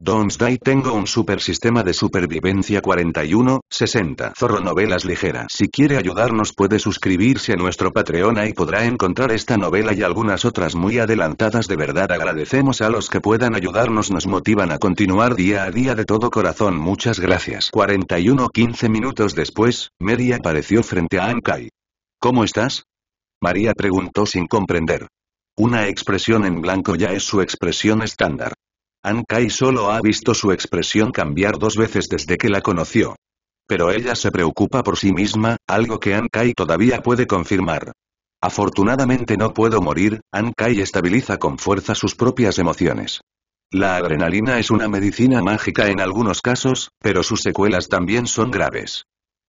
Donsday tengo un super sistema de supervivencia 41, 60. Zorro Novelas Ligera. Si quiere ayudarnos puede suscribirse a nuestro Patreon y podrá encontrar esta novela y algunas otras muy adelantadas. De verdad agradecemos a los que puedan ayudarnos, nos motivan a continuar día a día de todo corazón. Muchas gracias. 41 15 minutos después, Mary apareció frente a Ankai. ¿Cómo estás? María preguntó sin comprender. Una expresión en blanco ya es su expresión estándar. An Kai solo ha visto su expresión cambiar dos veces desde que la conoció. Pero ella se preocupa por sí misma, algo que An todavía puede confirmar. Afortunadamente no puedo morir, An Kai estabiliza con fuerza sus propias emociones. La adrenalina es una medicina mágica en algunos casos, pero sus secuelas también son graves.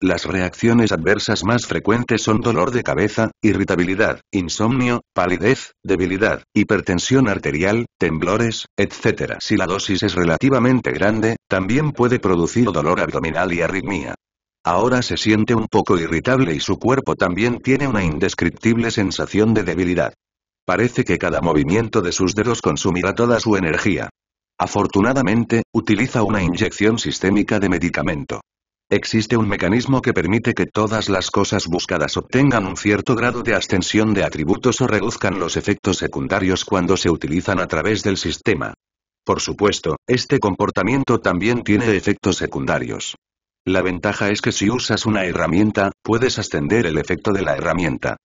Las reacciones adversas más frecuentes son dolor de cabeza, irritabilidad, insomnio, palidez, debilidad, hipertensión arterial, temblores, etc. Si la dosis es relativamente grande, también puede producir dolor abdominal y arritmia. Ahora se siente un poco irritable y su cuerpo también tiene una indescriptible sensación de debilidad. Parece que cada movimiento de sus dedos consumirá toda su energía. Afortunadamente, utiliza una inyección sistémica de medicamento. Existe un mecanismo que permite que todas las cosas buscadas obtengan un cierto grado de ascensión de atributos o reduzcan los efectos secundarios cuando se utilizan a través del sistema. Por supuesto, este comportamiento también tiene efectos secundarios. La ventaja es que si usas una herramienta, puedes ascender el efecto de la herramienta.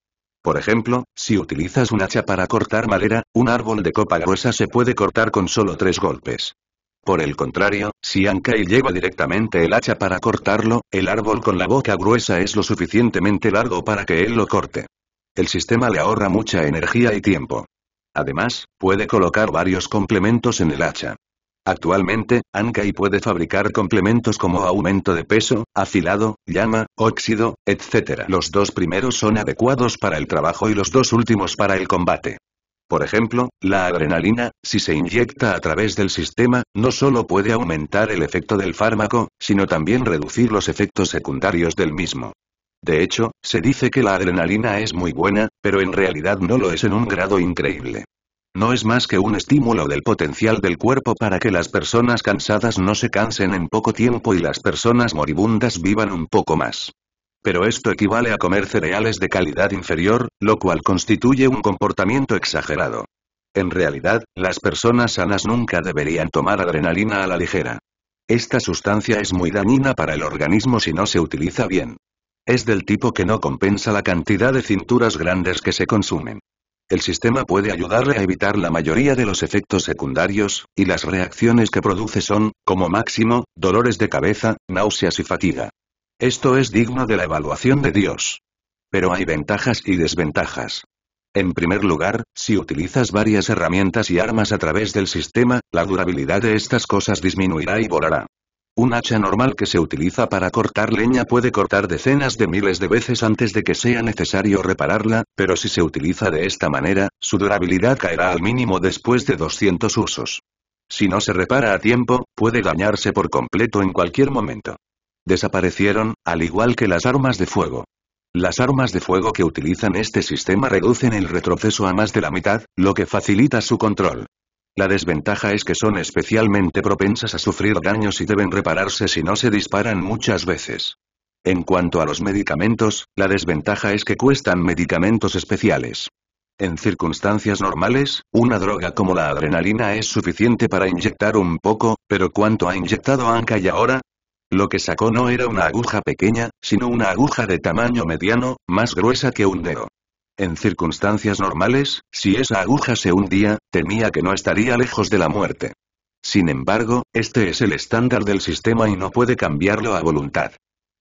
Por ejemplo, si utilizas un hacha para cortar madera, un árbol de copa gruesa se puede cortar con solo tres golpes. Por el contrario, si Ankai lleva directamente el hacha para cortarlo, el árbol con la boca gruesa es lo suficientemente largo para que él lo corte. El sistema le ahorra mucha energía y tiempo. Además, puede colocar varios complementos en el hacha. Actualmente, Ankai puede fabricar complementos como aumento de peso, afilado, llama, óxido, etc. Los dos primeros son adecuados para el trabajo y los dos últimos para el combate. Por ejemplo, la adrenalina, si se inyecta a través del sistema, no solo puede aumentar el efecto del fármaco, sino también reducir los efectos secundarios del mismo. De hecho, se dice que la adrenalina es muy buena, pero en realidad no lo es en un grado increíble. No es más que un estímulo del potencial del cuerpo para que las personas cansadas no se cansen en poco tiempo y las personas moribundas vivan un poco más. Pero esto equivale a comer cereales de calidad inferior, lo cual constituye un comportamiento exagerado. En realidad, las personas sanas nunca deberían tomar adrenalina a la ligera. Esta sustancia es muy dañina para el organismo si no se utiliza bien. Es del tipo que no compensa la cantidad de cinturas grandes que se consumen. El sistema puede ayudarle a evitar la mayoría de los efectos secundarios, y las reacciones que produce son, como máximo, dolores de cabeza, náuseas y fatiga. Esto es digno de la evaluación de Dios. Pero hay ventajas y desventajas. En primer lugar, si utilizas varias herramientas y armas a través del sistema, la durabilidad de estas cosas disminuirá y volará. Un hacha normal que se utiliza para cortar leña puede cortar decenas de miles de veces antes de que sea necesario repararla, pero si se utiliza de esta manera, su durabilidad caerá al mínimo después de 200 usos. Si no se repara a tiempo, puede dañarse por completo en cualquier momento desaparecieron, al igual que las armas de fuego. Las armas de fuego que utilizan este sistema reducen el retroceso a más de la mitad, lo que facilita su control. La desventaja es que son especialmente propensas a sufrir daños y deben repararse si no se disparan muchas veces. En cuanto a los medicamentos, la desventaja es que cuestan medicamentos especiales. En circunstancias normales, una droga como la adrenalina es suficiente para inyectar un poco, pero ¿cuánto ha inyectado Anka y ahora? Lo que sacó no era una aguja pequeña, sino una aguja de tamaño mediano, más gruesa que un dedo. En circunstancias normales, si esa aguja se hundía, temía que no estaría lejos de la muerte. Sin embargo, este es el estándar del sistema y no puede cambiarlo a voluntad.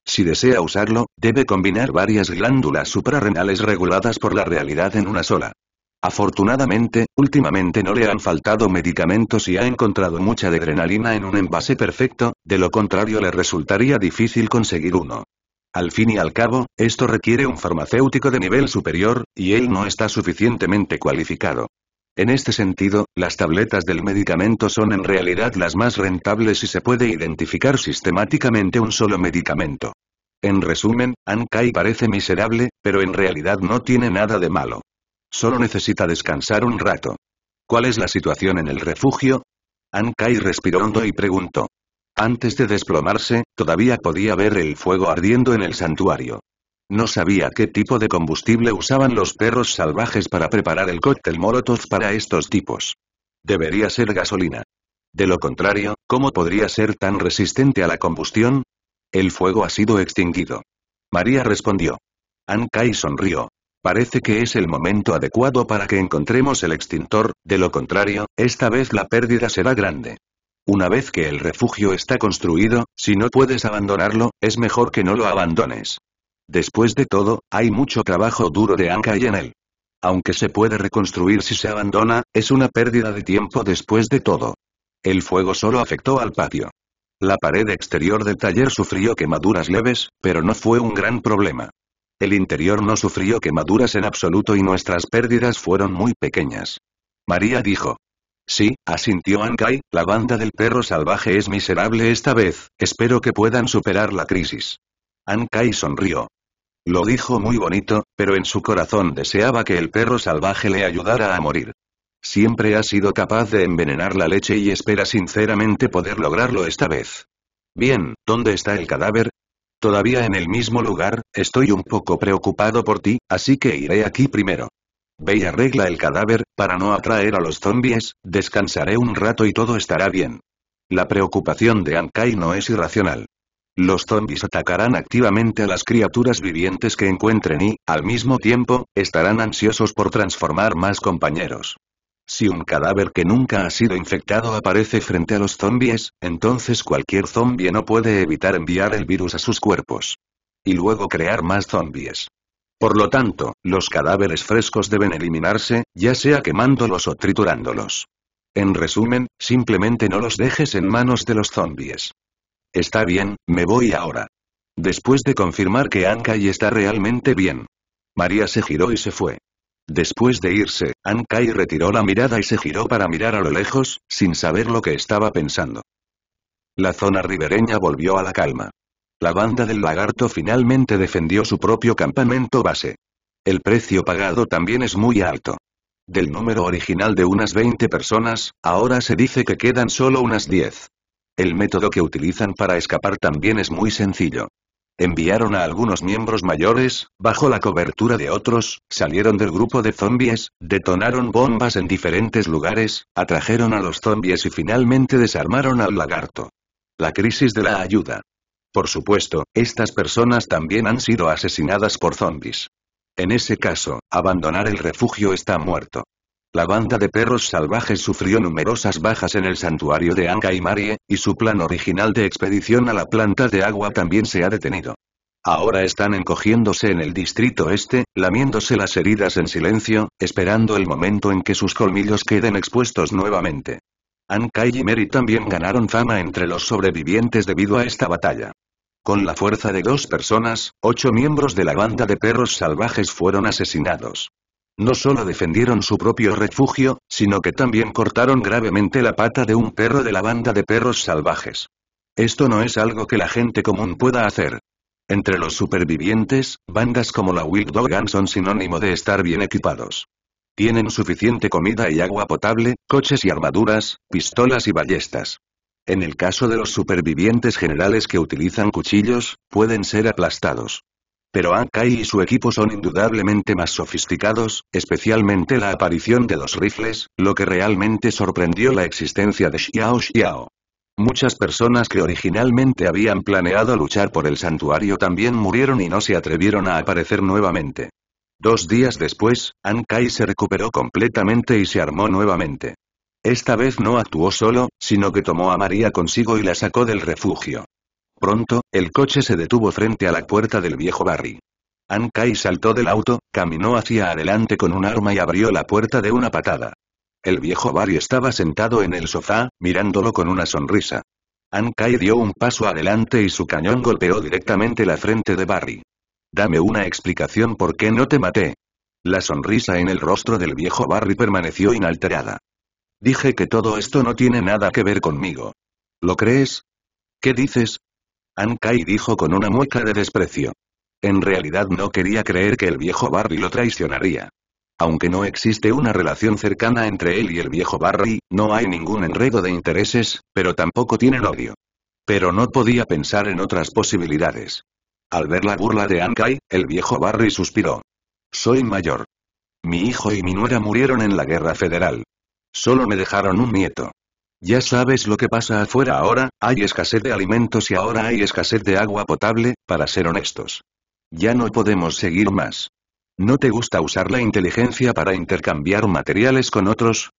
Si desea usarlo, debe combinar varias glándulas suprarrenales reguladas por la realidad en una sola. Afortunadamente, últimamente no le han faltado medicamentos y ha encontrado mucha adrenalina en un envase perfecto, de lo contrario le resultaría difícil conseguir uno. Al fin y al cabo, esto requiere un farmacéutico de nivel superior, y él no está suficientemente cualificado. En este sentido, las tabletas del medicamento son en realidad las más rentables y se puede identificar sistemáticamente un solo medicamento. En resumen, Ankai parece miserable, pero en realidad no tiene nada de malo. Solo necesita descansar un rato. ¿Cuál es la situación en el refugio? Ankai respiró hondo y preguntó. Antes de desplomarse, todavía podía ver el fuego ardiendo en el santuario. No sabía qué tipo de combustible usaban los perros salvajes para preparar el cóctel Molotov para estos tipos. Debería ser gasolina. De lo contrario, ¿cómo podría ser tan resistente a la combustión? El fuego ha sido extinguido. María respondió. Ankai sonrió. Parece que es el momento adecuado para que encontremos el extintor, de lo contrario, esta vez la pérdida será grande. Una vez que el refugio está construido, si no puedes abandonarlo, es mejor que no lo abandones. Después de todo, hay mucho trabajo duro de Anka y en él. Aunque se puede reconstruir si se abandona, es una pérdida de tiempo después de todo. El fuego solo afectó al patio. La pared exterior del taller sufrió quemaduras leves, pero no fue un gran problema. El interior no sufrió quemaduras en absoluto y nuestras pérdidas fueron muy pequeñas. María dijo. Sí, asintió Ankai, la banda del perro salvaje es miserable esta vez, espero que puedan superar la crisis. Ankai sonrió. Lo dijo muy bonito, pero en su corazón deseaba que el perro salvaje le ayudara a morir. Siempre ha sido capaz de envenenar la leche y espera sinceramente poder lograrlo esta vez. Bien, ¿dónde está el cadáver? Todavía en el mismo lugar, estoy un poco preocupado por ti, así que iré aquí primero. Ve y arregla el cadáver, para no atraer a los zombies, descansaré un rato y todo estará bien. La preocupación de Ankai no es irracional. Los zombies atacarán activamente a las criaturas vivientes que encuentren y, al mismo tiempo, estarán ansiosos por transformar más compañeros. Si un cadáver que nunca ha sido infectado aparece frente a los zombies, entonces cualquier zombie no puede evitar enviar el virus a sus cuerpos. Y luego crear más zombies. Por lo tanto, los cadáveres frescos deben eliminarse, ya sea quemándolos o triturándolos. En resumen, simplemente no los dejes en manos de los zombies. Está bien, me voy ahora. Después de confirmar que y está realmente bien. María se giró y se fue. Después de irse, Ankai retiró la mirada y se giró para mirar a lo lejos, sin saber lo que estaba pensando. La zona ribereña volvió a la calma. La banda del lagarto finalmente defendió su propio campamento base. El precio pagado también es muy alto. Del número original de unas 20 personas, ahora se dice que quedan solo unas 10. El método que utilizan para escapar también es muy sencillo enviaron a algunos miembros mayores, bajo la cobertura de otros, salieron del grupo de zombies, detonaron bombas en diferentes lugares, atrajeron a los zombies y finalmente desarmaron al lagarto. La crisis de la ayuda. Por supuesto, estas personas también han sido asesinadas por zombies. En ese caso, abandonar el refugio está muerto. La banda de perros salvajes sufrió numerosas bajas en el santuario de Anka y Marie, y su plan original de expedición a la planta de agua también se ha detenido. Ahora están encogiéndose en el distrito este, lamiéndose las heridas en silencio, esperando el momento en que sus colmillos queden expuestos nuevamente. Anka y Mary también ganaron fama entre los sobrevivientes debido a esta batalla. Con la fuerza de dos personas, ocho miembros de la banda de perros salvajes fueron asesinados. No solo defendieron su propio refugio, sino que también cortaron gravemente la pata de un perro de la banda de perros salvajes. Esto no es algo que la gente común pueda hacer. Entre los supervivientes, bandas como la Wild Dogan son sinónimo de estar bien equipados. Tienen suficiente comida y agua potable, coches y armaduras, pistolas y ballestas. En el caso de los supervivientes generales que utilizan cuchillos, pueden ser aplastados. Pero An-Kai y su equipo son indudablemente más sofisticados, especialmente la aparición de los rifles, lo que realmente sorprendió la existencia de Xiao Xiao. Muchas personas que originalmente habían planeado luchar por el santuario también murieron y no se atrevieron a aparecer nuevamente. Dos días después, An-Kai se recuperó completamente y se armó nuevamente. Esta vez no actuó solo, sino que tomó a María consigo y la sacó del refugio. Pronto, el coche se detuvo frente a la puerta del viejo Barry. An Kai saltó del auto, caminó hacia adelante con un arma y abrió la puerta de una patada. El viejo Barry estaba sentado en el sofá, mirándolo con una sonrisa. An Kai dio un paso adelante y su cañón golpeó directamente la frente de Barry. Dame una explicación por qué no te maté. La sonrisa en el rostro del viejo Barry permaneció inalterada. Dije que todo esto no tiene nada que ver conmigo. ¿Lo crees? ¿Qué dices? An dijo con una mueca de desprecio. En realidad no quería creer que el viejo Barry lo traicionaría. Aunque no existe una relación cercana entre él y el viejo Barry, no hay ningún enredo de intereses, pero tampoco tienen odio. Pero no podía pensar en otras posibilidades. Al ver la burla de Ankai, el viejo Barry suspiró. Soy mayor. Mi hijo y mi nuera murieron en la guerra federal. Solo me dejaron un nieto. Ya sabes lo que pasa afuera ahora, hay escasez de alimentos y ahora hay escasez de agua potable, para ser honestos. Ya no podemos seguir más. ¿No te gusta usar la inteligencia para intercambiar materiales con otros?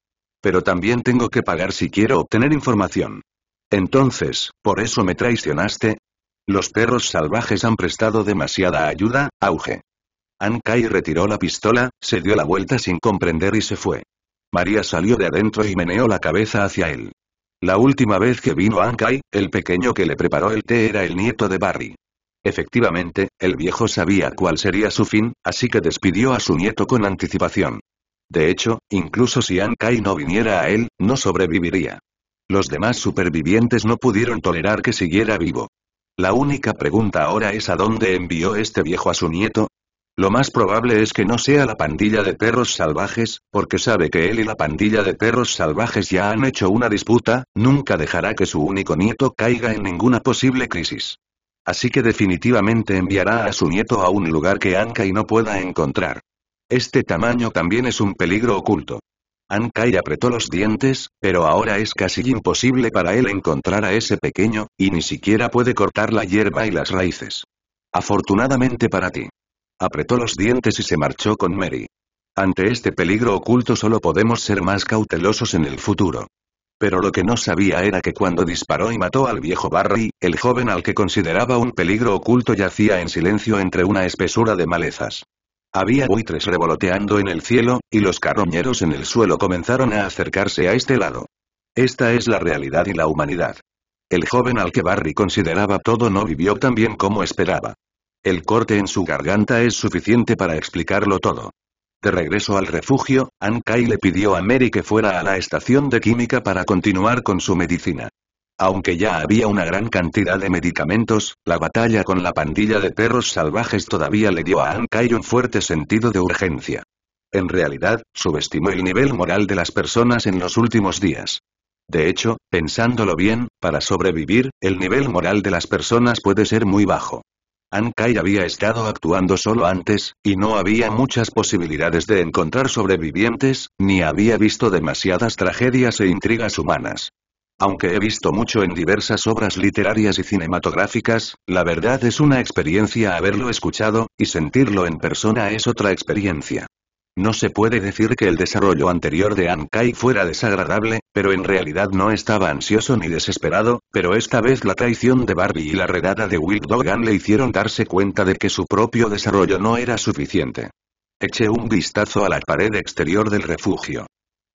Pero también tengo que pagar si quiero obtener información. Entonces, ¿por eso me traicionaste? Los perros salvajes han prestado demasiada ayuda, auge. Ankai retiró la pistola, se dio la vuelta sin comprender y se fue. María salió de adentro y meneó la cabeza hacia él. La última vez que vino Ankai, el pequeño que le preparó el té era el nieto de Barry. Efectivamente, el viejo sabía cuál sería su fin, así que despidió a su nieto con anticipación. De hecho, incluso si Ankai no viniera a él, no sobreviviría. Los demás supervivientes no pudieron tolerar que siguiera vivo. La única pregunta ahora es a dónde envió este viejo a su nieto, lo más probable es que no sea la pandilla de perros salvajes, porque sabe que él y la pandilla de perros salvajes ya han hecho una disputa, nunca dejará que su único nieto caiga en ninguna posible crisis. Así que definitivamente enviará a su nieto a un lugar que y no pueda encontrar. Este tamaño también es un peligro oculto. Ankai apretó los dientes, pero ahora es casi imposible para él encontrar a ese pequeño, y ni siquiera puede cortar la hierba y las raíces. Afortunadamente para ti. Apretó los dientes y se marchó con Mary. Ante este peligro oculto solo podemos ser más cautelosos en el futuro. Pero lo que no sabía era que cuando disparó y mató al viejo Barry, el joven al que consideraba un peligro oculto yacía en silencio entre una espesura de malezas. Había buitres revoloteando en el cielo, y los carroñeros en el suelo comenzaron a acercarse a este lado. Esta es la realidad y la humanidad. El joven al que Barry consideraba todo no vivió tan bien como esperaba. El corte en su garganta es suficiente para explicarlo todo. De regreso al refugio, Ankai le pidió a Mary que fuera a la estación de química para continuar con su medicina. Aunque ya había una gran cantidad de medicamentos, la batalla con la pandilla de perros salvajes todavía le dio a Ankai un fuerte sentido de urgencia. En realidad, subestimó el nivel moral de las personas en los últimos días. De hecho, pensándolo bien, para sobrevivir, el nivel moral de las personas puede ser muy bajo. Ankai había estado actuando solo antes, y no había muchas posibilidades de encontrar sobrevivientes, ni había visto demasiadas tragedias e intrigas humanas. Aunque he visto mucho en diversas obras literarias y cinematográficas, la verdad es una experiencia haberlo escuchado, y sentirlo en persona es otra experiencia. No se puede decir que el desarrollo anterior de Ankai fuera desagradable, pero en realidad no estaba ansioso ni desesperado, pero esta vez la traición de Barbie y la redada de Will Dogan le hicieron darse cuenta de que su propio desarrollo no era suficiente. Eché un vistazo a la pared exterior del refugio.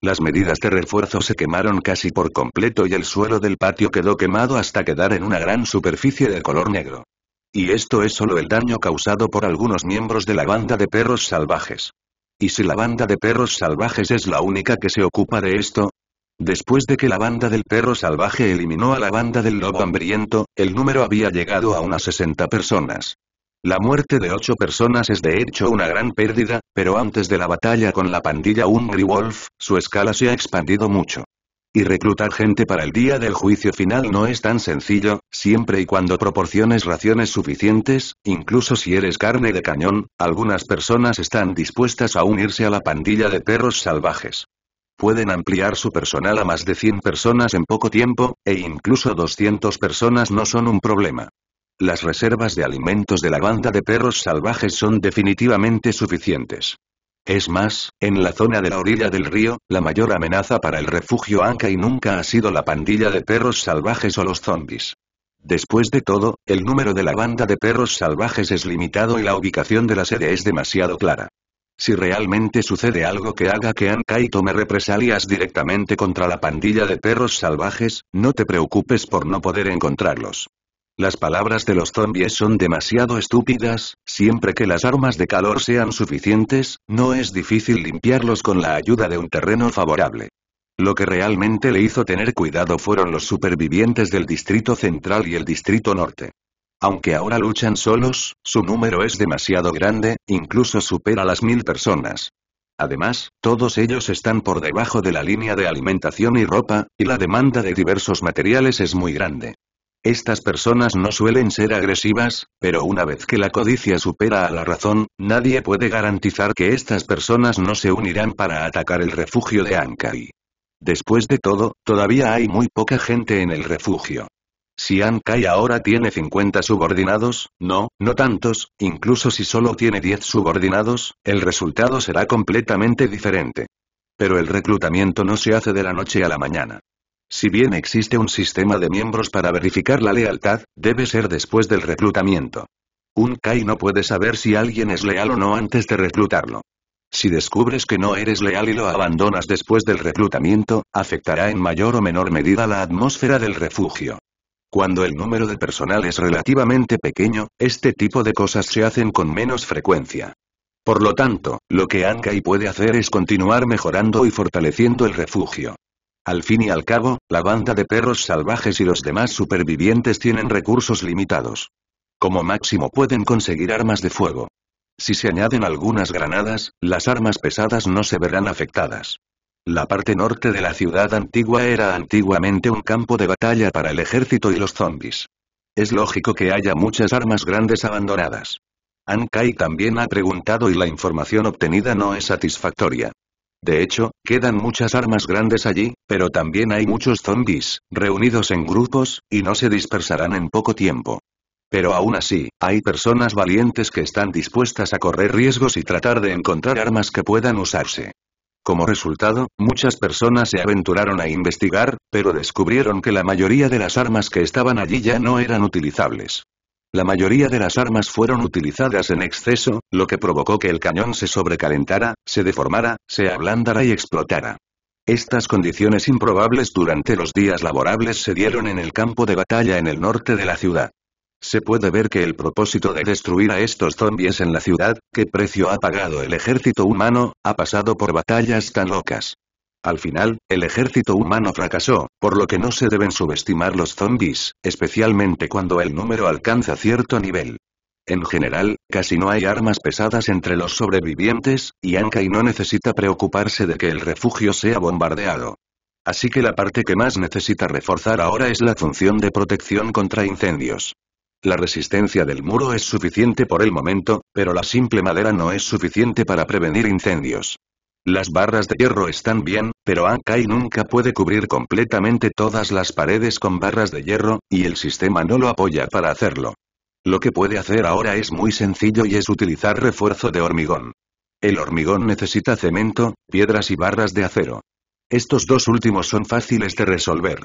Las medidas de refuerzo se quemaron casi por completo y el suelo del patio quedó quemado hasta quedar en una gran superficie de color negro. Y esto es solo el daño causado por algunos miembros de la banda de perros salvajes. ¿Y si la banda de perros salvajes es la única que se ocupa de esto? Después de que la banda del perro salvaje eliminó a la banda del lobo hambriento, el número había llegado a unas 60 personas. La muerte de 8 personas es de hecho una gran pérdida, pero antes de la batalla con la pandilla Hungry Wolf, su escala se ha expandido mucho. Y reclutar gente para el día del juicio final no es tan sencillo, siempre y cuando proporciones raciones suficientes, incluso si eres carne de cañón, algunas personas están dispuestas a unirse a la pandilla de perros salvajes. Pueden ampliar su personal a más de 100 personas en poco tiempo, e incluso 200 personas no son un problema. Las reservas de alimentos de la banda de perros salvajes son definitivamente suficientes. Es más, en la zona de la orilla del río, la mayor amenaza para el refugio Anka y nunca ha sido la pandilla de perros salvajes o los zombies. Después de todo, el número de la banda de perros salvajes es limitado y la ubicación de la sede es demasiado clara. Si realmente sucede algo que haga que y tome represalias directamente contra la pandilla de perros salvajes, no te preocupes por no poder encontrarlos. Las palabras de los zombies son demasiado estúpidas, siempre que las armas de calor sean suficientes, no es difícil limpiarlos con la ayuda de un terreno favorable. Lo que realmente le hizo tener cuidado fueron los supervivientes del Distrito Central y el Distrito Norte. Aunque ahora luchan solos, su número es demasiado grande, incluso supera las mil personas. Además, todos ellos están por debajo de la línea de alimentación y ropa, y la demanda de diversos materiales es muy grande. Estas personas no suelen ser agresivas, pero una vez que la codicia supera a la razón, nadie puede garantizar que estas personas no se unirán para atacar el refugio de Ankai. Después de todo, todavía hay muy poca gente en el refugio. Si Ankai ahora tiene 50 subordinados, no, no tantos, incluso si solo tiene 10 subordinados, el resultado será completamente diferente. Pero el reclutamiento no se hace de la noche a la mañana. Si bien existe un sistema de miembros para verificar la lealtad, debe ser después del reclutamiento. Un Kai no puede saber si alguien es leal o no antes de reclutarlo. Si descubres que no eres leal y lo abandonas después del reclutamiento, afectará en mayor o menor medida la atmósfera del refugio. Cuando el número de personal es relativamente pequeño, este tipo de cosas se hacen con menos frecuencia. Por lo tanto, lo que Ankai puede hacer es continuar mejorando y fortaleciendo el refugio. Al fin y al cabo, la banda de perros salvajes y los demás supervivientes tienen recursos limitados. Como máximo pueden conseguir armas de fuego. Si se añaden algunas granadas, las armas pesadas no se verán afectadas. La parte norte de la ciudad antigua era antiguamente un campo de batalla para el ejército y los zombies. Es lógico que haya muchas armas grandes abandonadas. Ankai también ha preguntado y la información obtenida no es satisfactoria. De hecho, quedan muchas armas grandes allí, pero también hay muchos zombies, reunidos en grupos, y no se dispersarán en poco tiempo. Pero aún así, hay personas valientes que están dispuestas a correr riesgos y tratar de encontrar armas que puedan usarse. Como resultado, muchas personas se aventuraron a investigar, pero descubrieron que la mayoría de las armas que estaban allí ya no eran utilizables. La mayoría de las armas fueron utilizadas en exceso, lo que provocó que el cañón se sobrecalentara, se deformara, se ablandara y explotara. Estas condiciones improbables durante los días laborables se dieron en el campo de batalla en el norte de la ciudad. Se puede ver que el propósito de destruir a estos zombies en la ciudad, qué precio ha pagado el ejército humano, ha pasado por batallas tan locas. Al final, el ejército humano fracasó, por lo que no se deben subestimar los zombies, especialmente cuando el número alcanza cierto nivel. En general, casi no hay armas pesadas entre los sobrevivientes, y y no necesita preocuparse de que el refugio sea bombardeado. Así que la parte que más necesita reforzar ahora es la función de protección contra incendios. La resistencia del muro es suficiente por el momento, pero la simple madera no es suficiente para prevenir incendios. Las barras de hierro están bien, pero Akai nunca puede cubrir completamente todas las paredes con barras de hierro, y el sistema no lo apoya para hacerlo. Lo que puede hacer ahora es muy sencillo y es utilizar refuerzo de hormigón. El hormigón necesita cemento, piedras y barras de acero. Estos dos últimos son fáciles de resolver.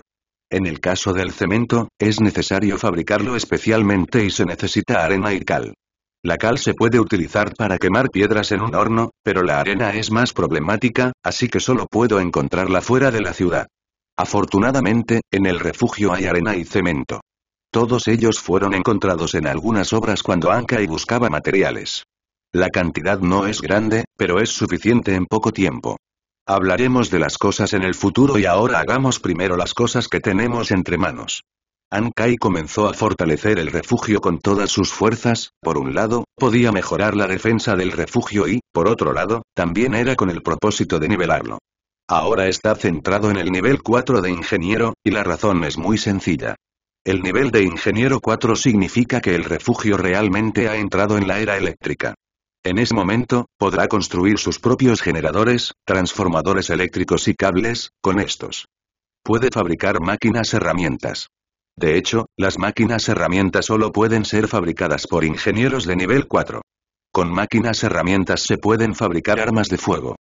En el caso del cemento, es necesario fabricarlo especialmente y se necesita arena y cal. La cal se puede utilizar para quemar piedras en un horno, pero la arena es más problemática, así que solo puedo encontrarla fuera de la ciudad. Afortunadamente, en el refugio hay arena y cemento. Todos ellos fueron encontrados en algunas obras cuando y buscaba materiales. La cantidad no es grande, pero es suficiente en poco tiempo. Hablaremos de las cosas en el futuro y ahora hagamos primero las cosas que tenemos entre manos. Ankai comenzó a fortalecer el refugio con todas sus fuerzas, por un lado, podía mejorar la defensa del refugio y, por otro lado, también era con el propósito de nivelarlo. Ahora está centrado en el nivel 4 de ingeniero, y la razón es muy sencilla. El nivel de ingeniero 4 significa que el refugio realmente ha entrado en la era eléctrica. En ese momento, podrá construir sus propios generadores, transformadores eléctricos y cables, con estos. Puede fabricar máquinas herramientas. De hecho, las máquinas herramientas solo pueden ser fabricadas por ingenieros de nivel 4. Con máquinas herramientas se pueden fabricar armas de fuego.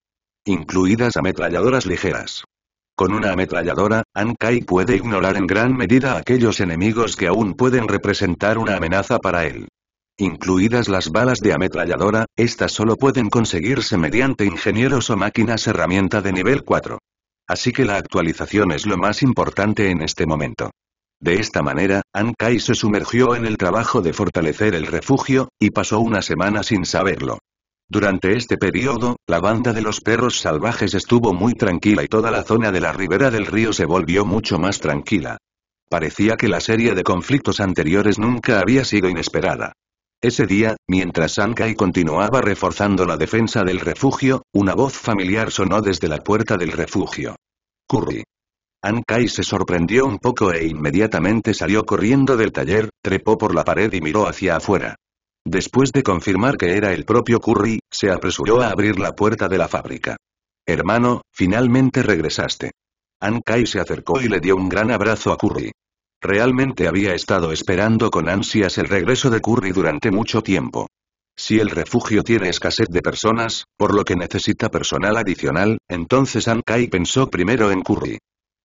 Incluidas ametralladoras ligeras. Con una ametralladora, Ankai puede ignorar en gran medida aquellos enemigos que aún pueden representar una amenaza para él. Incluidas las balas de ametralladora, estas solo pueden conseguirse mediante ingenieros o máquinas herramienta de nivel 4. Así que la actualización es lo más importante en este momento. De esta manera, Ankai se sumergió en el trabajo de fortalecer el refugio, y pasó una semana sin saberlo. Durante este periodo, la banda de los perros salvajes estuvo muy tranquila y toda la zona de la ribera del río se volvió mucho más tranquila. Parecía que la serie de conflictos anteriores nunca había sido inesperada. Ese día, mientras Ankai continuaba reforzando la defensa del refugio, una voz familiar sonó desde la puerta del refugio. Curry. An Kai se sorprendió un poco e inmediatamente salió corriendo del taller, trepó por la pared y miró hacia afuera. Después de confirmar que era el propio Curry, se apresuró a abrir la puerta de la fábrica. Hermano, finalmente regresaste. An Kai se acercó y le dio un gran abrazo a Curry. Realmente había estado esperando con ansias el regreso de Curry durante mucho tiempo. Si el refugio tiene escasez de personas, por lo que necesita personal adicional, entonces An Kai pensó primero en Curry.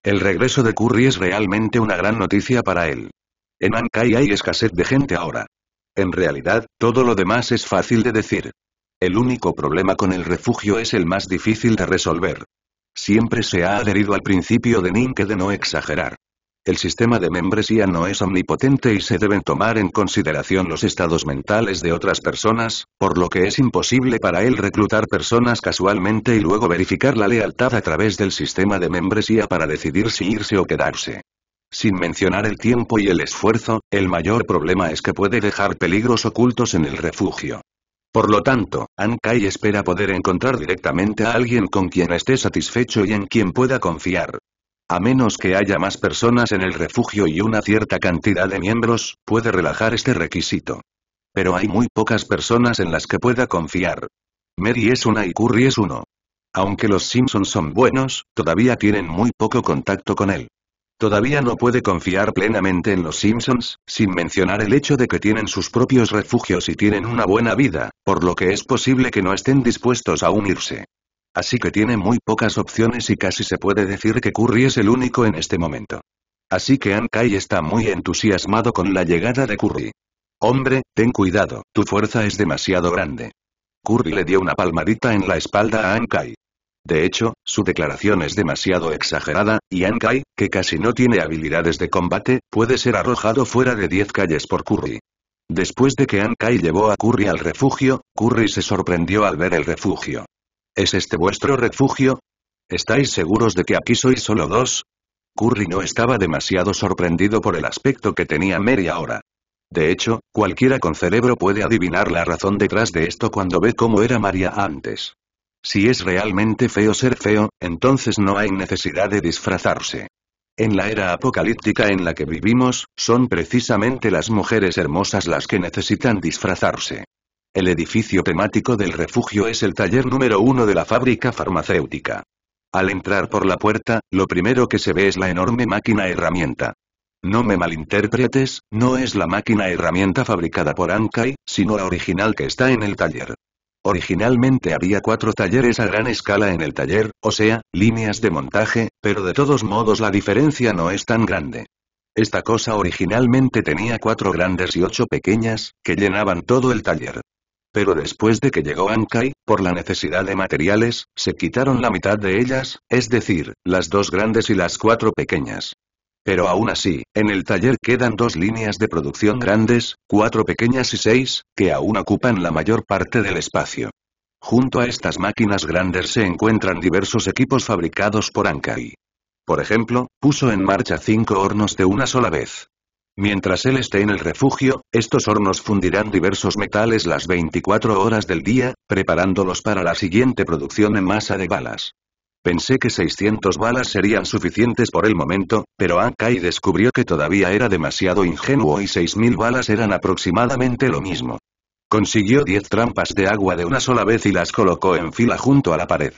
El regreso de Curry es realmente una gran noticia para él. En Ankai hay escasez de gente ahora. En realidad, todo lo demás es fácil de decir. El único problema con el refugio es el más difícil de resolver. Siempre se ha adherido al principio de Ninke de no exagerar. El sistema de membresía no es omnipotente y se deben tomar en consideración los estados mentales de otras personas, por lo que es imposible para él reclutar personas casualmente y luego verificar la lealtad a través del sistema de membresía para decidir si irse o quedarse. Sin mencionar el tiempo y el esfuerzo, el mayor problema es que puede dejar peligros ocultos en el refugio. Por lo tanto, Ankai espera poder encontrar directamente a alguien con quien esté satisfecho y en quien pueda confiar. A menos que haya más personas en el refugio y una cierta cantidad de miembros, puede relajar este requisito. Pero hay muy pocas personas en las que pueda confiar. Mary es una y Curry es uno. Aunque los Simpsons son buenos, todavía tienen muy poco contacto con él. Todavía no puede confiar plenamente en los Simpsons, sin mencionar el hecho de que tienen sus propios refugios y tienen una buena vida, por lo que es posible que no estén dispuestos a unirse. Así que tiene muy pocas opciones y casi se puede decir que Curry es el único en este momento. Así que Ankai está muy entusiasmado con la llegada de Curry. Hombre, ten cuidado, tu fuerza es demasiado grande. Curry le dio una palmadita en la espalda a Ankai. De hecho, su declaración es demasiado exagerada, y Ankai, que casi no tiene habilidades de combate, puede ser arrojado fuera de 10 calles por Curry. Después de que Ankai llevó a Curry al refugio, Curry se sorprendió al ver el refugio. ¿Es este vuestro refugio? ¿Estáis seguros de que aquí sois solo dos? Curry no estaba demasiado sorprendido por el aspecto que tenía Mary ahora. De hecho, cualquiera con cerebro puede adivinar la razón detrás de esto cuando ve cómo era María antes. Si es realmente feo ser feo, entonces no hay necesidad de disfrazarse. En la era apocalíptica en la que vivimos, son precisamente las mujeres hermosas las que necesitan disfrazarse. El edificio temático del refugio es el taller número uno de la fábrica farmacéutica. Al entrar por la puerta, lo primero que se ve es la enorme máquina herramienta. No me malinterpretes, no es la máquina herramienta fabricada por Ankai, sino la original que está en el taller. Originalmente había cuatro talleres a gran escala en el taller, o sea, líneas de montaje, pero de todos modos la diferencia no es tan grande. Esta cosa originalmente tenía cuatro grandes y ocho pequeñas, que llenaban todo el taller pero después de que llegó Ankai, por la necesidad de materiales, se quitaron la mitad de ellas, es decir, las dos grandes y las cuatro pequeñas. Pero aún así, en el taller quedan dos líneas de producción grandes, cuatro pequeñas y seis, que aún ocupan la mayor parte del espacio. Junto a estas máquinas grandes se encuentran diversos equipos fabricados por Ankai. Por ejemplo, puso en marcha cinco hornos de una sola vez, Mientras él esté en el refugio, estos hornos fundirán diversos metales las 24 horas del día, preparándolos para la siguiente producción en masa de balas. Pensé que 600 balas serían suficientes por el momento, pero Akai descubrió que todavía era demasiado ingenuo y 6.000 balas eran aproximadamente lo mismo. Consiguió 10 trampas de agua de una sola vez y las colocó en fila junto a la pared.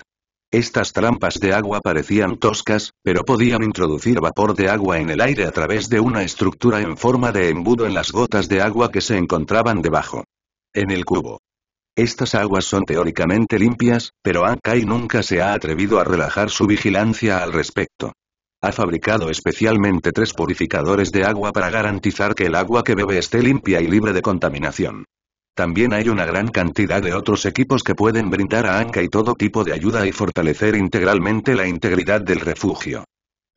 Estas trampas de agua parecían toscas, pero podían introducir vapor de agua en el aire a través de una estructura en forma de embudo en las gotas de agua que se encontraban debajo. En el cubo. Estas aguas son teóricamente limpias, pero Ankai nunca se ha atrevido a relajar su vigilancia al respecto. Ha fabricado especialmente tres purificadores de agua para garantizar que el agua que bebe esté limpia y libre de contaminación. También hay una gran cantidad de otros equipos que pueden brindar a Anka y todo tipo de ayuda y fortalecer integralmente la integridad del refugio.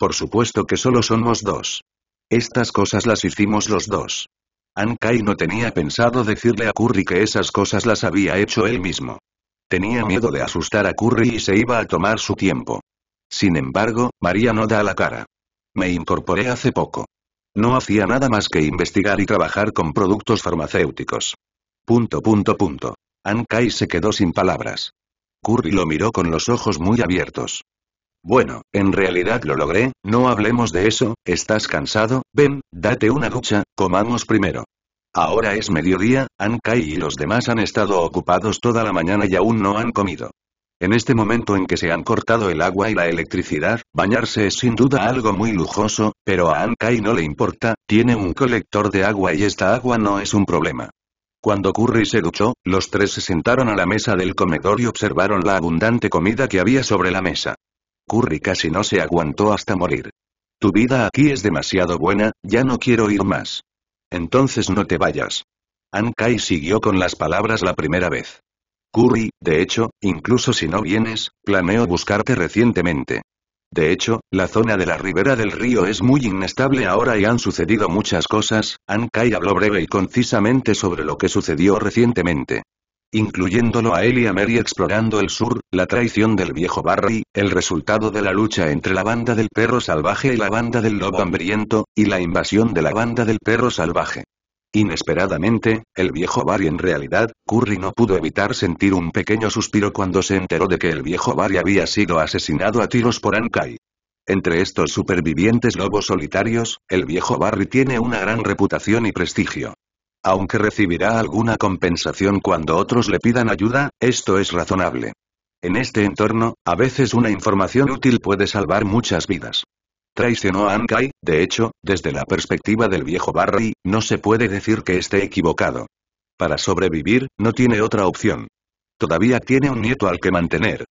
Por supuesto que solo somos dos. Estas cosas las hicimos los dos. Ankai no tenía pensado decirle a Curry que esas cosas las había hecho él mismo. Tenía miedo de asustar a Curry y se iba a tomar su tiempo. Sin embargo, María no da la cara. Me incorporé hace poco. No hacía nada más que investigar y trabajar con productos farmacéuticos. Punto punto punto. An se quedó sin palabras. Curry lo miró con los ojos muy abiertos. Bueno, en realidad lo logré, no hablemos de eso, estás cansado, ven, date una ducha, comamos primero. Ahora es mediodía, Ankai y los demás han estado ocupados toda la mañana y aún no han comido. En este momento en que se han cortado el agua y la electricidad, bañarse es sin duda algo muy lujoso, pero a Ankai no le importa, tiene un colector de agua y esta agua no es un problema. Cuando Curry se duchó, los tres se sentaron a la mesa del comedor y observaron la abundante comida que había sobre la mesa. Curry casi no se aguantó hasta morir. Tu vida aquí es demasiado buena, ya no quiero ir más. Entonces no te vayas. An Kai siguió con las palabras la primera vez. Curry, de hecho, incluso si no vienes, planeo buscarte recientemente. De hecho, la zona de la ribera del río es muy inestable ahora y han sucedido muchas cosas, Ankai habló breve y concisamente sobre lo que sucedió recientemente. Incluyéndolo a él y a Mary explorando el sur, la traición del viejo Barry, el resultado de la lucha entre la banda del perro salvaje y la banda del lobo hambriento, y la invasión de la banda del perro salvaje. Inesperadamente, el viejo Barry en realidad, Curry no pudo evitar sentir un pequeño suspiro cuando se enteró de que el viejo Barry había sido asesinado a tiros por Ankai. Entre estos supervivientes lobos solitarios, el viejo Barry tiene una gran reputación y prestigio. Aunque recibirá alguna compensación cuando otros le pidan ayuda, esto es razonable. En este entorno, a veces una información útil puede salvar muchas vidas. Traicionó a Ankai, de hecho, desde la perspectiva del viejo Barry, no se puede decir que esté equivocado. Para sobrevivir, no tiene otra opción. Todavía tiene un nieto al que mantener.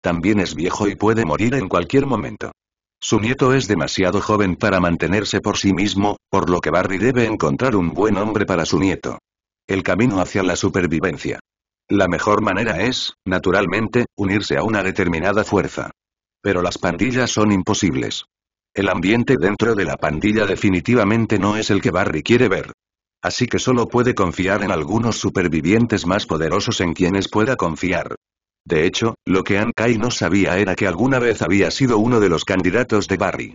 También es viejo y puede morir en cualquier momento. Su nieto es demasiado joven para mantenerse por sí mismo, por lo que Barry debe encontrar un buen hombre para su nieto. El camino hacia la supervivencia. La mejor manera es, naturalmente, unirse a una determinada fuerza. Pero las pandillas son imposibles. El ambiente dentro de la pandilla definitivamente no es el que Barry quiere ver. Así que solo puede confiar en algunos supervivientes más poderosos en quienes pueda confiar. De hecho, lo que Ankai no sabía era que alguna vez había sido uno de los candidatos de Barry.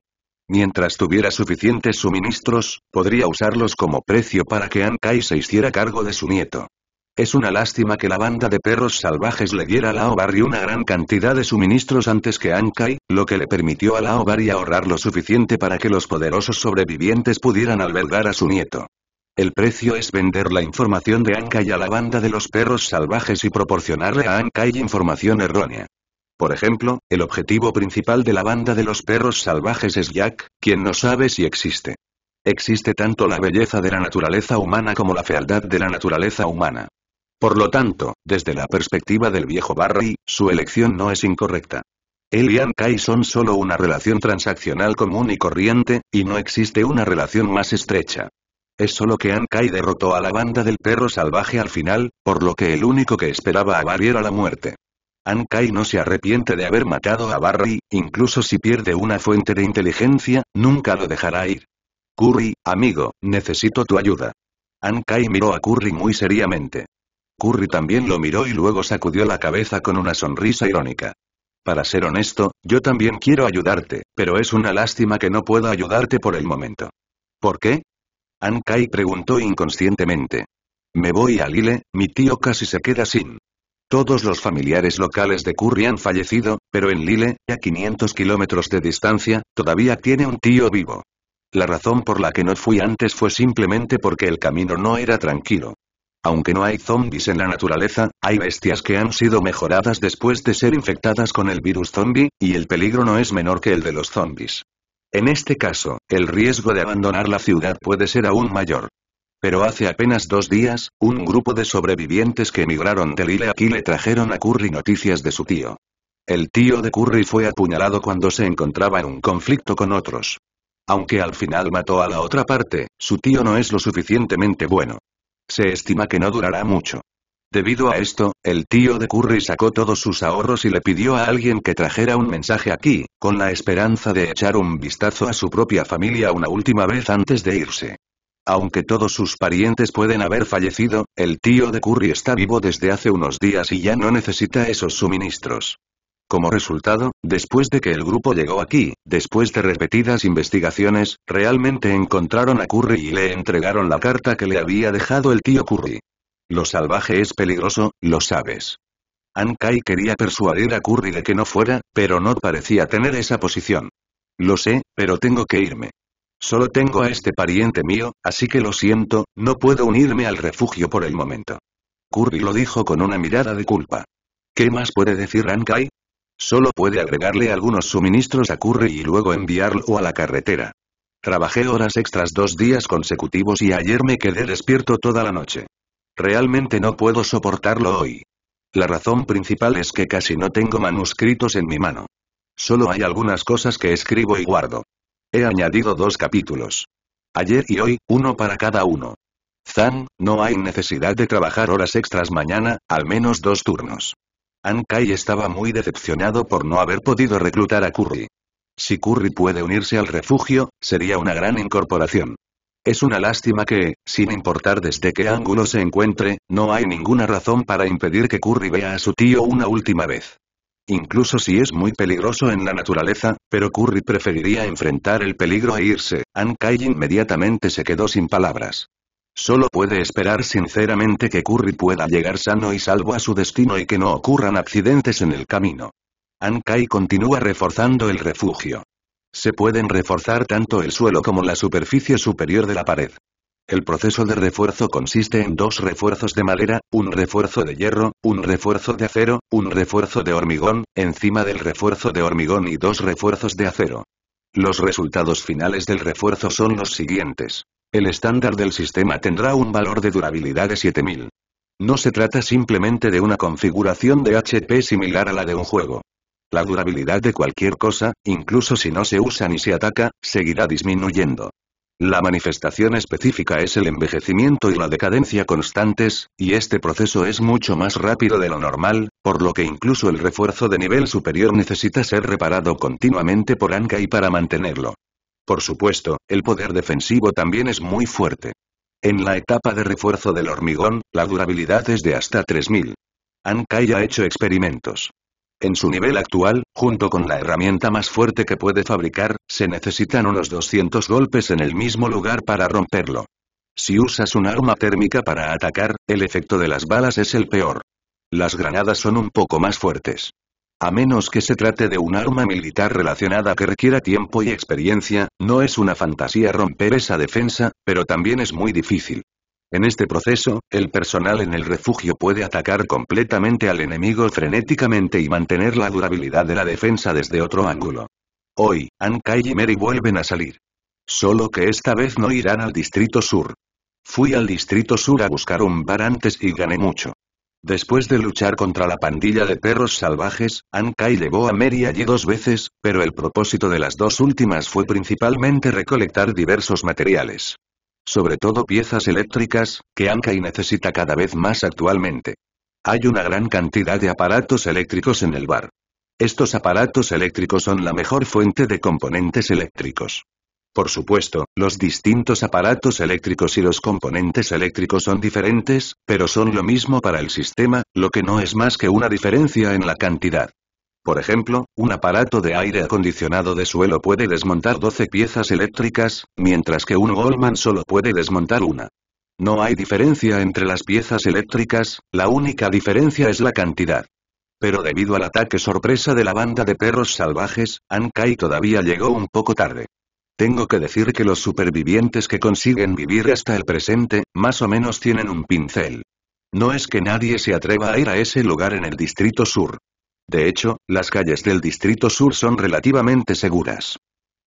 Mientras tuviera suficientes suministros, podría usarlos como precio para que Ankai se hiciera cargo de su nieto. Es una lástima que la banda de perros salvajes le diera a Lao Barry una gran cantidad de suministros antes que Ankai, lo que le permitió a Lao Barry ahorrar lo suficiente para que los poderosos sobrevivientes pudieran albergar a su nieto. El precio es vender la información de Ankai a la banda de los perros salvajes y proporcionarle a Ankai información errónea. Por ejemplo, el objetivo principal de la banda de los perros salvajes es Jack, quien no sabe si existe. Existe tanto la belleza de la naturaleza humana como la fealdad de la naturaleza humana. Por lo tanto, desde la perspectiva del viejo Barry, su elección no es incorrecta. Él y Ankai son solo una relación transaccional común y corriente, y no existe una relación más estrecha. Es solo que Ankai derrotó a la banda del perro salvaje al final, por lo que el único que esperaba a Barry era la muerte. Ankai no se arrepiente de haber matado a Barry, incluso si pierde una fuente de inteligencia, nunca lo dejará ir. Curry, amigo, necesito tu ayuda. Ankai miró a Curry muy seriamente. Curry también lo miró y luego sacudió la cabeza con una sonrisa irónica. Para ser honesto, yo también quiero ayudarte, pero es una lástima que no pueda ayudarte por el momento. ¿Por qué? Kai preguntó inconscientemente. Me voy a Lille, mi tío casi se queda sin. Todos los familiares locales de Curry han fallecido, pero en Lille, a 500 kilómetros de distancia, todavía tiene un tío vivo. La razón por la que no fui antes fue simplemente porque el camino no era tranquilo, aunque no hay zombies en la naturaleza, hay bestias que han sido mejoradas después de ser infectadas con el virus zombie, y el peligro no es menor que el de los zombies. En este caso, el riesgo de abandonar la ciudad puede ser aún mayor. Pero hace apenas dos días, un grupo de sobrevivientes que emigraron de Lille aquí le trajeron a Curry noticias de su tío. El tío de Curry fue apuñalado cuando se encontraba en un conflicto con otros. Aunque al final mató a la otra parte, su tío no es lo suficientemente bueno. Se estima que no durará mucho. Debido a esto, el tío de Curry sacó todos sus ahorros y le pidió a alguien que trajera un mensaje aquí, con la esperanza de echar un vistazo a su propia familia una última vez antes de irse. Aunque todos sus parientes pueden haber fallecido, el tío de Curry está vivo desde hace unos días y ya no necesita esos suministros. Como resultado, después de que el grupo llegó aquí, después de repetidas investigaciones, realmente encontraron a Curry y le entregaron la carta que le había dejado el tío Curry. Lo salvaje es peligroso, lo sabes. Ankai quería persuadir a Curry de que no fuera, pero no parecía tener esa posición. Lo sé, pero tengo que irme. Solo tengo a este pariente mío, así que lo siento, no puedo unirme al refugio por el momento. Curry lo dijo con una mirada de culpa. ¿Qué más puede decir Ankai? Solo puede agregarle algunos suministros a Curry y luego enviarlo a la carretera. Trabajé horas extras dos días consecutivos y ayer me quedé despierto toda la noche. Realmente no puedo soportarlo hoy. La razón principal es que casi no tengo manuscritos en mi mano. Solo hay algunas cosas que escribo y guardo. He añadido dos capítulos. Ayer y hoy, uno para cada uno. Zan, no hay necesidad de trabajar horas extras mañana, al menos dos turnos. Ankai estaba muy decepcionado por no haber podido reclutar a Curry. Si Curry puede unirse al refugio, sería una gran incorporación. Es una lástima que, sin importar desde qué ángulo se encuentre, no hay ninguna razón para impedir que Curry vea a su tío una última vez. Incluso si es muy peligroso en la naturaleza, pero Curry preferiría enfrentar el peligro e irse, Ankai inmediatamente se quedó sin palabras. Solo puede esperar sinceramente que Curry pueda llegar sano y salvo a su destino y que no ocurran accidentes en el camino. Ankai continúa reforzando el refugio. Se pueden reforzar tanto el suelo como la superficie superior de la pared. El proceso de refuerzo consiste en dos refuerzos de madera, un refuerzo de hierro, un refuerzo de acero, un refuerzo de hormigón, encima del refuerzo de hormigón y dos refuerzos de acero. Los resultados finales del refuerzo son los siguientes. El estándar del sistema tendrá un valor de durabilidad de 7000. No se trata simplemente de una configuración de HP similar a la de un juego. La durabilidad de cualquier cosa, incluso si no se usa ni se ataca, seguirá disminuyendo. La manifestación específica es el envejecimiento y la decadencia constantes, y este proceso es mucho más rápido de lo normal, por lo que incluso el refuerzo de nivel superior necesita ser reparado continuamente por Anka y para mantenerlo. Por supuesto, el poder defensivo también es muy fuerte. En la etapa de refuerzo del hormigón, la durabilidad es de hasta 3000. ya ha hecho experimentos. En su nivel actual, junto con la herramienta más fuerte que puede fabricar, se necesitan unos 200 golpes en el mismo lugar para romperlo. Si usas un arma térmica para atacar, el efecto de las balas es el peor. Las granadas son un poco más fuertes. A menos que se trate de un arma militar relacionada que requiera tiempo y experiencia, no es una fantasía romper esa defensa, pero también es muy difícil. En este proceso, el personal en el refugio puede atacar completamente al enemigo frenéticamente y mantener la durabilidad de la defensa desde otro ángulo. Hoy, Ankai y Mary vuelven a salir. Solo que esta vez no irán al Distrito Sur. Fui al Distrito Sur a buscar un bar antes y gané mucho. Después de luchar contra la pandilla de perros salvajes, Ankai llevó a Mary allí dos veces, pero el propósito de las dos últimas fue principalmente recolectar diversos materiales. Sobre todo piezas eléctricas, que Ankai necesita cada vez más actualmente. Hay una gran cantidad de aparatos eléctricos en el bar. Estos aparatos eléctricos son la mejor fuente de componentes eléctricos. Por supuesto, los distintos aparatos eléctricos y los componentes eléctricos son diferentes, pero son lo mismo para el sistema, lo que no es más que una diferencia en la cantidad. Por ejemplo, un aparato de aire acondicionado de suelo puede desmontar 12 piezas eléctricas, mientras que un Goldman solo puede desmontar una. No hay diferencia entre las piezas eléctricas, la única diferencia es la cantidad pero debido al ataque sorpresa de la banda de perros salvajes, Ankai todavía llegó un poco tarde. Tengo que decir que los supervivientes que consiguen vivir hasta el presente, más o menos tienen un pincel. No es que nadie se atreva a ir a ese lugar en el Distrito Sur. De hecho, las calles del Distrito Sur son relativamente seguras.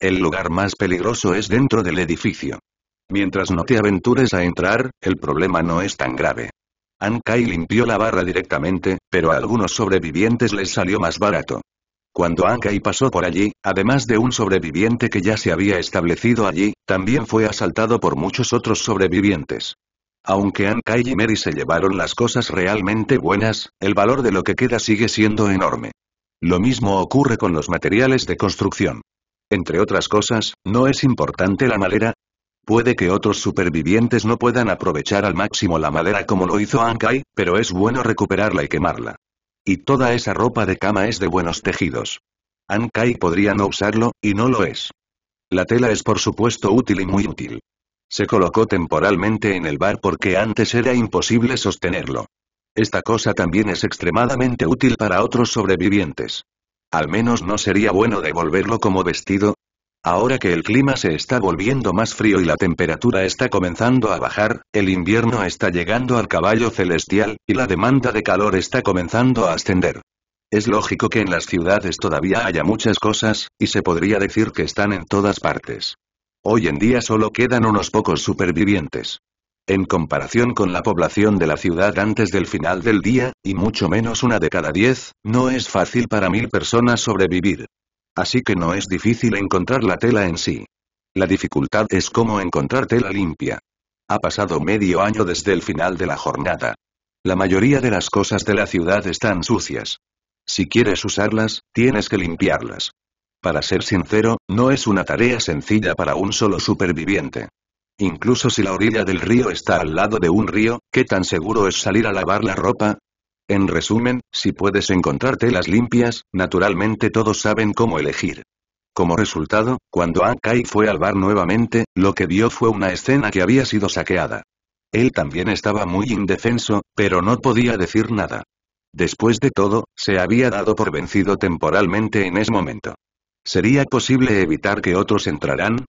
El lugar más peligroso es dentro del edificio. Mientras no te aventures a entrar, el problema no es tan grave. Ankai limpió la barra directamente, pero a algunos sobrevivientes les salió más barato. Cuando Ankai pasó por allí, además de un sobreviviente que ya se había establecido allí, también fue asaltado por muchos otros sobrevivientes. Aunque Ankai y Mary se llevaron las cosas realmente buenas, el valor de lo que queda sigue siendo enorme. Lo mismo ocurre con los materiales de construcción. Entre otras cosas, ¿no es importante la madera? Puede que otros supervivientes no puedan aprovechar al máximo la madera como lo hizo Ankai, pero es bueno recuperarla y quemarla. Y toda esa ropa de cama es de buenos tejidos. An podría no usarlo, y no lo es. La tela es por supuesto útil y muy útil. Se colocó temporalmente en el bar porque antes era imposible sostenerlo. Esta cosa también es extremadamente útil para otros sobrevivientes. Al menos no sería bueno devolverlo como vestido, Ahora que el clima se está volviendo más frío y la temperatura está comenzando a bajar, el invierno está llegando al caballo celestial, y la demanda de calor está comenzando a ascender. Es lógico que en las ciudades todavía haya muchas cosas, y se podría decir que están en todas partes. Hoy en día solo quedan unos pocos supervivientes. En comparación con la población de la ciudad antes del final del día, y mucho menos una de cada diez, no es fácil para mil personas sobrevivir. Así que no es difícil encontrar la tela en sí. La dificultad es cómo encontrar tela limpia. Ha pasado medio año desde el final de la jornada. La mayoría de las cosas de la ciudad están sucias. Si quieres usarlas, tienes que limpiarlas. Para ser sincero, no es una tarea sencilla para un solo superviviente. Incluso si la orilla del río está al lado de un río, ¿qué tan seguro es salir a lavar la ropa? En resumen, si puedes encontrar telas limpias, naturalmente todos saben cómo elegir. Como resultado, cuando Akai fue al bar nuevamente, lo que vio fue una escena que había sido saqueada. Él también estaba muy indefenso, pero no podía decir nada. Después de todo, se había dado por vencido temporalmente en ese momento. ¿Sería posible evitar que otros entraran?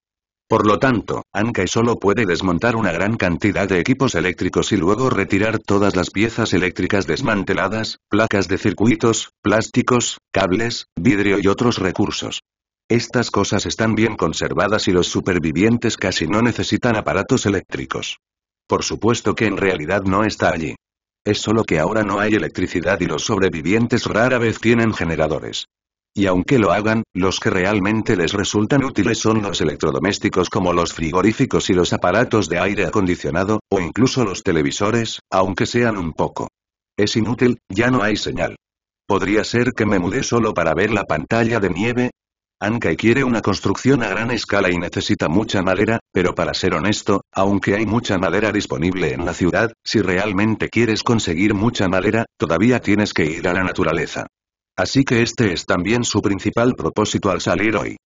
Por lo tanto, Ankai solo puede desmontar una gran cantidad de equipos eléctricos y luego retirar todas las piezas eléctricas desmanteladas, placas de circuitos, plásticos, cables, vidrio y otros recursos. Estas cosas están bien conservadas y los supervivientes casi no necesitan aparatos eléctricos. Por supuesto que en realidad no está allí. Es solo que ahora no hay electricidad y los sobrevivientes rara vez tienen generadores. Y aunque lo hagan, los que realmente les resultan útiles son los electrodomésticos como los frigoríficos y los aparatos de aire acondicionado, o incluso los televisores, aunque sean un poco. Es inútil, ya no hay señal. ¿Podría ser que me mudé solo para ver la pantalla de nieve? Ankai quiere una construcción a gran escala y necesita mucha madera, pero para ser honesto, aunque hay mucha madera disponible en la ciudad, si realmente quieres conseguir mucha madera, todavía tienes que ir a la naturaleza. Así que este es también su principal propósito al salir hoy.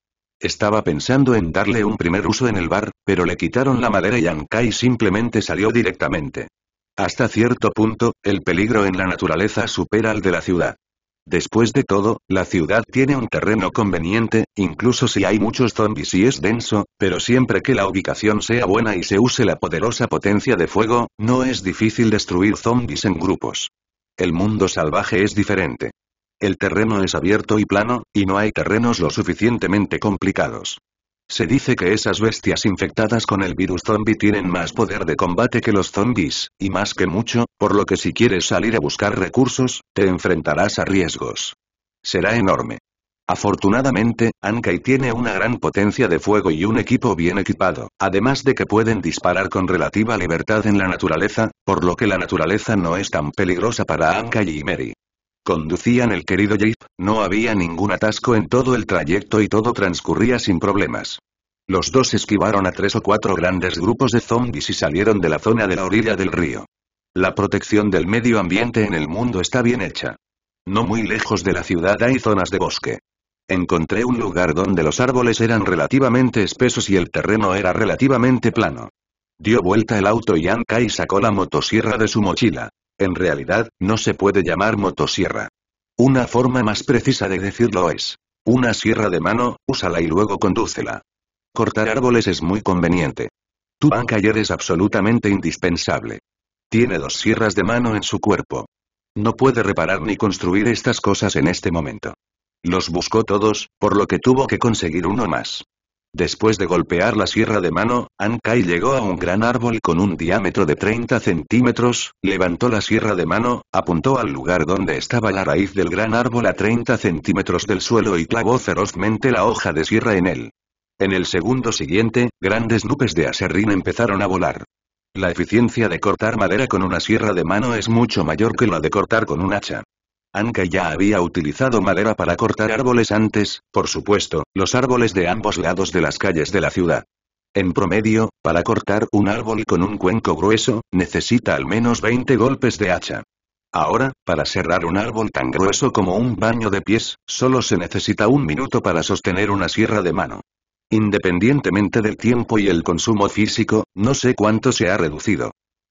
Estaba pensando en darle un primer uso en el bar, pero le quitaron la madera y Ankai simplemente salió directamente. Hasta cierto punto, el peligro en la naturaleza supera al de la ciudad. Después de todo, la ciudad tiene un terreno conveniente, incluso si hay muchos zombies y es denso, pero siempre que la ubicación sea buena y se use la poderosa potencia de fuego, no es difícil destruir zombies en grupos. El mundo salvaje es diferente. El terreno es abierto y plano, y no hay terrenos lo suficientemente complicados. Se dice que esas bestias infectadas con el virus zombie tienen más poder de combate que los zombies, y más que mucho, por lo que si quieres salir a buscar recursos, te enfrentarás a riesgos. Será enorme. Afortunadamente, Ankai tiene una gran potencia de fuego y un equipo bien equipado, además de que pueden disparar con relativa libertad en la naturaleza, por lo que la naturaleza no es tan peligrosa para Ankai y Mary. Conducían el querido jeep, no había ningún atasco en todo el trayecto y todo transcurría sin problemas. Los dos esquivaron a tres o cuatro grandes grupos de zombies y salieron de la zona de la orilla del río. La protección del medio ambiente en el mundo está bien hecha. No muy lejos de la ciudad hay zonas de bosque. Encontré un lugar donde los árboles eran relativamente espesos y el terreno era relativamente plano. Dio vuelta el auto y y sacó la motosierra de su mochila. En realidad, no se puede llamar motosierra. Una forma más precisa de decirlo es. Una sierra de mano, úsala y luego condúcela. Cortar árboles es muy conveniente. Tu bancayer es absolutamente indispensable. Tiene dos sierras de mano en su cuerpo. No puede reparar ni construir estas cosas en este momento. Los buscó todos, por lo que tuvo que conseguir uno más. Después de golpear la sierra de mano, Ankai llegó a un gran árbol con un diámetro de 30 centímetros, levantó la sierra de mano, apuntó al lugar donde estaba la raíz del gran árbol a 30 centímetros del suelo y clavó ferozmente la hoja de sierra en él. En el segundo siguiente, grandes nubes de aserrín empezaron a volar. La eficiencia de cortar madera con una sierra de mano es mucho mayor que la de cortar con un hacha. Anka ya había utilizado madera para cortar árboles antes, por supuesto, los árboles de ambos lados de las calles de la ciudad. En promedio, para cortar un árbol con un cuenco grueso, necesita al menos 20 golpes de hacha. Ahora, para serrar un árbol tan grueso como un baño de pies, solo se necesita un minuto para sostener una sierra de mano. Independientemente del tiempo y el consumo físico, no sé cuánto se ha reducido.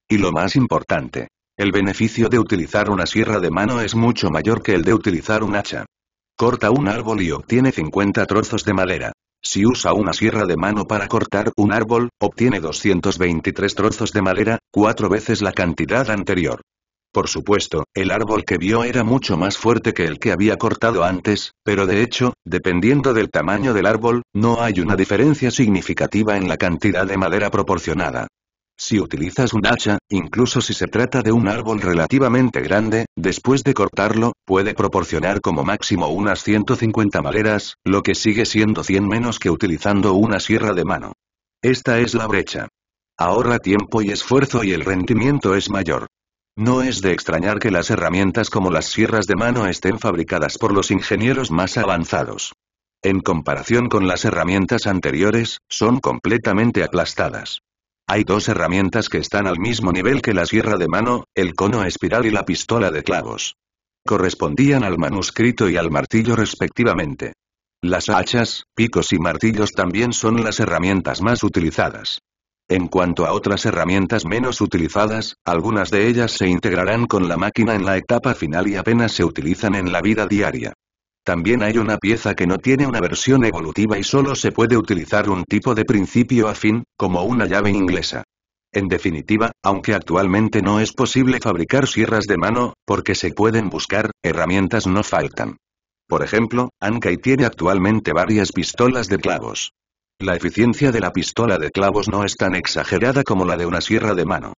Y lo más importante, el beneficio de utilizar una sierra de mano es mucho mayor que el de utilizar un hacha. Corta un árbol y obtiene 50 trozos de madera. Si usa una sierra de mano para cortar un árbol, obtiene 223 trozos de madera, cuatro veces la cantidad anterior. Por supuesto, el árbol que vio era mucho más fuerte que el que había cortado antes, pero de hecho, dependiendo del tamaño del árbol, no hay una diferencia significativa en la cantidad de madera proporcionada. Si utilizas un hacha, incluso si se trata de un árbol relativamente grande, después de cortarlo, puede proporcionar como máximo unas 150 maderas, lo que sigue siendo 100 menos que utilizando una sierra de mano. Esta es la brecha. Ahorra tiempo y esfuerzo y el rendimiento es mayor. No es de extrañar que las herramientas como las sierras de mano estén fabricadas por los ingenieros más avanzados. En comparación con las herramientas anteriores, son completamente aplastadas. Hay dos herramientas que están al mismo nivel que la sierra de mano, el cono espiral y la pistola de clavos. Correspondían al manuscrito y al martillo respectivamente. Las hachas, picos y martillos también son las herramientas más utilizadas. En cuanto a otras herramientas menos utilizadas, algunas de ellas se integrarán con la máquina en la etapa final y apenas se utilizan en la vida diaria. También hay una pieza que no tiene una versión evolutiva y solo se puede utilizar un tipo de principio afín, como una llave inglesa. En definitiva, aunque actualmente no es posible fabricar sierras de mano, porque se pueden buscar, herramientas no faltan. Por ejemplo, Ankai tiene actualmente varias pistolas de clavos. La eficiencia de la pistola de clavos no es tan exagerada como la de una sierra de mano.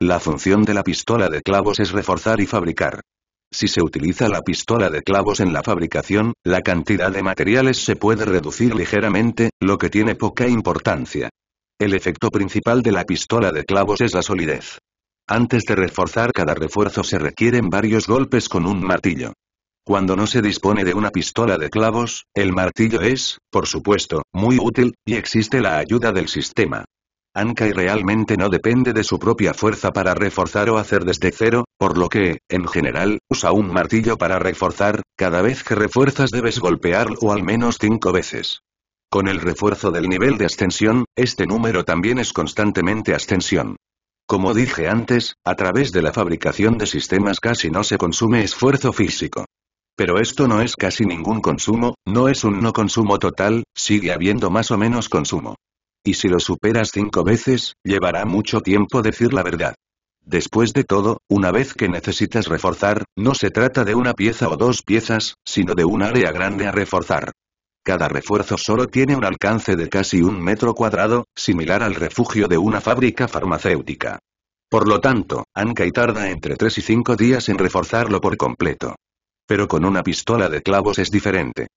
La función de la pistola de clavos es reforzar y fabricar. Si se utiliza la pistola de clavos en la fabricación, la cantidad de materiales se puede reducir ligeramente, lo que tiene poca importancia. El efecto principal de la pistola de clavos es la solidez. Antes de reforzar cada refuerzo se requieren varios golpes con un martillo. Cuando no se dispone de una pistola de clavos, el martillo es, por supuesto, muy útil, y existe la ayuda del sistema y realmente no depende de su propia fuerza para reforzar o hacer desde cero, por lo que, en general, usa un martillo para reforzar, cada vez que refuerzas debes golpearlo al menos cinco veces. Con el refuerzo del nivel de ascensión, este número también es constantemente ascensión. Como dije antes, a través de la fabricación de sistemas casi no se consume esfuerzo físico. Pero esto no es casi ningún consumo, no es un no consumo total, sigue habiendo más o menos consumo. Y si lo superas cinco veces, llevará mucho tiempo decir la verdad. Después de todo, una vez que necesitas reforzar, no se trata de una pieza o dos piezas, sino de un área grande a reforzar. Cada refuerzo solo tiene un alcance de casi un metro cuadrado, similar al refugio de una fábrica farmacéutica. Por lo tanto, y tarda entre 3 y 5 días en reforzarlo por completo. Pero con una pistola de clavos es diferente.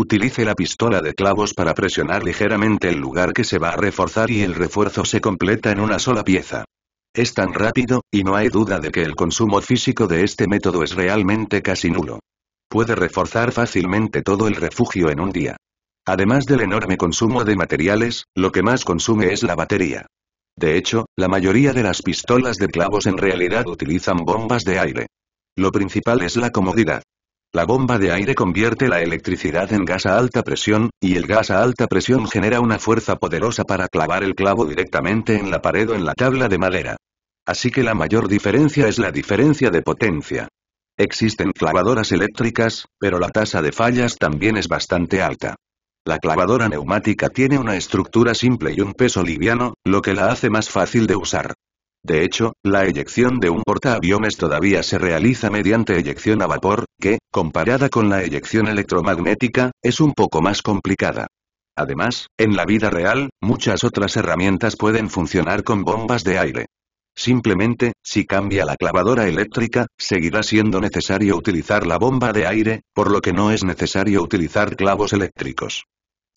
Utilice la pistola de clavos para presionar ligeramente el lugar que se va a reforzar y el refuerzo se completa en una sola pieza. Es tan rápido, y no hay duda de que el consumo físico de este método es realmente casi nulo. Puede reforzar fácilmente todo el refugio en un día. Además del enorme consumo de materiales, lo que más consume es la batería. De hecho, la mayoría de las pistolas de clavos en realidad utilizan bombas de aire. Lo principal es la comodidad. La bomba de aire convierte la electricidad en gas a alta presión, y el gas a alta presión genera una fuerza poderosa para clavar el clavo directamente en la pared o en la tabla de madera. Así que la mayor diferencia es la diferencia de potencia. Existen clavadoras eléctricas, pero la tasa de fallas también es bastante alta. La clavadora neumática tiene una estructura simple y un peso liviano, lo que la hace más fácil de usar. De hecho, la eyección de un portaaviones todavía se realiza mediante eyección a vapor, que, comparada con la eyección electromagnética, es un poco más complicada. Además, en la vida real, muchas otras herramientas pueden funcionar con bombas de aire. Simplemente, si cambia la clavadora eléctrica, seguirá siendo necesario utilizar la bomba de aire, por lo que no es necesario utilizar clavos eléctricos.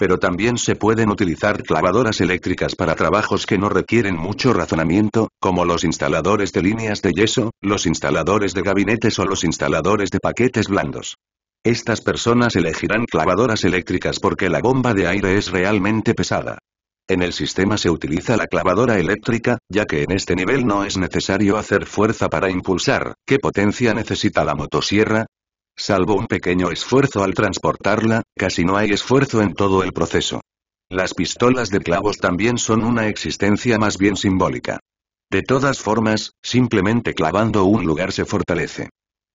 Pero también se pueden utilizar clavadoras eléctricas para trabajos que no requieren mucho razonamiento, como los instaladores de líneas de yeso, los instaladores de gabinetes o los instaladores de paquetes blandos. Estas personas elegirán clavadoras eléctricas porque la bomba de aire es realmente pesada. En el sistema se utiliza la clavadora eléctrica, ya que en este nivel no es necesario hacer fuerza para impulsar. ¿Qué potencia necesita la motosierra? Salvo un pequeño esfuerzo al transportarla, casi no hay esfuerzo en todo el proceso. Las pistolas de clavos también son una existencia más bien simbólica. De todas formas, simplemente clavando un lugar se fortalece.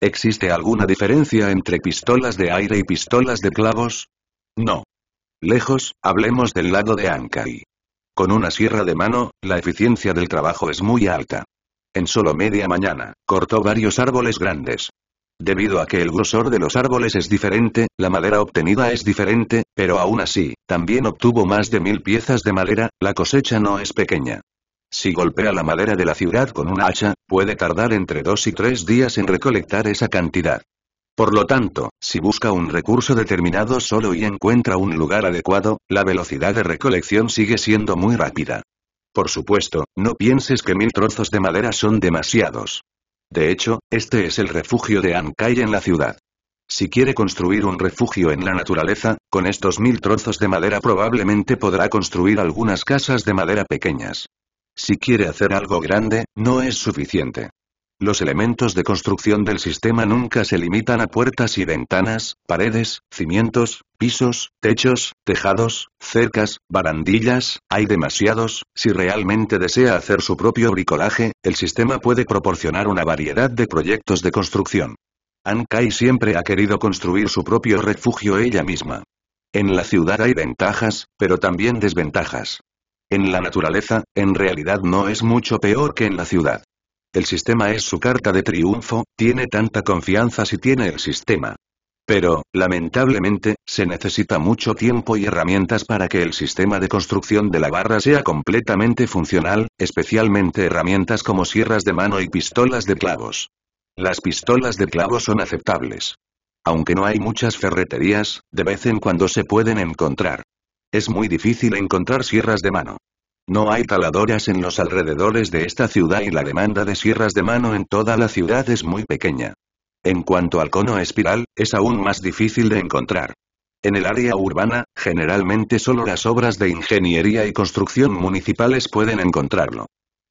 ¿Existe alguna diferencia entre pistolas de aire y pistolas de clavos? No. Lejos, hablemos del lado de Ankai. Con una sierra de mano, la eficiencia del trabajo es muy alta. En solo media mañana, cortó varios árboles grandes. Debido a que el grosor de los árboles es diferente, la madera obtenida es diferente, pero aún así, también obtuvo más de mil piezas de madera, la cosecha no es pequeña. Si golpea la madera de la ciudad con una hacha, puede tardar entre dos y tres días en recolectar esa cantidad. Por lo tanto, si busca un recurso determinado solo y encuentra un lugar adecuado, la velocidad de recolección sigue siendo muy rápida. Por supuesto, no pienses que mil trozos de madera son demasiados. De hecho, este es el refugio de Ankai en la ciudad. Si quiere construir un refugio en la naturaleza, con estos mil trozos de madera probablemente podrá construir algunas casas de madera pequeñas. Si quiere hacer algo grande, no es suficiente. Los elementos de construcción del sistema nunca se limitan a puertas y ventanas, paredes, cimientos, pisos, techos, tejados, cercas, barandillas, hay demasiados, si realmente desea hacer su propio bricolaje, el sistema puede proporcionar una variedad de proyectos de construcción. Ankai siempre ha querido construir su propio refugio ella misma. En la ciudad hay ventajas, pero también desventajas. En la naturaleza, en realidad no es mucho peor que en la ciudad. El sistema es su carta de triunfo, tiene tanta confianza si tiene el sistema. Pero, lamentablemente, se necesita mucho tiempo y herramientas para que el sistema de construcción de la barra sea completamente funcional, especialmente herramientas como sierras de mano y pistolas de clavos. Las pistolas de clavos son aceptables. Aunque no hay muchas ferreterías, de vez en cuando se pueden encontrar. Es muy difícil encontrar sierras de mano. No hay taladoras en los alrededores de esta ciudad y la demanda de sierras de mano en toda la ciudad es muy pequeña. En cuanto al cono espiral, es aún más difícil de encontrar. En el área urbana, generalmente solo las obras de ingeniería y construcción municipales pueden encontrarlo.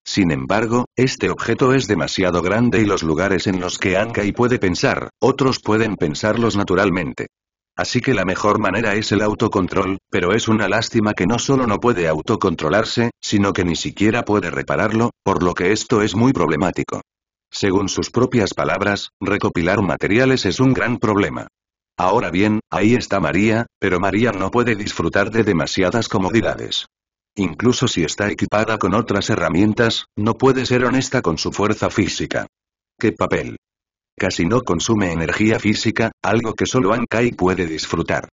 Sin embargo, este objeto es demasiado grande y los lugares en los que y puede pensar, otros pueden pensarlos naturalmente. Así que la mejor manera es el autocontrol, pero es una lástima que no solo no puede autocontrolarse, sino que ni siquiera puede repararlo, por lo que esto es muy problemático. Según sus propias palabras, recopilar materiales es un gran problema. Ahora bien, ahí está María, pero María no puede disfrutar de demasiadas comodidades. Incluso si está equipada con otras herramientas, no puede ser honesta con su fuerza física. ¿Qué papel casi no consume energía física, algo que solo Ankai puede disfrutar.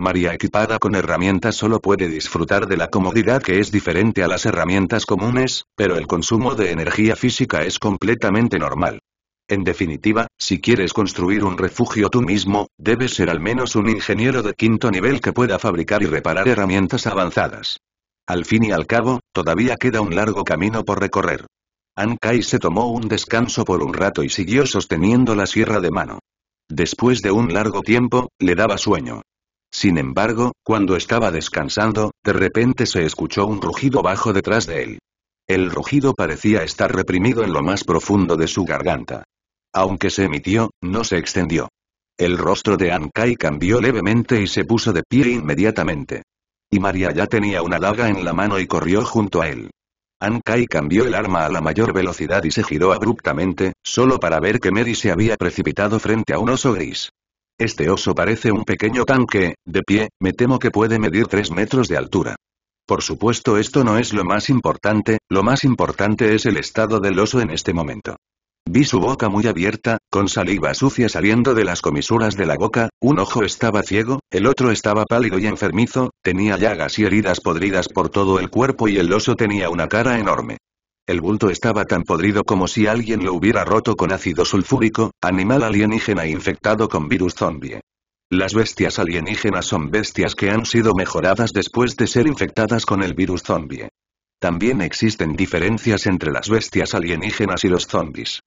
María equipada con herramientas solo puede disfrutar de la comodidad que es diferente a las herramientas comunes, pero el consumo de energía física es completamente normal. En definitiva, si quieres construir un refugio tú mismo, debes ser al menos un ingeniero de quinto nivel que pueda fabricar y reparar herramientas avanzadas. Al fin y al cabo, todavía queda un largo camino por recorrer. Ankai se tomó un descanso por un rato y siguió sosteniendo la sierra de mano. Después de un largo tiempo, le daba sueño. Sin embargo, cuando estaba descansando, de repente se escuchó un rugido bajo detrás de él. El rugido parecía estar reprimido en lo más profundo de su garganta. Aunque se emitió, no se extendió. El rostro de Ankai cambió levemente y se puso de pie inmediatamente. Y María ya tenía una daga en la mano y corrió junto a él. Ankai cambió el arma a la mayor velocidad y se giró abruptamente, solo para ver que Mary se había precipitado frente a un oso gris. Este oso parece un pequeño tanque, de pie, me temo que puede medir 3 metros de altura. Por supuesto esto no es lo más importante, lo más importante es el estado del oso en este momento. Vi su boca muy abierta, con saliva sucia saliendo de las comisuras de la boca, un ojo estaba ciego, el otro estaba pálido y enfermizo, tenía llagas y heridas podridas por todo el cuerpo y el oso tenía una cara enorme. El bulto estaba tan podrido como si alguien lo hubiera roto con ácido sulfúrico, animal alienígena infectado con virus zombie. Las bestias alienígenas son bestias que han sido mejoradas después de ser infectadas con el virus zombie. También existen diferencias entre las bestias alienígenas y los zombies.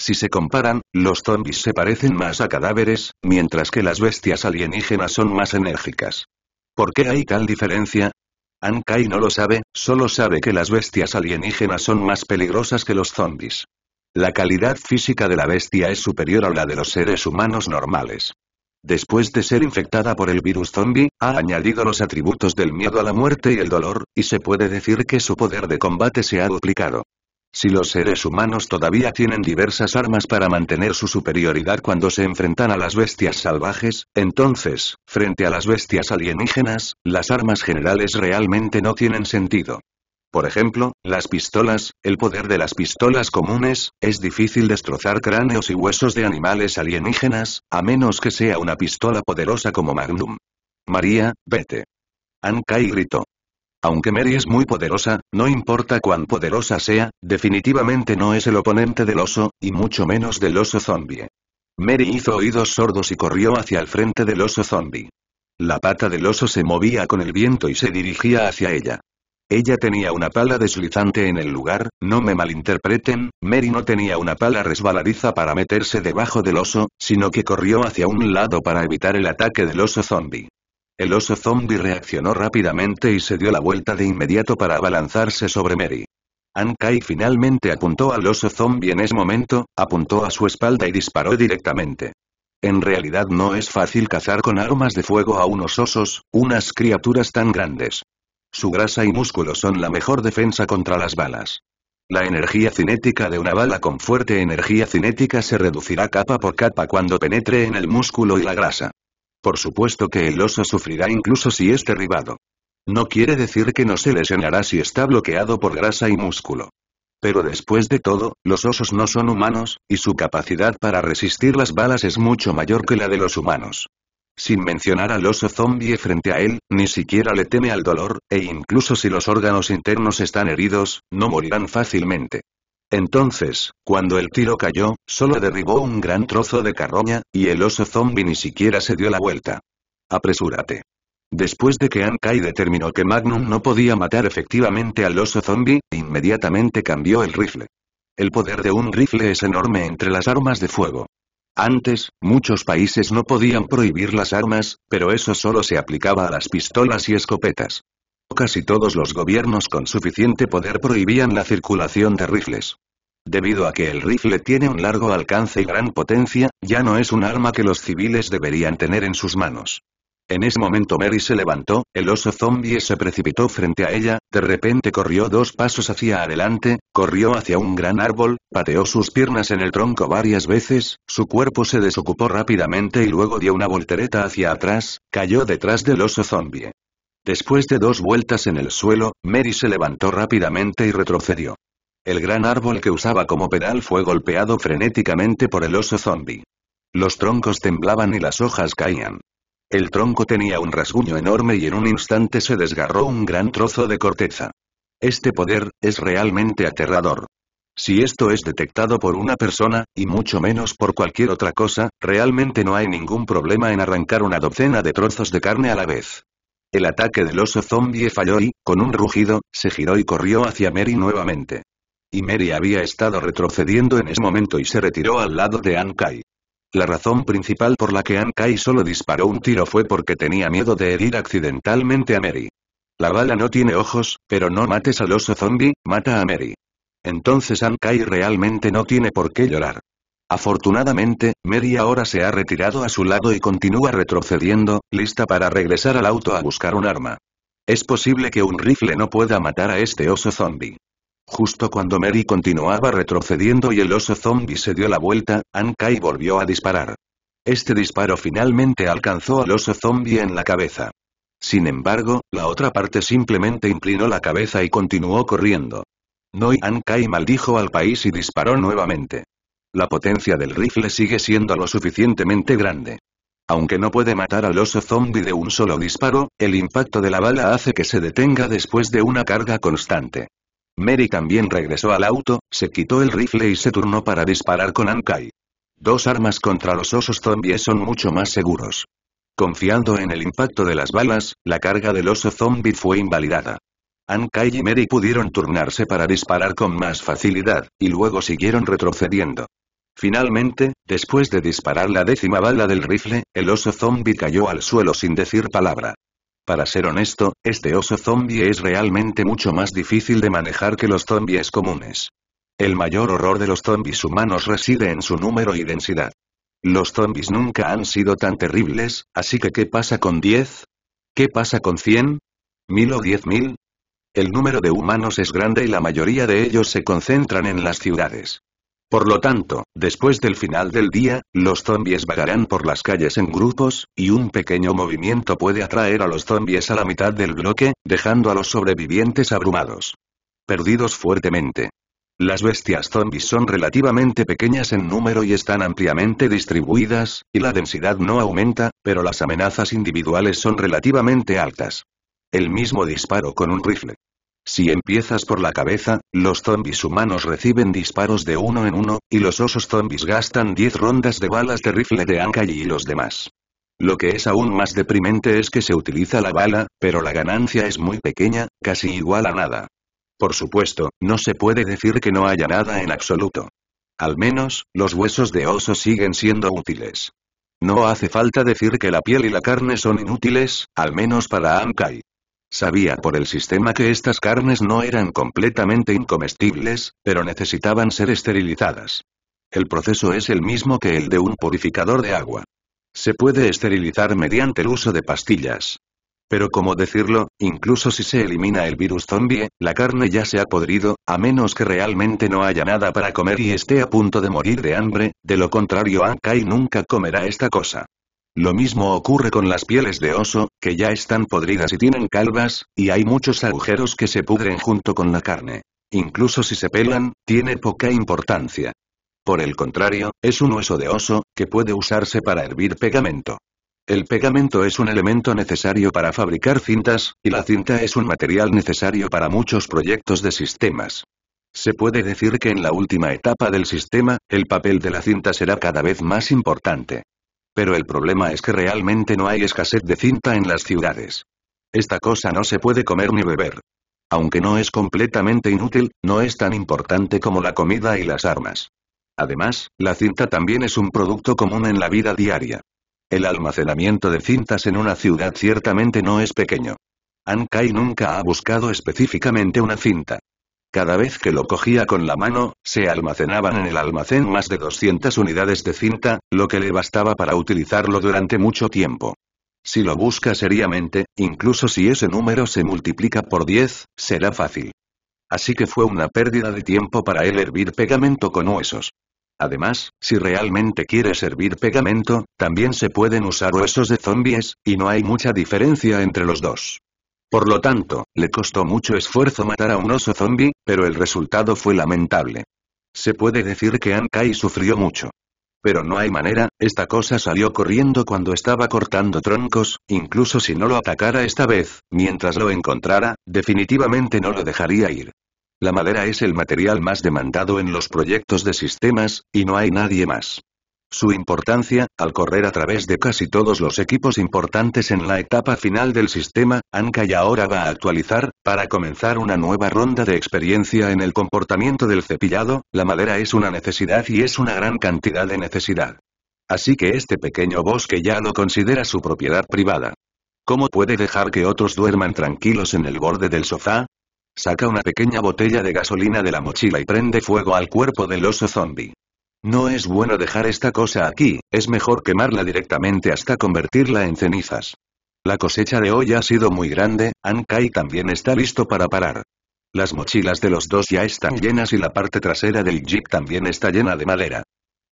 Si se comparan, los zombis se parecen más a cadáveres, mientras que las bestias alienígenas son más enérgicas. ¿Por qué hay tal diferencia? Ankai no lo sabe, solo sabe que las bestias alienígenas son más peligrosas que los zombis. La calidad física de la bestia es superior a la de los seres humanos normales. Después de ser infectada por el virus zombie, ha añadido los atributos del miedo a la muerte y el dolor, y se puede decir que su poder de combate se ha duplicado. Si los seres humanos todavía tienen diversas armas para mantener su superioridad cuando se enfrentan a las bestias salvajes, entonces, frente a las bestias alienígenas, las armas generales realmente no tienen sentido. Por ejemplo, las pistolas, el poder de las pistolas comunes, es difícil destrozar cráneos y huesos de animales alienígenas, a menos que sea una pistola poderosa como Magnum. María, vete. y gritó. Aunque Mary es muy poderosa, no importa cuán poderosa sea, definitivamente no es el oponente del oso, y mucho menos del oso zombie. Mary hizo oídos sordos y corrió hacia el frente del oso zombie. La pata del oso se movía con el viento y se dirigía hacia ella. Ella tenía una pala deslizante en el lugar, no me malinterpreten, Mary no tenía una pala resbaladiza para meterse debajo del oso, sino que corrió hacia un lado para evitar el ataque del oso zombie. El oso zombie reaccionó rápidamente y se dio la vuelta de inmediato para abalanzarse sobre Mary. Kai finalmente apuntó al oso zombie en ese momento, apuntó a su espalda y disparó directamente. En realidad no es fácil cazar con armas de fuego a unos osos, unas criaturas tan grandes. Su grasa y músculo son la mejor defensa contra las balas. La energía cinética de una bala con fuerte energía cinética se reducirá capa por capa cuando penetre en el músculo y la grasa. Por supuesto que el oso sufrirá incluso si es derribado. No quiere decir que no se lesionará si está bloqueado por grasa y músculo. Pero después de todo, los osos no son humanos, y su capacidad para resistir las balas es mucho mayor que la de los humanos. Sin mencionar al oso zombie frente a él, ni siquiera le teme al dolor, e incluso si los órganos internos están heridos, no morirán fácilmente. Entonces, cuando el tiro cayó, solo derribó un gran trozo de carroña, y el oso zombie ni siquiera se dio la vuelta. Apresúrate. Después de que Ankai determinó que Magnum no podía matar efectivamente al oso zombie, inmediatamente cambió el rifle. El poder de un rifle es enorme entre las armas de fuego. Antes, muchos países no podían prohibir las armas, pero eso solo se aplicaba a las pistolas y escopetas. Casi todos los gobiernos con suficiente poder prohibían la circulación de rifles. Debido a que el rifle tiene un largo alcance y gran potencia, ya no es un arma que los civiles deberían tener en sus manos. En ese momento Mary se levantó, el oso zombie se precipitó frente a ella, de repente corrió dos pasos hacia adelante, corrió hacia un gran árbol, pateó sus piernas en el tronco varias veces, su cuerpo se desocupó rápidamente y luego dio una voltereta hacia atrás, cayó detrás del oso zombie. Después de dos vueltas en el suelo, Mary se levantó rápidamente y retrocedió. El gran árbol que usaba como pedal fue golpeado frenéticamente por el oso zombie. Los troncos temblaban y las hojas caían. El tronco tenía un rasguño enorme y en un instante se desgarró un gran trozo de corteza. Este poder, es realmente aterrador. Si esto es detectado por una persona, y mucho menos por cualquier otra cosa, realmente no hay ningún problema en arrancar una docena de trozos de carne a la vez. El ataque del oso zombie falló y, con un rugido, se giró y corrió hacia Mary nuevamente. Y Mary había estado retrocediendo en ese momento y se retiró al lado de Ankai. La razón principal por la que Ankai solo disparó un tiro fue porque tenía miedo de herir accidentalmente a Mary. La bala no tiene ojos, pero no mates al oso zombie, mata a Mary. Entonces Ankai realmente no tiene por qué llorar. Afortunadamente, Mary ahora se ha retirado a su lado y continúa retrocediendo, lista para regresar al auto a buscar un arma. Es posible que un rifle no pueda matar a este oso zombie. Justo cuando Mary continuaba retrocediendo y el oso zombie se dio la vuelta, Ankai volvió a disparar. Este disparo finalmente alcanzó al oso zombie en la cabeza. Sin embargo, la otra parte simplemente inclinó la cabeza y continuó corriendo. Noi Ankai maldijo al país y disparó nuevamente. La potencia del rifle sigue siendo lo suficientemente grande. Aunque no puede matar al oso zombie de un solo disparo, el impacto de la bala hace que se detenga después de una carga constante. Mary también regresó al auto, se quitó el rifle y se turnó para disparar con Ankai. Dos armas contra los osos zombies son mucho más seguros. Confiando en el impacto de las balas, la carga del oso zombie fue invalidada. Ankai y Mary pudieron turnarse para disparar con más facilidad, y luego siguieron retrocediendo. Finalmente, después de disparar la décima bala del rifle, el oso zombie cayó al suelo sin decir palabra. Para ser honesto, este oso zombie es realmente mucho más difícil de manejar que los zombies comunes. El mayor horror de los zombies humanos reside en su número y densidad. Los zombies nunca han sido tan terribles, así que ¿qué pasa con 10? ¿Qué pasa con 100? ¿1000 o 10.000? El número de humanos es grande y la mayoría de ellos se concentran en las ciudades. Por lo tanto, después del final del día, los zombies vagarán por las calles en grupos, y un pequeño movimiento puede atraer a los zombies a la mitad del bloque, dejando a los sobrevivientes abrumados. Perdidos fuertemente. Las bestias zombies son relativamente pequeñas en número y están ampliamente distribuidas, y la densidad no aumenta, pero las amenazas individuales son relativamente altas. El mismo disparo con un rifle si empiezas por la cabeza, los zombis humanos reciben disparos de uno en uno, y los osos zombis gastan 10 rondas de balas de rifle de Ankai y los demás. Lo que es aún más deprimente es que se utiliza la bala, pero la ganancia es muy pequeña, casi igual a nada. Por supuesto, no se puede decir que no haya nada en absoluto. Al menos, los huesos de oso siguen siendo útiles. No hace falta decir que la piel y la carne son inútiles, al menos para Ankai. Sabía por el sistema que estas carnes no eran completamente incomestibles, pero necesitaban ser esterilizadas. El proceso es el mismo que el de un purificador de agua. Se puede esterilizar mediante el uso de pastillas. Pero como decirlo, incluso si se elimina el virus zombie, la carne ya se ha podrido, a menos que realmente no haya nada para comer y esté a punto de morir de hambre, de lo contrario Ankai nunca comerá esta cosa. Lo mismo ocurre con las pieles de oso, que ya están podridas y tienen calvas, y hay muchos agujeros que se pudren junto con la carne. Incluso si se pelan, tiene poca importancia. Por el contrario, es un hueso de oso, que puede usarse para hervir pegamento. El pegamento es un elemento necesario para fabricar cintas, y la cinta es un material necesario para muchos proyectos de sistemas. Se puede decir que en la última etapa del sistema, el papel de la cinta será cada vez más importante. Pero el problema es que realmente no hay escasez de cinta en las ciudades. Esta cosa no se puede comer ni beber. Aunque no es completamente inútil, no es tan importante como la comida y las armas. Además, la cinta también es un producto común en la vida diaria. El almacenamiento de cintas en una ciudad ciertamente no es pequeño. Ankai nunca ha buscado específicamente una cinta. Cada vez que lo cogía con la mano, se almacenaban en el almacén más de 200 unidades de cinta, lo que le bastaba para utilizarlo durante mucho tiempo. Si lo busca seriamente, incluso si ese número se multiplica por 10, será fácil. Así que fue una pérdida de tiempo para él hervir pegamento con huesos. Además, si realmente quiere servir pegamento, también se pueden usar huesos de zombies, y no hay mucha diferencia entre los dos. Por lo tanto, le costó mucho esfuerzo matar a un oso zombie, pero el resultado fue lamentable. Se puede decir que Ankai sufrió mucho. Pero no hay manera, esta cosa salió corriendo cuando estaba cortando troncos, incluso si no lo atacara esta vez, mientras lo encontrara, definitivamente no lo dejaría ir. La madera es el material más demandado en los proyectos de sistemas, y no hay nadie más. Su importancia, al correr a través de casi todos los equipos importantes en la etapa final del sistema, Anka y ahora va a actualizar, para comenzar una nueva ronda de experiencia en el comportamiento del cepillado, la madera es una necesidad y es una gran cantidad de necesidad. Así que este pequeño bosque ya lo considera su propiedad privada. ¿Cómo puede dejar que otros duerman tranquilos en el borde del sofá? Saca una pequeña botella de gasolina de la mochila y prende fuego al cuerpo del oso zombie. No es bueno dejar esta cosa aquí, es mejor quemarla directamente hasta convertirla en cenizas. La cosecha de hoy ha sido muy grande, Ankai también está listo para parar. Las mochilas de los dos ya están llenas y la parte trasera del jeep también está llena de madera.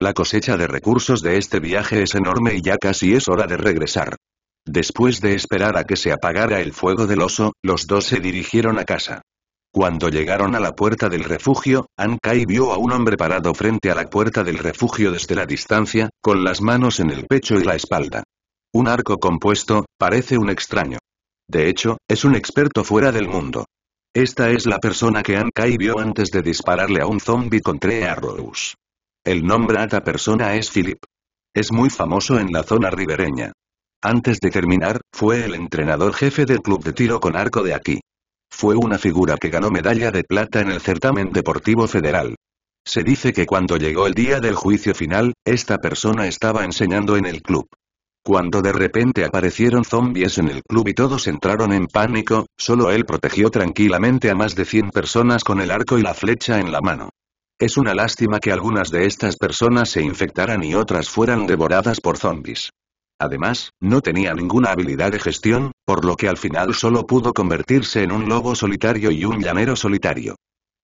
La cosecha de recursos de este viaje es enorme y ya casi es hora de regresar. Después de esperar a que se apagara el fuego del oso, los dos se dirigieron a casa. Cuando llegaron a la puerta del refugio, An vio a un hombre parado frente a la puerta del refugio desde la distancia, con las manos en el pecho y la espalda. Un arco compuesto, parece un extraño. De hecho, es un experto fuera del mundo. Esta es la persona que An vio antes de dispararle a un zombie con tres arrows. El nombre a esta persona es Philip. Es muy famoso en la zona ribereña. Antes de terminar, fue el entrenador jefe del club de tiro con arco de aquí. Fue una figura que ganó medalla de plata en el certamen deportivo federal. Se dice que cuando llegó el día del juicio final, esta persona estaba enseñando en el club. Cuando de repente aparecieron zombies en el club y todos entraron en pánico, solo él protegió tranquilamente a más de 100 personas con el arco y la flecha en la mano. Es una lástima que algunas de estas personas se infectaran y otras fueran devoradas por zombies. Además, no tenía ninguna habilidad de gestión, por lo que al final solo pudo convertirse en un lobo solitario y un llanero solitario.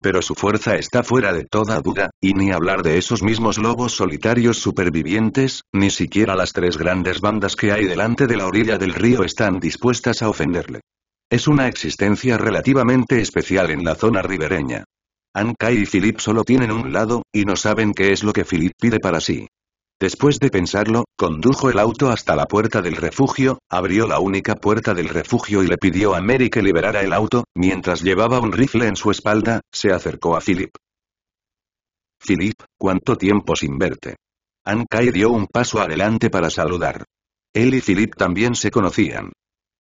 Pero su fuerza está fuera de toda duda, y ni hablar de esos mismos lobos solitarios supervivientes, ni siquiera las tres grandes bandas que hay delante de la orilla del río están dispuestas a ofenderle. Es una existencia relativamente especial en la zona ribereña. Anka y Philip solo tienen un lado, y no saben qué es lo que Philip pide para sí. Después de pensarlo, condujo el auto hasta la puerta del refugio, abrió la única puerta del refugio y le pidió a Mary que liberara el auto, mientras llevaba un rifle en su espalda, se acercó a Philip. Philip, ¿cuánto tiempo sin verte? Ankai dio un paso adelante para saludar. Él y Philip también se conocían.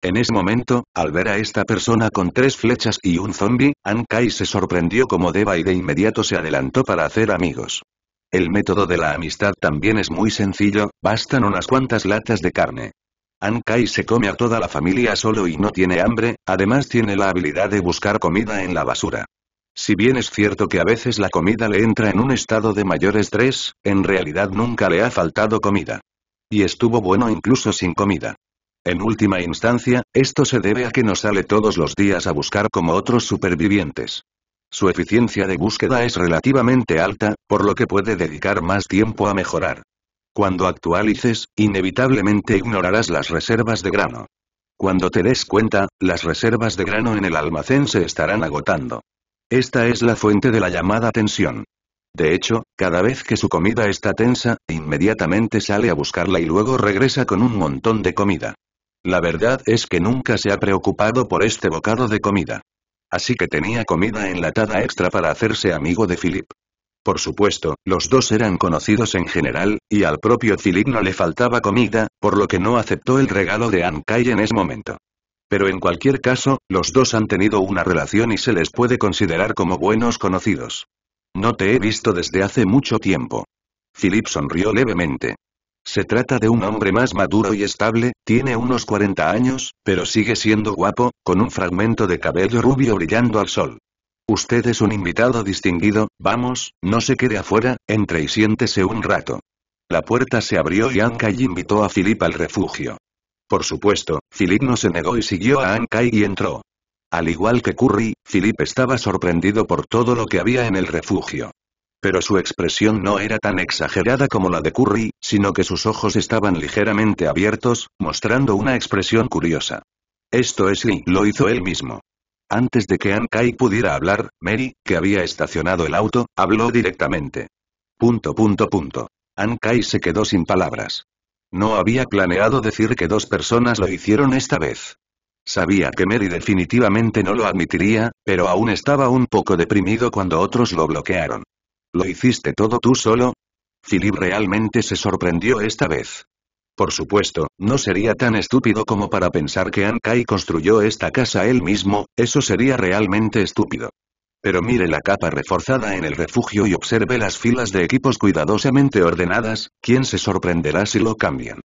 En ese momento, al ver a esta persona con tres flechas y un zombie, Ankai se sorprendió como deba y de inmediato se adelantó para hacer amigos. El método de la amistad también es muy sencillo, bastan unas cuantas latas de carne. Ankai se come a toda la familia solo y no tiene hambre, además tiene la habilidad de buscar comida en la basura. Si bien es cierto que a veces la comida le entra en un estado de mayor estrés, en realidad nunca le ha faltado comida. Y estuvo bueno incluso sin comida. En última instancia, esto se debe a que no sale todos los días a buscar como otros supervivientes. Su eficiencia de búsqueda es relativamente alta, por lo que puede dedicar más tiempo a mejorar. Cuando actualices, inevitablemente ignorarás las reservas de grano. Cuando te des cuenta, las reservas de grano en el almacén se estarán agotando. Esta es la fuente de la llamada tensión. De hecho, cada vez que su comida está tensa, inmediatamente sale a buscarla y luego regresa con un montón de comida. La verdad es que nunca se ha preocupado por este bocado de comida. Así que tenía comida enlatada extra para hacerse amigo de Philip. Por supuesto, los dos eran conocidos en general, y al propio Philip no le faltaba comida, por lo que no aceptó el regalo de Ankai en ese momento. Pero en cualquier caso, los dos han tenido una relación y se les puede considerar como buenos conocidos. No te he visto desde hace mucho tiempo. Philip sonrió levemente. Se trata de un hombre más maduro y estable, tiene unos 40 años, pero sigue siendo guapo, con un fragmento de cabello rubio brillando al sol. Usted es un invitado distinguido, vamos, no se quede afuera, entre y siéntese un rato. La puerta se abrió y Ankai invitó a Philip al refugio. Por supuesto, Philip no se negó y siguió a Ankai y entró. Al igual que Curry, Philip estaba sorprendido por todo lo que había en el refugio pero su expresión no era tan exagerada como la de Curry, sino que sus ojos estaban ligeramente abiertos, mostrando una expresión curiosa. Esto es y lo hizo él mismo. Antes de que Ankai pudiera hablar, Mary, que había estacionado el auto, habló directamente. Punto punto punto. Ankai se quedó sin palabras. No había planeado decir que dos personas lo hicieron esta vez. Sabía que Mary definitivamente no lo admitiría, pero aún estaba un poco deprimido cuando otros lo bloquearon. ¿Lo hiciste todo tú solo? Philip realmente se sorprendió esta vez. Por supuesto, no sería tan estúpido como para pensar que Ankai construyó esta casa él mismo, eso sería realmente estúpido. Pero mire la capa reforzada en el refugio y observe las filas de equipos cuidadosamente ordenadas, ¿quién se sorprenderá si lo cambian?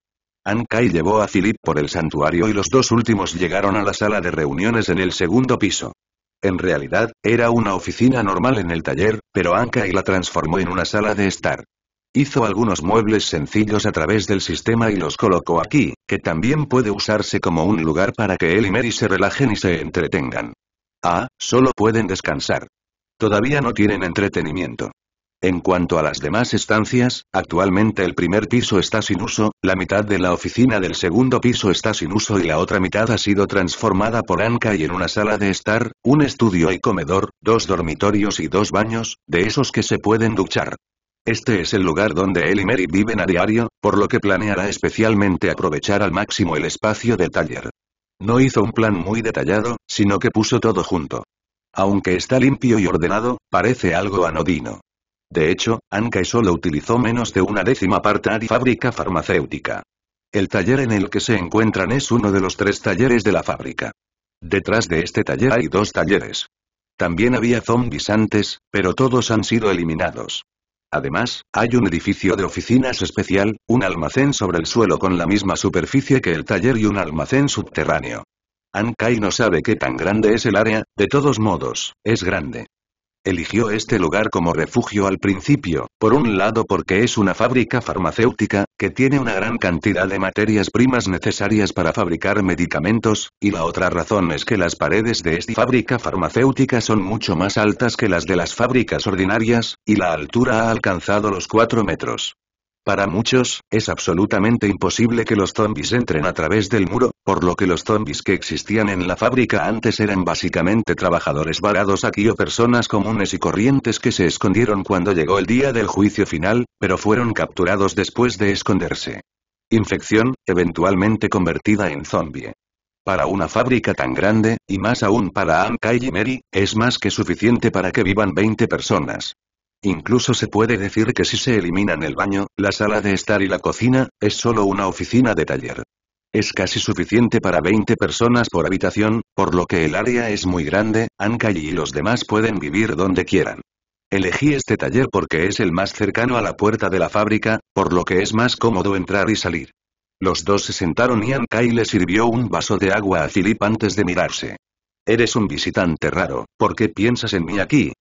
Ankai llevó a Philip por el santuario y los dos últimos llegaron a la sala de reuniones en el segundo piso. En realidad, era una oficina normal en el taller, pero y la transformó en una sala de estar. Hizo algunos muebles sencillos a través del sistema y los colocó aquí, que también puede usarse como un lugar para que él y Mary se relajen y se entretengan. Ah, solo pueden descansar. Todavía no tienen entretenimiento. En cuanto a las demás estancias, actualmente el primer piso está sin uso, la mitad de la oficina del segundo piso está sin uso y la otra mitad ha sido transformada por Anka y en una sala de estar, un estudio y comedor, dos dormitorios y dos baños, de esos que se pueden duchar. Este es el lugar donde él y Mary viven a diario, por lo que planeará especialmente aprovechar al máximo el espacio del taller. No hizo un plan muy detallado, sino que puso todo junto. Aunque está limpio y ordenado, parece algo anodino. De hecho, Ankai solo utilizó menos de una décima parte de la fábrica farmacéutica. El taller en el que se encuentran es uno de los tres talleres de la fábrica. Detrás de este taller hay dos talleres. También había zombies antes, pero todos han sido eliminados. Además, hay un edificio de oficinas especial, un almacén sobre el suelo con la misma superficie que el taller y un almacén subterráneo. Ankai no sabe qué tan grande es el área, de todos modos, es grande eligió este lugar como refugio al principio, por un lado porque es una fábrica farmacéutica, que tiene una gran cantidad de materias primas necesarias para fabricar medicamentos, y la otra razón es que las paredes de esta fábrica farmacéutica son mucho más altas que las de las fábricas ordinarias, y la altura ha alcanzado los 4 metros. Para muchos, es absolutamente imposible que los zombies entren a través del muro, por lo que los zombies que existían en la fábrica antes eran básicamente trabajadores varados aquí o personas comunes y corrientes que se escondieron cuando llegó el día del juicio final, pero fueron capturados después de esconderse. Infección, eventualmente convertida en zombie. Para una fábrica tan grande, y más aún para Anka y Mary, es más que suficiente para que vivan 20 personas. Incluso se puede decir que si se eliminan el baño, la sala de estar y la cocina, es solo una oficina de taller. Es casi suficiente para 20 personas por habitación, por lo que el área es muy grande, Anka y los demás pueden vivir donde quieran. Elegí este taller porque es el más cercano a la puerta de la fábrica, por lo que es más cómodo entrar y salir. Los dos se sentaron y y le sirvió un vaso de agua a Philip antes de mirarse. Eres un visitante raro, ¿por qué piensas en mí aquí?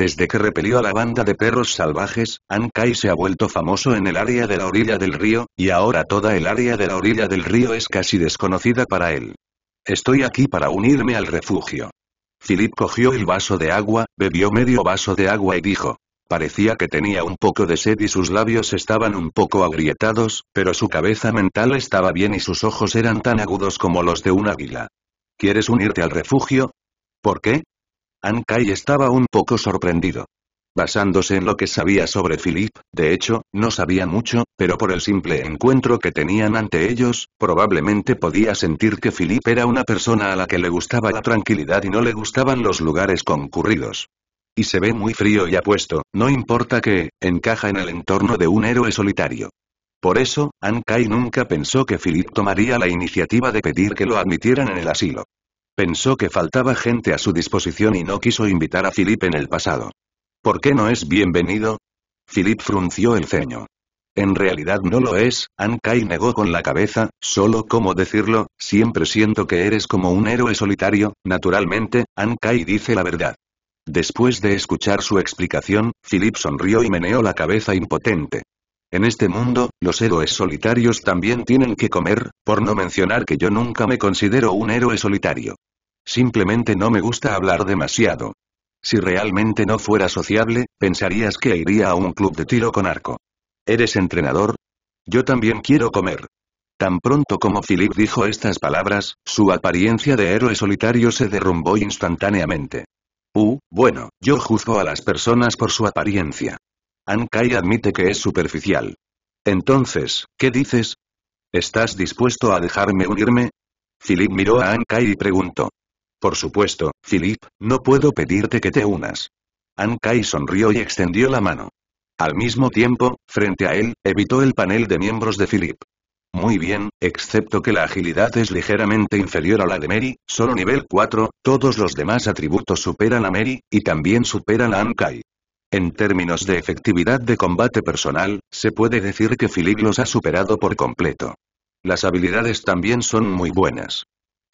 Desde que repelió a la banda de perros salvajes, Ankai se ha vuelto famoso en el área de la orilla del río, y ahora toda el área de la orilla del río es casi desconocida para él. Estoy aquí para unirme al refugio. Philip cogió el vaso de agua, bebió medio vaso de agua y dijo. Parecía que tenía un poco de sed y sus labios estaban un poco agrietados, pero su cabeza mental estaba bien y sus ojos eran tan agudos como los de un águila. ¿Quieres unirte al refugio? ¿Por qué? An estaba un poco sorprendido. Basándose en lo que sabía sobre Philip, de hecho, no sabía mucho, pero por el simple encuentro que tenían ante ellos, probablemente podía sentir que Philip era una persona a la que le gustaba la tranquilidad y no le gustaban los lugares concurridos. Y se ve muy frío y apuesto, no importa que, encaja en el entorno de un héroe solitario. Por eso, An Kai nunca pensó que Philip tomaría la iniciativa de pedir que lo admitieran en el asilo. Pensó que faltaba gente a su disposición y no quiso invitar a Philip en el pasado. ¿Por qué no es bienvenido? Philip frunció el ceño. En realidad no lo es, Ankai negó con la cabeza, solo cómo decirlo, siempre siento que eres como un héroe solitario, naturalmente, Ankai dice la verdad. Después de escuchar su explicación, Philip sonrió y meneó la cabeza impotente. En este mundo, los héroes solitarios también tienen que comer, por no mencionar que yo nunca me considero un héroe solitario. Simplemente no me gusta hablar demasiado. Si realmente no fuera sociable, pensarías que iría a un club de tiro con arco. ¿Eres entrenador? Yo también quiero comer. Tan pronto como Philip dijo estas palabras, su apariencia de héroe solitario se derrumbó instantáneamente. Uh, bueno, yo juzgo a las personas por su apariencia. Ankai admite que es superficial. Entonces, ¿qué dices? ¿Estás dispuesto a dejarme unirme? Philip miró a Ankai y preguntó. Por supuesto, Philip, no puedo pedirte que te unas. Ankai sonrió y extendió la mano. Al mismo tiempo, frente a él, evitó el panel de miembros de Philip. Muy bien, excepto que la agilidad es ligeramente inferior a la de Mary, solo nivel 4, todos los demás atributos superan a Mary, y también superan a Ankai. En términos de efectividad de combate personal, se puede decir que Philip los ha superado por completo. Las habilidades también son muy buenas.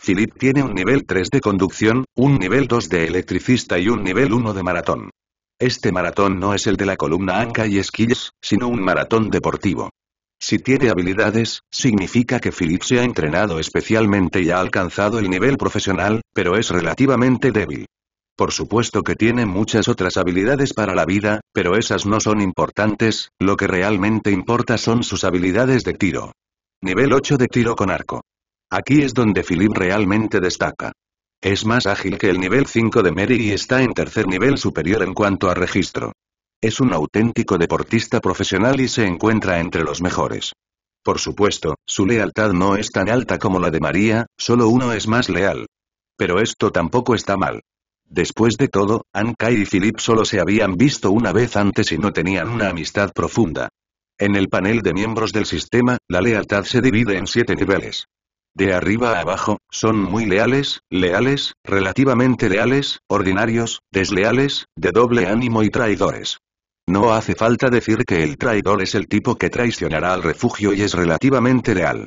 Philip tiene un nivel 3 de conducción, un nivel 2 de electricista y un nivel 1 de maratón. Este maratón no es el de la columna anca y esquís, sino un maratón deportivo. Si tiene habilidades, significa que Philip se ha entrenado especialmente y ha alcanzado el nivel profesional, pero es relativamente débil. Por supuesto que tiene muchas otras habilidades para la vida, pero esas no son importantes, lo que realmente importa son sus habilidades de tiro. Nivel 8 de tiro con arco. Aquí es donde Philip realmente destaca. Es más ágil que el nivel 5 de Mary y está en tercer nivel superior en cuanto a registro. Es un auténtico deportista profesional y se encuentra entre los mejores. Por supuesto, su lealtad no es tan alta como la de María, solo uno es más leal. Pero esto tampoco está mal. Después de todo, Anka y Philip solo se habían visto una vez antes y no tenían una amistad profunda. En el panel de miembros del sistema, la lealtad se divide en siete niveles. De arriba a abajo, son muy leales, leales, relativamente leales, ordinarios, desleales, de doble ánimo y traidores. No hace falta decir que el traidor es el tipo que traicionará al refugio y es relativamente leal.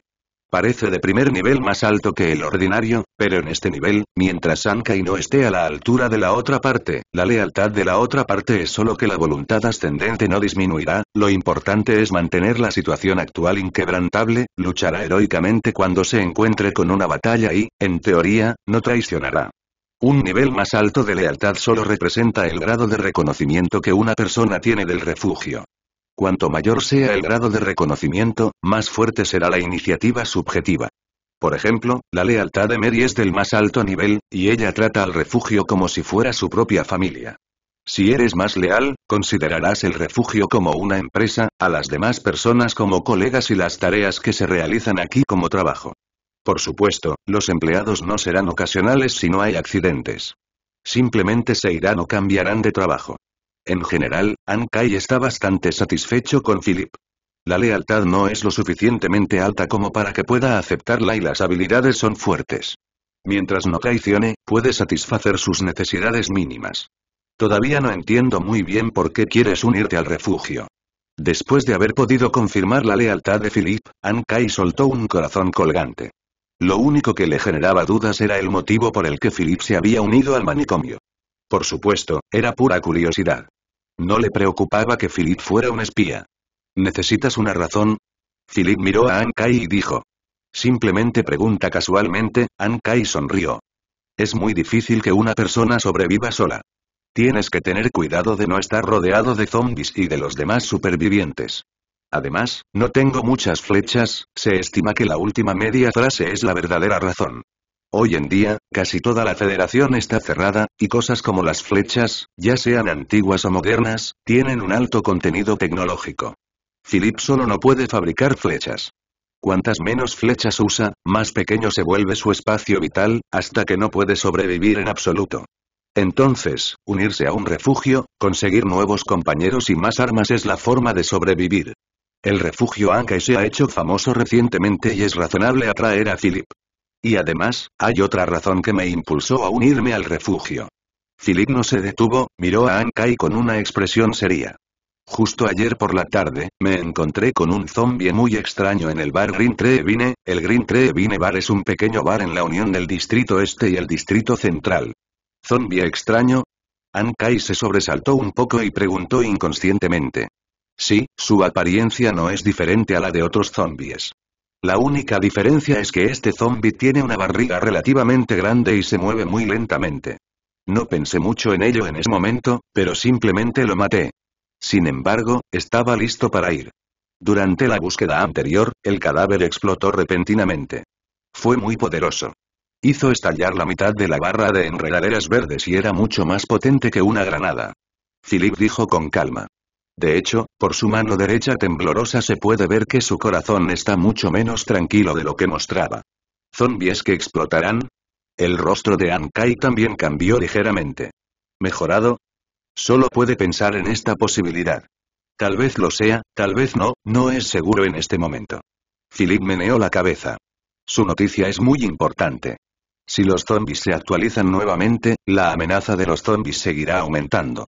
Parece de primer nivel más alto que el ordinario, pero en este nivel, mientras Sankai no esté a la altura de la otra parte, la lealtad de la otra parte es solo que la voluntad ascendente no disminuirá, lo importante es mantener la situación actual inquebrantable, luchará heroicamente cuando se encuentre con una batalla y, en teoría, no traicionará. Un nivel más alto de lealtad solo representa el grado de reconocimiento que una persona tiene del refugio. Cuanto mayor sea el grado de reconocimiento, más fuerte será la iniciativa subjetiva. Por ejemplo, la lealtad de Mary es del más alto nivel, y ella trata al refugio como si fuera su propia familia. Si eres más leal, considerarás el refugio como una empresa, a las demás personas como colegas y las tareas que se realizan aquí como trabajo. Por supuesto, los empleados no serán ocasionales si no hay accidentes. Simplemente se irán o cambiarán de trabajo. En general, Ankai está bastante satisfecho con Philip. La lealtad no es lo suficientemente alta como para que pueda aceptarla y las habilidades son fuertes. Mientras no traicione, puede satisfacer sus necesidades mínimas. Todavía no entiendo muy bien por qué quieres unirte al refugio. Después de haber podido confirmar la lealtad de Philip, Ankai soltó un corazón colgante. Lo único que le generaba dudas era el motivo por el que Philip se había unido al manicomio. Por supuesto, era pura curiosidad. No le preocupaba que Philip fuera un espía. ¿Necesitas una razón? Philip miró a Ankai y dijo. Simplemente pregunta casualmente, Ankai sonrió. Es muy difícil que una persona sobreviva sola. Tienes que tener cuidado de no estar rodeado de zombies y de los demás supervivientes. Además, no tengo muchas flechas, se estima que la última media frase es la verdadera razón. Hoy en día, casi toda la federación está cerrada, y cosas como las flechas, ya sean antiguas o modernas, tienen un alto contenido tecnológico. Philip solo no puede fabricar flechas. Cuantas menos flechas usa, más pequeño se vuelve su espacio vital, hasta que no puede sobrevivir en absoluto. Entonces, unirse a un refugio, conseguir nuevos compañeros y más armas es la forma de sobrevivir. El refugio Anka se ha hecho famoso recientemente y es razonable atraer a Philip. Y además, hay otra razón que me impulsó a unirme al refugio. Philip no se detuvo, miró a Ankai con una expresión seria. Justo ayer por la tarde, me encontré con un zombie muy extraño en el bar Green Vine, El Green Vine Bar es un pequeño bar en la unión del distrito este y el distrito central. ¿Zombie extraño? Ankai se sobresaltó un poco y preguntó inconscientemente. Sí, su apariencia no es diferente a la de otros zombies. La única diferencia es que este zombie tiene una barriga relativamente grande y se mueve muy lentamente. No pensé mucho en ello en ese momento, pero simplemente lo maté. Sin embargo, estaba listo para ir. Durante la búsqueda anterior, el cadáver explotó repentinamente. Fue muy poderoso. Hizo estallar la mitad de la barra de enredaderas verdes y era mucho más potente que una granada. Philip dijo con calma. De hecho, por su mano derecha temblorosa se puede ver que su corazón está mucho menos tranquilo de lo que mostraba. ¿Zombies que explotarán? El rostro de Ankai también cambió ligeramente. ¿Mejorado? Solo puede pensar en esta posibilidad. Tal vez lo sea, tal vez no, no es seguro en este momento. Philip meneó la cabeza. Su noticia es muy importante. Si los zombies se actualizan nuevamente, la amenaza de los zombies seguirá aumentando.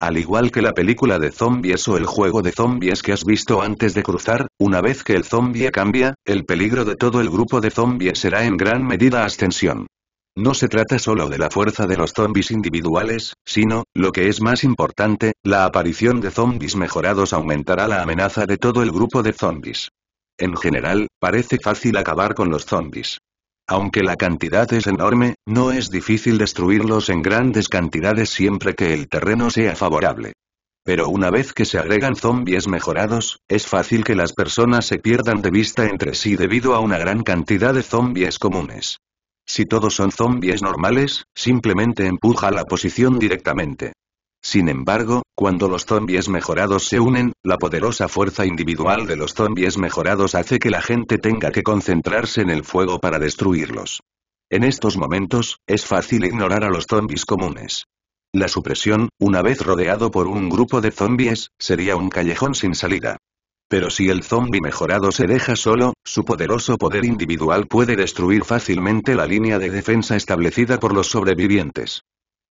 Al igual que la película de zombies o el juego de zombies que has visto antes de cruzar, una vez que el zombie cambia, el peligro de todo el grupo de zombies será en gran medida ascensión. No se trata solo de la fuerza de los zombies individuales, sino, lo que es más importante, la aparición de zombies mejorados aumentará la amenaza de todo el grupo de zombies. En general, parece fácil acabar con los zombies. Aunque la cantidad es enorme, no es difícil destruirlos en grandes cantidades siempre que el terreno sea favorable. Pero una vez que se agregan zombies mejorados, es fácil que las personas se pierdan de vista entre sí debido a una gran cantidad de zombies comunes. Si todos son zombies normales, simplemente empuja la posición directamente. Sin embargo, cuando los zombies mejorados se unen, la poderosa fuerza individual de los zombies mejorados hace que la gente tenga que concentrarse en el fuego para destruirlos. En estos momentos, es fácil ignorar a los zombies comunes. La supresión, una vez rodeado por un grupo de zombies, sería un callejón sin salida. Pero si el zombie mejorado se deja solo, su poderoso poder individual puede destruir fácilmente la línea de defensa establecida por los sobrevivientes.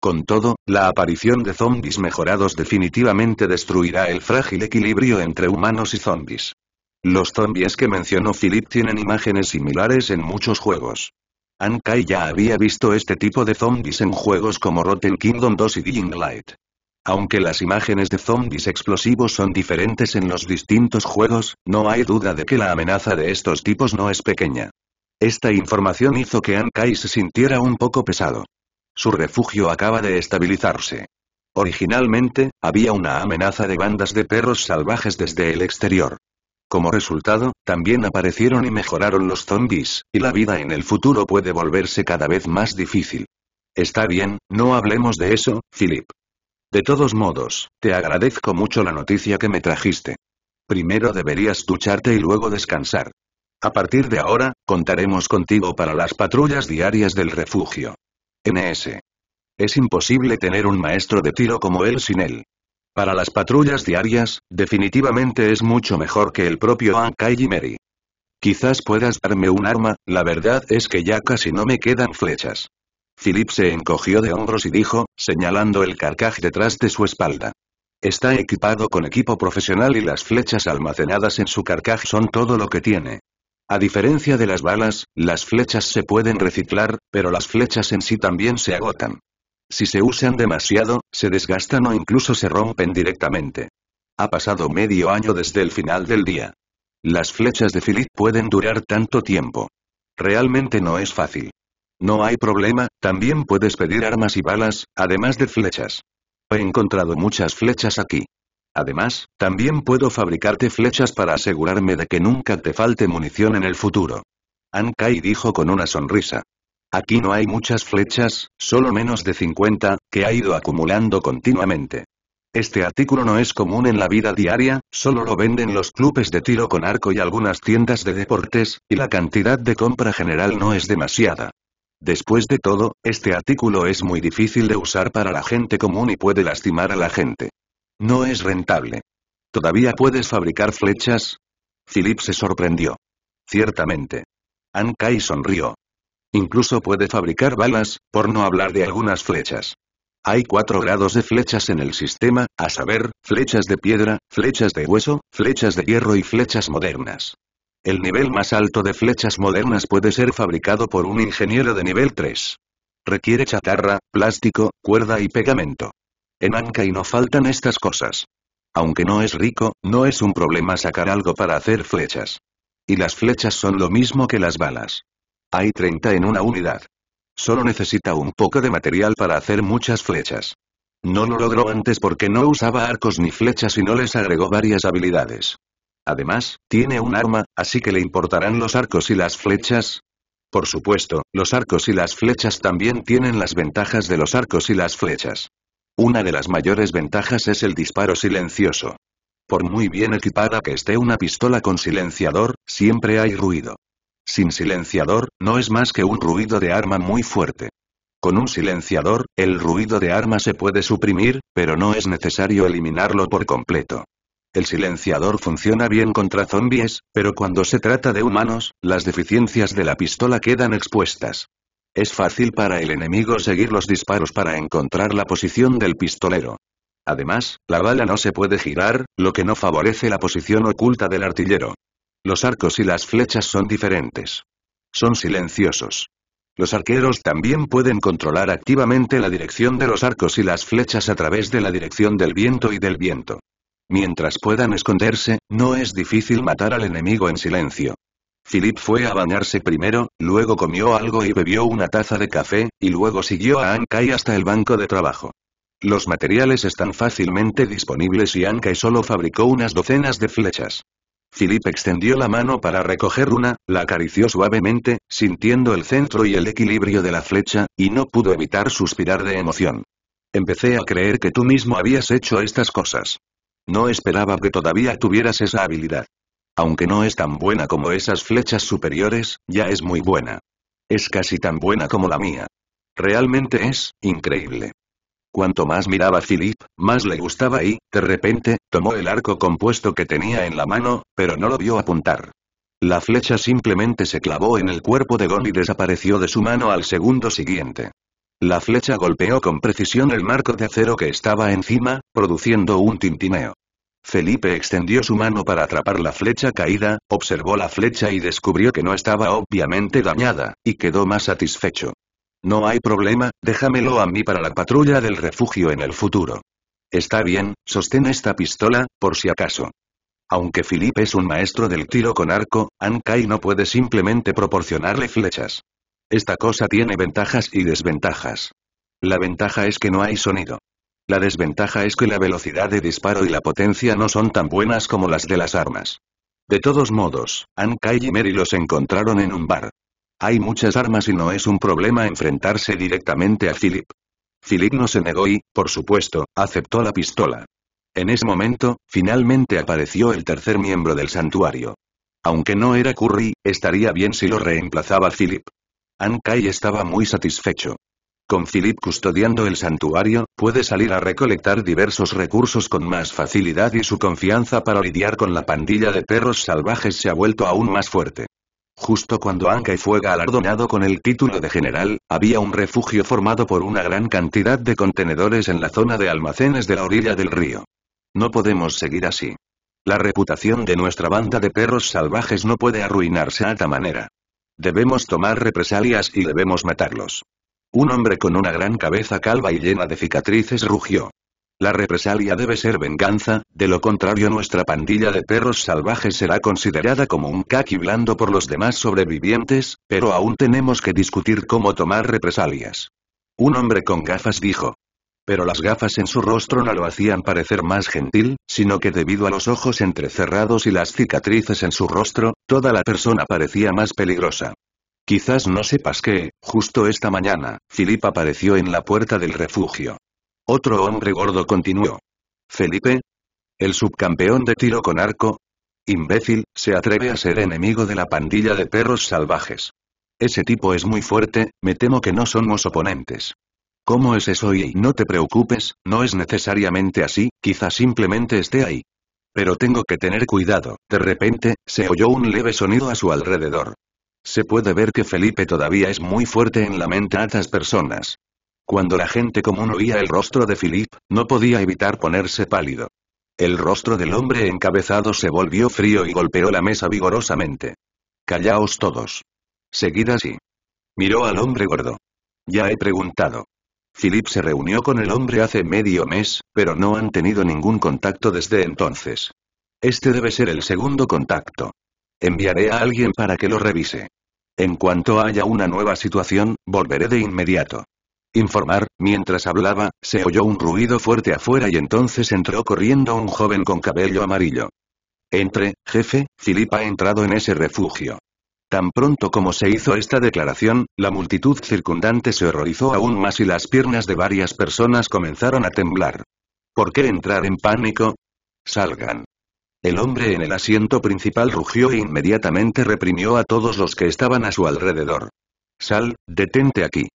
Con todo, la aparición de zombies mejorados definitivamente destruirá el frágil equilibrio entre humanos y zombies. Los zombies que mencionó Philip tienen imágenes similares en muchos juegos. Ankai ya había visto este tipo de zombies en juegos como Rotten Kingdom 2 y Dying Light. Aunque las imágenes de zombies explosivos son diferentes en los distintos juegos, no hay duda de que la amenaza de estos tipos no es pequeña. Esta información hizo que Ankai se sintiera un poco pesado. Su refugio acaba de estabilizarse. Originalmente, había una amenaza de bandas de perros salvajes desde el exterior. Como resultado, también aparecieron y mejoraron los zombies, y la vida en el futuro puede volverse cada vez más difícil. Está bien, no hablemos de eso, Philip. De todos modos, te agradezco mucho la noticia que me trajiste. Primero deberías ducharte y luego descansar. A partir de ahora, contaremos contigo para las patrullas diarias del refugio. NS. Es imposible tener un maestro de tiro como él sin él. Para las patrullas diarias, definitivamente es mucho mejor que el propio Ankai meri Quizás puedas darme un arma, la verdad es que ya casi no me quedan flechas. Philip se encogió de hombros y dijo, señalando el carcaj detrás de su espalda. Está equipado con equipo profesional y las flechas almacenadas en su carcaj son todo lo que tiene. A diferencia de las balas, las flechas se pueden reciclar, pero las flechas en sí también se agotan. Si se usan demasiado, se desgastan o incluso se rompen directamente. Ha pasado medio año desde el final del día. Las flechas de Philip pueden durar tanto tiempo. Realmente no es fácil. No hay problema, también puedes pedir armas y balas, además de flechas. He encontrado muchas flechas aquí. Además, también puedo fabricarte flechas para asegurarme de que nunca te falte munición en el futuro. Kai dijo con una sonrisa. Aquí no hay muchas flechas, solo menos de 50, que ha ido acumulando continuamente. Este artículo no es común en la vida diaria, solo lo venden los clubes de tiro con arco y algunas tiendas de deportes, y la cantidad de compra general no es demasiada. Después de todo, este artículo es muy difícil de usar para la gente común y puede lastimar a la gente. No es rentable. ¿Todavía puedes fabricar flechas? Philip se sorprendió. Ciertamente. Kai sonrió. Incluso puede fabricar balas, por no hablar de algunas flechas. Hay cuatro grados de flechas en el sistema, a saber, flechas de piedra, flechas de hueso, flechas de hierro y flechas modernas. El nivel más alto de flechas modernas puede ser fabricado por un ingeniero de nivel 3. Requiere chatarra, plástico, cuerda y pegamento. En Anka y no faltan estas cosas. Aunque no es rico, no es un problema sacar algo para hacer flechas. Y las flechas son lo mismo que las balas. Hay 30 en una unidad. Solo necesita un poco de material para hacer muchas flechas. No lo logró antes porque no usaba arcos ni flechas y no les agregó varias habilidades. Además, tiene un arma, así que le importarán los arcos y las flechas. Por supuesto, los arcos y las flechas también tienen las ventajas de los arcos y las flechas. Una de las mayores ventajas es el disparo silencioso. Por muy bien equipada que esté una pistola con silenciador, siempre hay ruido. Sin silenciador, no es más que un ruido de arma muy fuerte. Con un silenciador, el ruido de arma se puede suprimir, pero no es necesario eliminarlo por completo. El silenciador funciona bien contra zombies, pero cuando se trata de humanos, las deficiencias de la pistola quedan expuestas. Es fácil para el enemigo seguir los disparos para encontrar la posición del pistolero. Además, la bala no se puede girar, lo que no favorece la posición oculta del artillero. Los arcos y las flechas son diferentes. Son silenciosos. Los arqueros también pueden controlar activamente la dirección de los arcos y las flechas a través de la dirección del viento y del viento. Mientras puedan esconderse, no es difícil matar al enemigo en silencio. Philip fue a bañarse primero, luego comió algo y bebió una taza de café, y luego siguió a Ankai hasta el banco de trabajo. Los materiales están fácilmente disponibles y Ankai solo fabricó unas docenas de flechas. Philip extendió la mano para recoger una, la acarició suavemente, sintiendo el centro y el equilibrio de la flecha, y no pudo evitar suspirar de emoción. Empecé a creer que tú mismo habías hecho estas cosas. No esperaba que todavía tuvieras esa habilidad. Aunque no es tan buena como esas flechas superiores, ya es muy buena. Es casi tan buena como la mía. Realmente es, increíble. Cuanto más miraba Philip, más le gustaba y, de repente, tomó el arco compuesto que tenía en la mano, pero no lo vio apuntar. La flecha simplemente se clavó en el cuerpo de Gon y desapareció de su mano al segundo siguiente. La flecha golpeó con precisión el marco de acero que estaba encima, produciendo un tintineo. Felipe extendió su mano para atrapar la flecha caída, observó la flecha y descubrió que no estaba obviamente dañada, y quedó más satisfecho. No hay problema, déjamelo a mí para la patrulla del refugio en el futuro. Está bien, sostén esta pistola, por si acaso. Aunque Felipe es un maestro del tiro con arco, Ankai no puede simplemente proporcionarle flechas. Esta cosa tiene ventajas y desventajas. La ventaja es que no hay sonido. La desventaja es que la velocidad de disparo y la potencia no son tan buenas como las de las armas. De todos modos, Ankai y Mary los encontraron en un bar. Hay muchas armas y no es un problema enfrentarse directamente a Philip. Philip no se negó y, por supuesto, aceptó la pistola. En ese momento, finalmente apareció el tercer miembro del santuario. Aunque no era Curry, estaría bien si lo reemplazaba Philip. Ankai estaba muy satisfecho. Con Philip custodiando el santuario, puede salir a recolectar diversos recursos con más facilidad y su confianza para lidiar con la pandilla de perros salvajes se ha vuelto aún más fuerte. Justo cuando y fue galardonado con el título de general, había un refugio formado por una gran cantidad de contenedores en la zona de almacenes de la orilla del río. No podemos seguir así. La reputación de nuestra banda de perros salvajes no puede arruinarse a esta manera. Debemos tomar represalias y debemos matarlos. Un hombre con una gran cabeza calva y llena de cicatrices rugió. La represalia debe ser venganza, de lo contrario nuestra pandilla de perros salvajes será considerada como un caqui blando por los demás sobrevivientes, pero aún tenemos que discutir cómo tomar represalias. Un hombre con gafas dijo. Pero las gafas en su rostro no lo hacían parecer más gentil, sino que debido a los ojos entrecerrados y las cicatrices en su rostro, toda la persona parecía más peligrosa. Quizás no sepas que, justo esta mañana, Philip apareció en la puerta del refugio. Otro hombre gordo continuó. ¿Felipe? ¿El subcampeón de tiro con arco? Imbécil, se atreve a ser enemigo de la pandilla de perros salvajes. Ese tipo es muy fuerte, me temo que no somos oponentes. ¿Cómo es eso y no te preocupes, no es necesariamente así, quizás simplemente esté ahí. Pero tengo que tener cuidado, de repente, se oyó un leve sonido a su alrededor. Se puede ver que Felipe todavía es muy fuerte en la mente a estas personas. Cuando la gente común oía el rostro de Philip, no podía evitar ponerse pálido. El rostro del hombre encabezado se volvió frío y golpeó la mesa vigorosamente. Callaos todos. Seguid así. Miró al hombre gordo. Ya he preguntado. Philip se reunió con el hombre hace medio mes, pero no han tenido ningún contacto desde entonces. Este debe ser el segundo contacto. Enviaré a alguien para que lo revise. En cuanto haya una nueva situación, volveré de inmediato. Informar, mientras hablaba, se oyó un ruido fuerte afuera y entonces entró corriendo un joven con cabello amarillo. Entre, jefe, Filipa ha entrado en ese refugio. Tan pronto como se hizo esta declaración, la multitud circundante se horrorizó aún más y las piernas de varias personas comenzaron a temblar. ¿Por qué entrar en pánico? Salgan. El hombre en el asiento principal rugió e inmediatamente reprimió a todos los que estaban a su alrededor. Sal, detente aquí.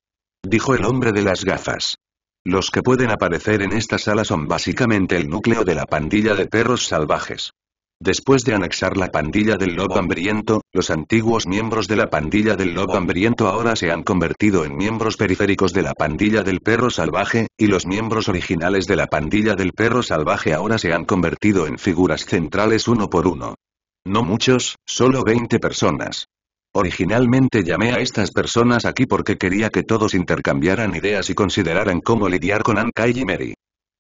Dijo el hombre de las gafas. Los que pueden aparecer en esta sala son básicamente el núcleo de la pandilla de perros salvajes. Después de anexar la pandilla del lobo hambriento, los antiguos miembros de la pandilla del lobo hambriento ahora se han convertido en miembros periféricos de la pandilla del perro salvaje, y los miembros originales de la pandilla del perro salvaje ahora se han convertido en figuras centrales uno por uno. No muchos, solo 20 personas. Originalmente llamé a estas personas aquí porque quería que todos intercambiaran ideas y consideraran cómo lidiar con Ankai y Meri.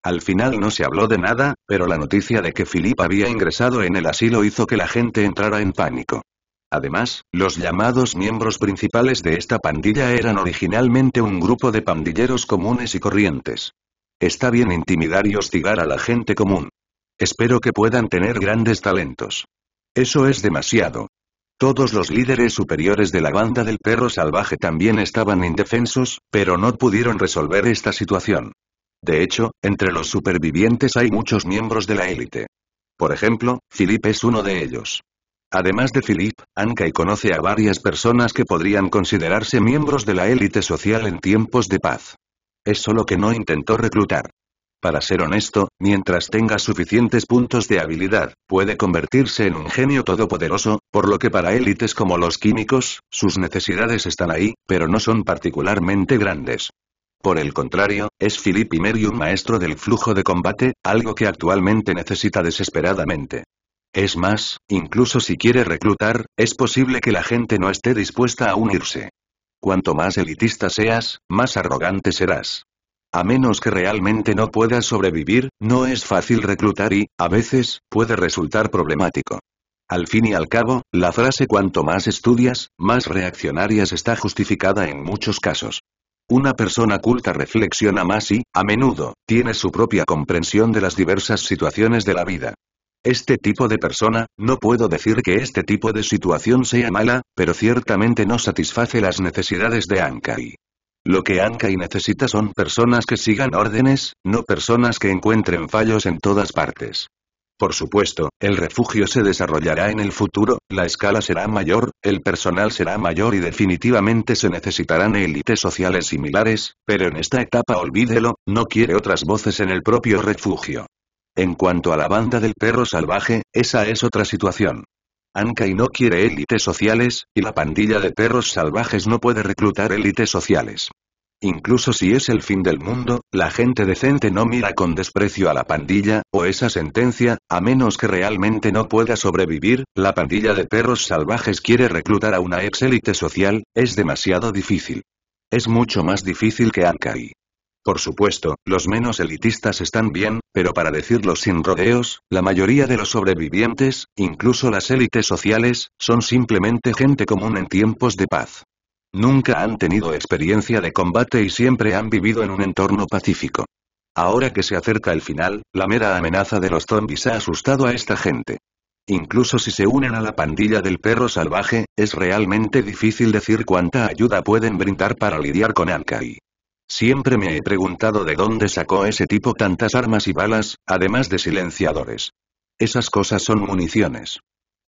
Al final no se habló de nada, pero la noticia de que Philip había ingresado en el asilo hizo que la gente entrara en pánico. Además, los llamados miembros principales de esta pandilla eran originalmente un grupo de pandilleros comunes y corrientes. Está bien intimidar y hostigar a la gente común. Espero que puedan tener grandes talentos. Eso es demasiado. Todos los líderes superiores de la banda del perro salvaje también estaban indefensos, pero no pudieron resolver esta situación. De hecho, entre los supervivientes hay muchos miembros de la élite. Por ejemplo, Philip es uno de ellos. Además de Philip, y conoce a varias personas que podrían considerarse miembros de la élite social en tiempos de paz. Es solo que no intentó reclutar. Para ser honesto, mientras tenga suficientes puntos de habilidad, puede convertirse en un genio todopoderoso, por lo que para élites como los químicos, sus necesidades están ahí, pero no son particularmente grandes. Por el contrario, es Philip un maestro del flujo de combate, algo que actualmente necesita desesperadamente. Es más, incluso si quiere reclutar, es posible que la gente no esté dispuesta a unirse. Cuanto más elitista seas, más arrogante serás. A menos que realmente no puedas sobrevivir, no es fácil reclutar y, a veces, puede resultar problemático. Al fin y al cabo, la frase cuanto más estudias, más reaccionarias está justificada en muchos casos. Una persona culta reflexiona más y, a menudo, tiene su propia comprensión de las diversas situaciones de la vida. Este tipo de persona, no puedo decir que este tipo de situación sea mala, pero ciertamente no satisface las necesidades de Ankai. Lo que Ankai necesita son personas que sigan órdenes, no personas que encuentren fallos en todas partes. Por supuesto, el refugio se desarrollará en el futuro, la escala será mayor, el personal será mayor y definitivamente se necesitarán élites sociales similares, pero en esta etapa olvídelo, no quiere otras voces en el propio refugio. En cuanto a la banda del perro salvaje, esa es otra situación. y no quiere élites sociales, y la pandilla de perros salvajes no puede reclutar élites sociales. Incluso si es el fin del mundo, la gente decente no mira con desprecio a la pandilla, o esa sentencia, a menos que realmente no pueda sobrevivir, la pandilla de perros salvajes quiere reclutar a una ex élite social, es demasiado difícil. Es mucho más difícil que Ankai. Por supuesto, los menos elitistas están bien, pero para decirlo sin rodeos, la mayoría de los sobrevivientes, incluso las élites sociales, son simplemente gente común en tiempos de paz. Nunca han tenido experiencia de combate y siempre han vivido en un entorno pacífico. Ahora que se acerca el final, la mera amenaza de los zombies ha asustado a esta gente. Incluso si se unen a la pandilla del perro salvaje, es realmente difícil decir cuánta ayuda pueden brindar para lidiar con Ankai. Siempre me he preguntado de dónde sacó ese tipo tantas armas y balas, además de silenciadores. Esas cosas son municiones.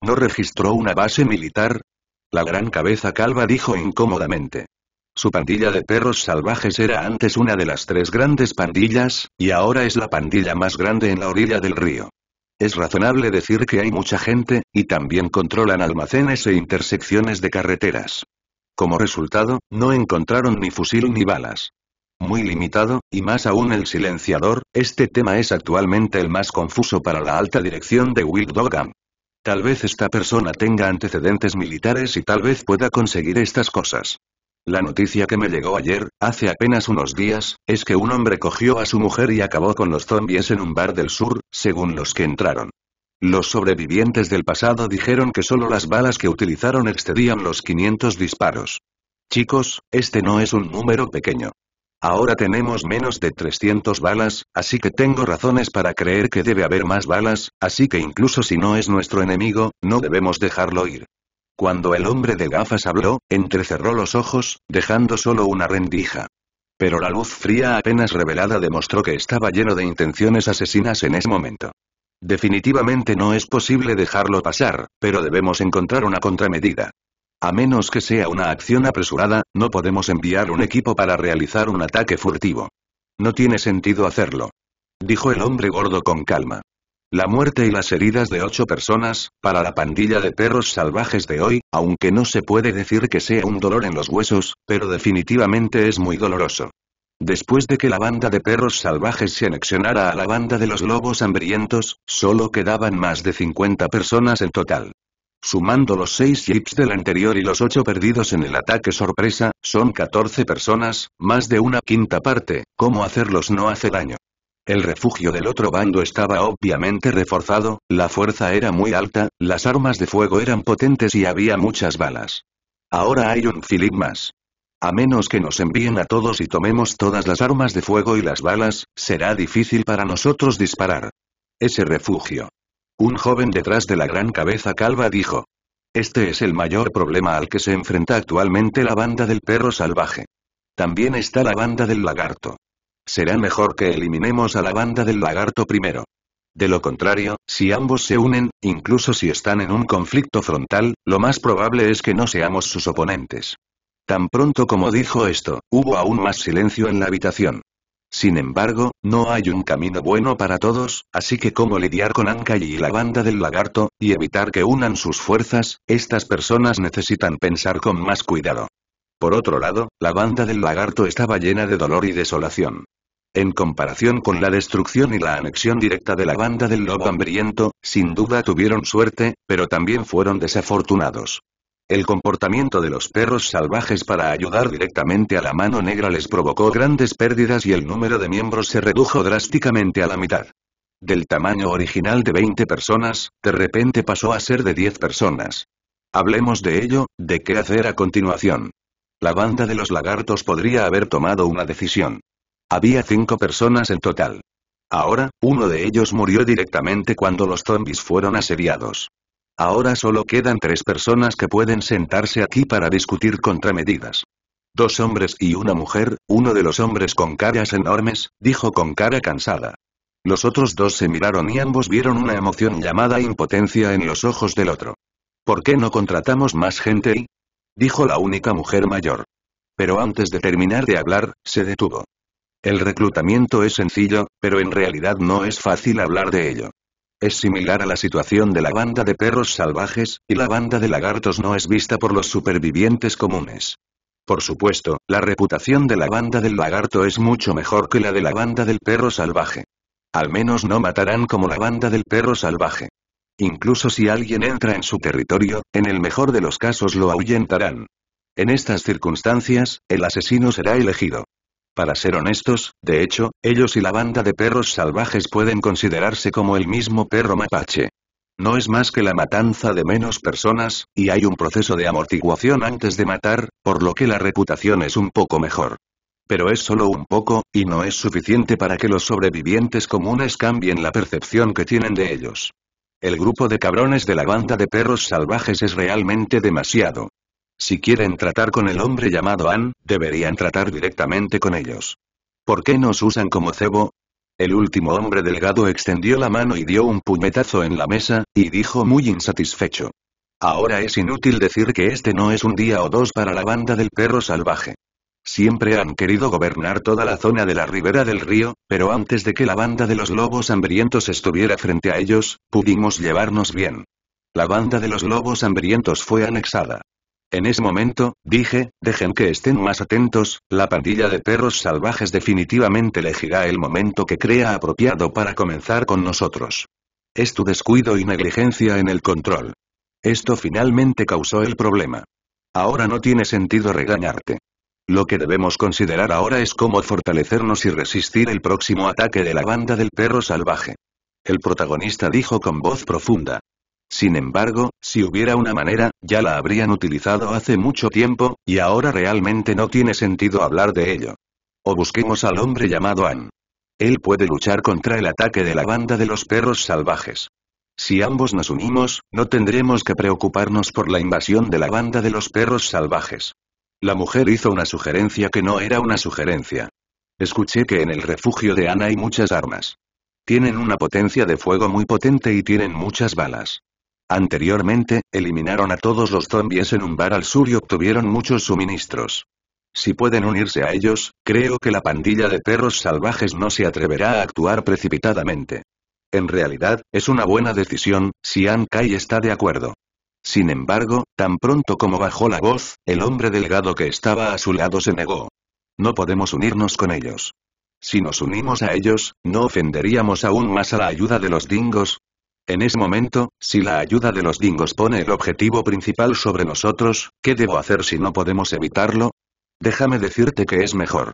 No registró una base militar, la gran cabeza calva dijo incómodamente. Su pandilla de perros salvajes era antes una de las tres grandes pandillas, y ahora es la pandilla más grande en la orilla del río. Es razonable decir que hay mucha gente, y también controlan almacenes e intersecciones de carreteras. Como resultado, no encontraron ni fusil ni balas. Muy limitado, y más aún el silenciador, este tema es actualmente el más confuso para la alta dirección de Wild Dogan. Tal vez esta persona tenga antecedentes militares y tal vez pueda conseguir estas cosas. La noticia que me llegó ayer, hace apenas unos días, es que un hombre cogió a su mujer y acabó con los zombies en un bar del sur, según los que entraron. Los sobrevivientes del pasado dijeron que solo las balas que utilizaron excedían los 500 disparos. Chicos, este no es un número pequeño. Ahora tenemos menos de 300 balas, así que tengo razones para creer que debe haber más balas, así que incluso si no es nuestro enemigo, no debemos dejarlo ir. Cuando el hombre de gafas habló, entrecerró los ojos, dejando solo una rendija. Pero la luz fría apenas revelada demostró que estaba lleno de intenciones asesinas en ese momento. Definitivamente no es posible dejarlo pasar, pero debemos encontrar una contramedida. A menos que sea una acción apresurada, no podemos enviar un equipo para realizar un ataque furtivo. No tiene sentido hacerlo. Dijo el hombre gordo con calma. La muerte y las heridas de ocho personas, para la pandilla de perros salvajes de hoy, aunque no se puede decir que sea un dolor en los huesos, pero definitivamente es muy doloroso. Después de que la banda de perros salvajes se anexionara a la banda de los lobos hambrientos, solo quedaban más de 50 personas en total. Sumando los seis chips del anterior y los ocho perdidos en el ataque sorpresa, son 14 personas, más de una quinta parte, cómo hacerlos no hace daño. El refugio del otro bando estaba obviamente reforzado, la fuerza era muy alta, las armas de fuego eran potentes y había muchas balas. Ahora hay un Philip más. A menos que nos envíen a todos y tomemos todas las armas de fuego y las balas, será difícil para nosotros disparar. Ese refugio, un joven detrás de la gran cabeza calva dijo. Este es el mayor problema al que se enfrenta actualmente la banda del perro salvaje. También está la banda del lagarto. Será mejor que eliminemos a la banda del lagarto primero. De lo contrario, si ambos se unen, incluso si están en un conflicto frontal, lo más probable es que no seamos sus oponentes. Tan pronto como dijo esto, hubo aún más silencio en la habitación. Sin embargo, no hay un camino bueno para todos, así que como lidiar con Ankai y la banda del lagarto, y evitar que unan sus fuerzas, estas personas necesitan pensar con más cuidado. Por otro lado, la banda del lagarto estaba llena de dolor y desolación. En comparación con la destrucción y la anexión directa de la banda del lobo hambriento, sin duda tuvieron suerte, pero también fueron desafortunados. El comportamiento de los perros salvajes para ayudar directamente a la mano negra les provocó grandes pérdidas y el número de miembros se redujo drásticamente a la mitad. Del tamaño original de 20 personas, de repente pasó a ser de 10 personas. Hablemos de ello, de qué hacer a continuación. La banda de los lagartos podría haber tomado una decisión. Había 5 personas en total. Ahora, uno de ellos murió directamente cuando los zombies fueron asediados. Ahora solo quedan tres personas que pueden sentarse aquí para discutir contramedidas. Dos hombres y una mujer, uno de los hombres con caras enormes, dijo con cara cansada. Los otros dos se miraron y ambos vieron una emoción llamada impotencia en los ojos del otro. ¿Por qué no contratamos más gente y? dijo la única mujer mayor. Pero antes de terminar de hablar, se detuvo. El reclutamiento es sencillo, pero en realidad no es fácil hablar de ello. Es similar a la situación de la banda de perros salvajes, y la banda de lagartos no es vista por los supervivientes comunes. Por supuesto, la reputación de la banda del lagarto es mucho mejor que la de la banda del perro salvaje. Al menos no matarán como la banda del perro salvaje. Incluso si alguien entra en su territorio, en el mejor de los casos lo ahuyentarán. En estas circunstancias, el asesino será elegido. Para ser honestos, de hecho, ellos y la banda de perros salvajes pueden considerarse como el mismo perro mapache. No es más que la matanza de menos personas, y hay un proceso de amortiguación antes de matar, por lo que la reputación es un poco mejor. Pero es solo un poco, y no es suficiente para que los sobrevivientes comunes cambien la percepción que tienen de ellos. El grupo de cabrones de la banda de perros salvajes es realmente demasiado. Si quieren tratar con el hombre llamado An, deberían tratar directamente con ellos. ¿Por qué nos usan como cebo? El último hombre delgado extendió la mano y dio un puñetazo en la mesa, y dijo muy insatisfecho. Ahora es inútil decir que este no es un día o dos para la banda del perro salvaje. Siempre han querido gobernar toda la zona de la ribera del río, pero antes de que la banda de los lobos hambrientos estuviera frente a ellos, pudimos llevarnos bien. La banda de los lobos hambrientos fue anexada. En ese momento, dije, dejen que estén más atentos, la pandilla de perros salvajes definitivamente elegirá el momento que crea apropiado para comenzar con nosotros. Es tu descuido y negligencia en el control. Esto finalmente causó el problema. Ahora no tiene sentido regañarte. Lo que debemos considerar ahora es cómo fortalecernos y resistir el próximo ataque de la banda del perro salvaje. El protagonista dijo con voz profunda. Sin embargo, si hubiera una manera, ya la habrían utilizado hace mucho tiempo, y ahora realmente no tiene sentido hablar de ello. O busquemos al hombre llamado Ann. Él puede luchar contra el ataque de la banda de los perros salvajes. Si ambos nos unimos, no tendremos que preocuparnos por la invasión de la banda de los perros salvajes. La mujer hizo una sugerencia que no era una sugerencia. Escuché que en el refugio de Ann hay muchas armas. Tienen una potencia de fuego muy potente y tienen muchas balas. Anteriormente, eliminaron a todos los zombies en un bar al sur y obtuvieron muchos suministros. Si pueden unirse a ellos, creo que la pandilla de perros salvajes no se atreverá a actuar precipitadamente. En realidad, es una buena decisión, si An Kai está de acuerdo. Sin embargo, tan pronto como bajó la voz, el hombre delgado que estaba a su lado se negó. No podemos unirnos con ellos. Si nos unimos a ellos, ¿no ofenderíamos aún más a la ayuda de los dingos? En ese momento, si la ayuda de los dingos pone el objetivo principal sobre nosotros, ¿qué debo hacer si no podemos evitarlo? Déjame decirte que es mejor.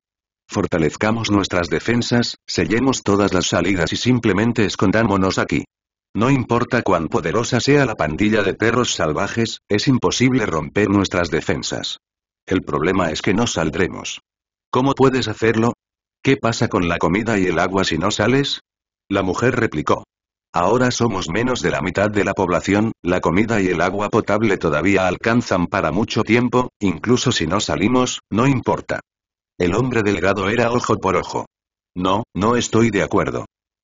Fortalezcamos nuestras defensas, sellemos todas las salidas y simplemente escondámonos aquí. No importa cuán poderosa sea la pandilla de perros salvajes, es imposible romper nuestras defensas. El problema es que no saldremos. ¿Cómo puedes hacerlo? ¿Qué pasa con la comida y el agua si no sales? La mujer replicó. Ahora somos menos de la mitad de la población, la comida y el agua potable todavía alcanzan para mucho tiempo, incluso si no salimos, no importa. El hombre delgado era ojo por ojo. No, no estoy de acuerdo.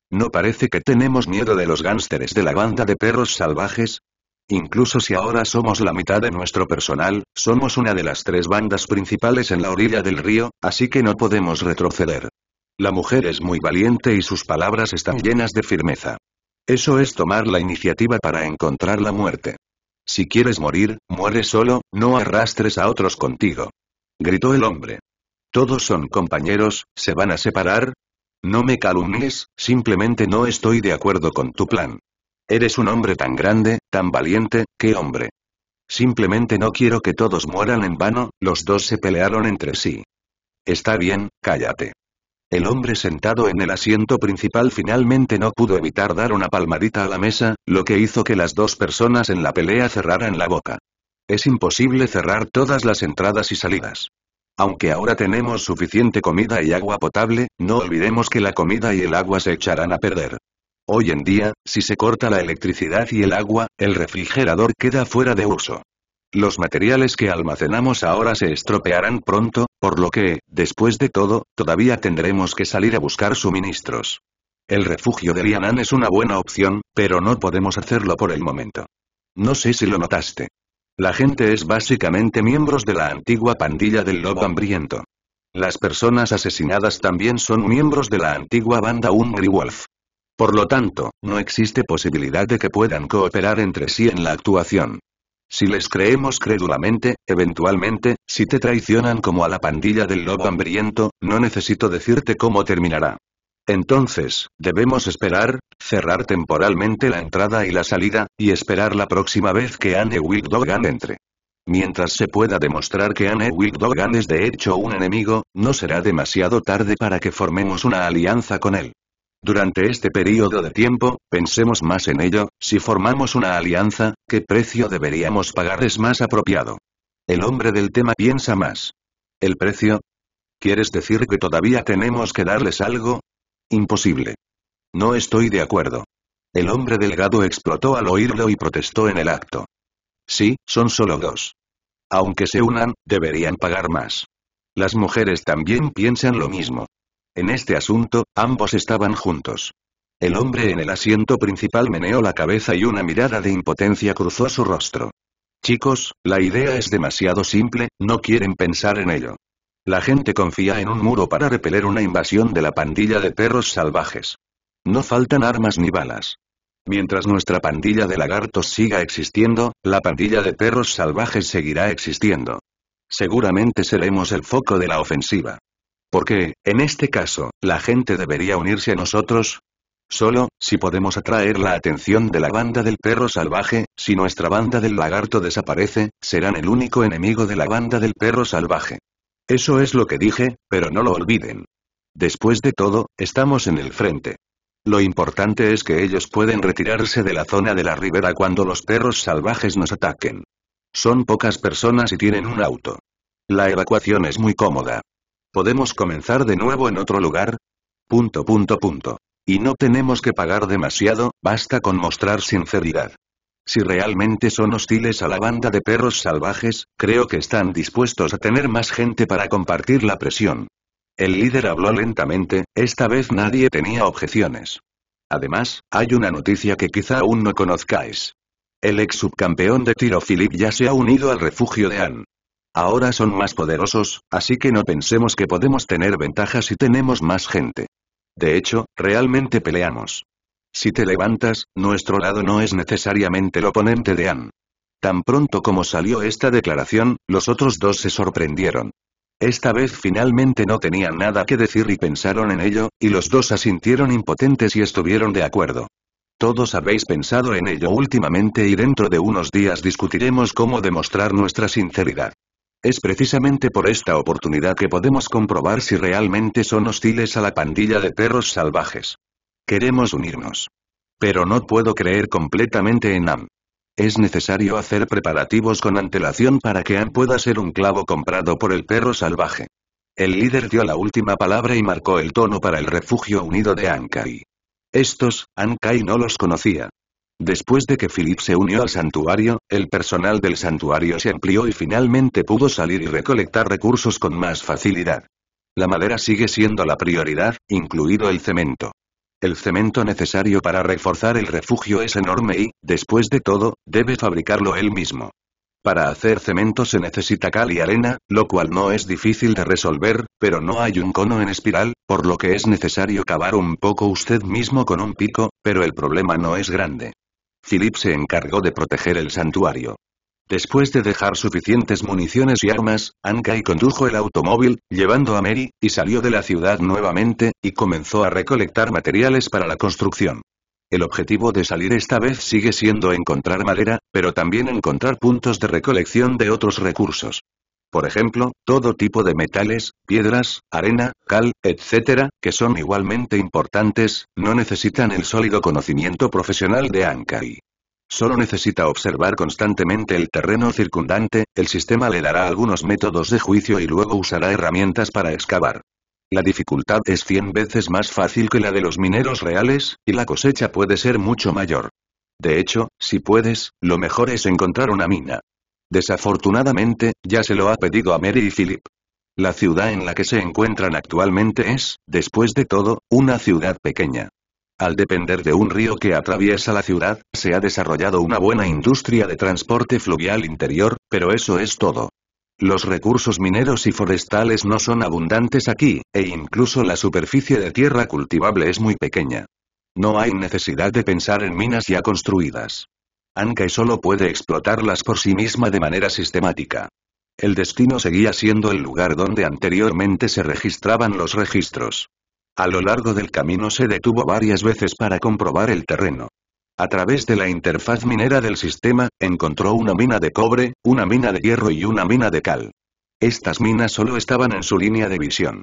¿No parece que tenemos miedo de los gánsteres de la banda de perros salvajes? Incluso si ahora somos la mitad de nuestro personal, somos una de las tres bandas principales en la orilla del río, así que no podemos retroceder. La mujer es muy valiente y sus palabras están llenas de firmeza. Eso es tomar la iniciativa para encontrar la muerte. Si quieres morir, muere solo, no arrastres a otros contigo. Gritó el hombre. Todos son compañeros, ¿se van a separar? No me calumnies, simplemente no estoy de acuerdo con tu plan. Eres un hombre tan grande, tan valiente, qué hombre. Simplemente no quiero que todos mueran en vano, los dos se pelearon entre sí. Está bien, cállate. El hombre sentado en el asiento principal finalmente no pudo evitar dar una palmadita a la mesa, lo que hizo que las dos personas en la pelea cerraran la boca. Es imposible cerrar todas las entradas y salidas. Aunque ahora tenemos suficiente comida y agua potable, no olvidemos que la comida y el agua se echarán a perder. Hoy en día, si se corta la electricidad y el agua, el refrigerador queda fuera de uso. Los materiales que almacenamos ahora se estropearán pronto, por lo que, después de todo, todavía tendremos que salir a buscar suministros. El refugio de Lianan es una buena opción, pero no podemos hacerlo por el momento. No sé si lo notaste. La gente es básicamente miembros de la antigua pandilla del lobo hambriento. Las personas asesinadas también son miembros de la antigua banda Hungry Wolf. Por lo tanto, no existe posibilidad de que puedan cooperar entre sí en la actuación. Si les creemos crédulamente, eventualmente, si te traicionan como a la pandilla del lobo hambriento, no necesito decirte cómo terminará. Entonces, debemos esperar, cerrar temporalmente la entrada y la salida, y esperar la próxima vez que Anne Wildogan entre. Mientras se pueda demostrar que Anne Wildogan es de hecho un enemigo, no será demasiado tarde para que formemos una alianza con él. Durante este período de tiempo, pensemos más en ello, si formamos una alianza, ¿qué precio deberíamos pagar es más apropiado? El hombre del tema piensa más. ¿El precio? ¿Quieres decir que todavía tenemos que darles algo? Imposible. No estoy de acuerdo. El hombre delgado explotó al oírlo y protestó en el acto. Sí, son solo dos. Aunque se unan, deberían pagar más. Las mujeres también piensan lo mismo. En este asunto, ambos estaban juntos. El hombre en el asiento principal meneó la cabeza y una mirada de impotencia cruzó su rostro. Chicos, la idea es demasiado simple, no quieren pensar en ello. La gente confía en un muro para repeler una invasión de la pandilla de perros salvajes. No faltan armas ni balas. Mientras nuestra pandilla de lagartos siga existiendo, la pandilla de perros salvajes seguirá existiendo. Seguramente seremos el foco de la ofensiva. Porque, en este caso, la gente debería unirse a nosotros. Solo, si podemos atraer la atención de la banda del perro salvaje, si nuestra banda del lagarto desaparece, serán el único enemigo de la banda del perro salvaje. Eso es lo que dije, pero no lo olviden. Después de todo, estamos en el frente. Lo importante es que ellos pueden retirarse de la zona de la ribera cuando los perros salvajes nos ataquen. Son pocas personas y tienen un auto. La evacuación es muy cómoda. ¿Podemos comenzar de nuevo en otro lugar? Punto punto punto. Y no tenemos que pagar demasiado, basta con mostrar sinceridad. Si realmente son hostiles a la banda de perros salvajes, creo que están dispuestos a tener más gente para compartir la presión. El líder habló lentamente, esta vez nadie tenía objeciones. Además, hay una noticia que quizá aún no conozcáis. El ex subcampeón de tiro Philip ya se ha unido al refugio de Anne. Ahora son más poderosos, así que no pensemos que podemos tener ventajas si tenemos más gente. De hecho, realmente peleamos. Si te levantas, nuestro lado no es necesariamente el oponente de Anne. Tan pronto como salió esta declaración, los otros dos se sorprendieron. Esta vez finalmente no tenían nada que decir y pensaron en ello, y los dos asintieron impotentes y estuvieron de acuerdo. Todos habéis pensado en ello últimamente y dentro de unos días discutiremos cómo demostrar nuestra sinceridad. Es precisamente por esta oportunidad que podemos comprobar si realmente son hostiles a la pandilla de perros salvajes. Queremos unirnos. Pero no puedo creer completamente en Am. Es necesario hacer preparativos con antelación para que Am pueda ser un clavo comprado por el perro salvaje. El líder dio la última palabra y marcó el tono para el refugio unido de Ankai. Estos, Ankai no los conocía, Después de que Philip se unió al santuario, el personal del santuario se amplió y finalmente pudo salir y recolectar recursos con más facilidad. La madera sigue siendo la prioridad, incluido el cemento. El cemento necesario para reforzar el refugio es enorme y, después de todo, debe fabricarlo él mismo. Para hacer cemento se necesita cal y arena, lo cual no es difícil de resolver, pero no hay un cono en espiral, por lo que es necesario cavar un poco usted mismo con un pico, pero el problema no es grande. Philip se encargó de proteger el santuario. Después de dejar suficientes municiones y armas, y condujo el automóvil, llevando a Mary, y salió de la ciudad nuevamente, y comenzó a recolectar materiales para la construcción. El objetivo de salir esta vez sigue siendo encontrar madera, pero también encontrar puntos de recolección de otros recursos por ejemplo, todo tipo de metales, piedras, arena, cal, etc., que son igualmente importantes, no necesitan el sólido conocimiento profesional de Ankai. Solo necesita observar constantemente el terreno circundante, el sistema le dará algunos métodos de juicio y luego usará herramientas para excavar. La dificultad es 100 veces más fácil que la de los mineros reales, y la cosecha puede ser mucho mayor. De hecho, si puedes, lo mejor es encontrar una mina. Desafortunadamente, ya se lo ha pedido a Mary y Philip. La ciudad en la que se encuentran actualmente es, después de todo, una ciudad pequeña. Al depender de un río que atraviesa la ciudad, se ha desarrollado una buena industria de transporte fluvial interior, pero eso es todo. Los recursos mineros y forestales no son abundantes aquí, e incluso la superficie de tierra cultivable es muy pequeña. No hay necesidad de pensar en minas ya construidas. Ankai solo puede explotarlas por sí misma de manera sistemática. El destino seguía siendo el lugar donde anteriormente se registraban los registros. A lo largo del camino se detuvo varias veces para comprobar el terreno. A través de la interfaz minera del sistema, encontró una mina de cobre, una mina de hierro y una mina de cal. Estas minas solo estaban en su línea de visión.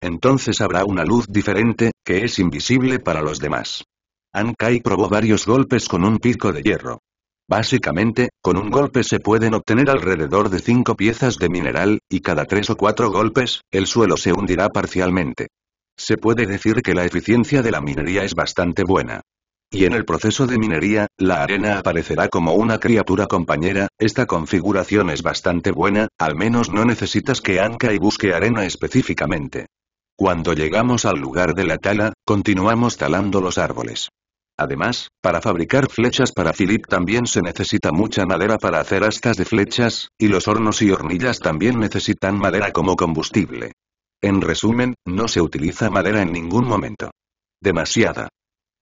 Entonces habrá una luz diferente, que es invisible para los demás. Ankai probó varios golpes con un pico de hierro. Básicamente, con un golpe se pueden obtener alrededor de 5 piezas de mineral, y cada 3 o 4 golpes, el suelo se hundirá parcialmente. Se puede decir que la eficiencia de la minería es bastante buena. Y en el proceso de minería, la arena aparecerá como una criatura compañera, esta configuración es bastante buena, al menos no necesitas que anca y busque arena específicamente. Cuando llegamos al lugar de la tala, continuamos talando los árboles. Además, para fabricar flechas para Philip también se necesita mucha madera para hacer astas de flechas, y los hornos y hornillas también necesitan madera como combustible. En resumen, no se utiliza madera en ningún momento. Demasiada.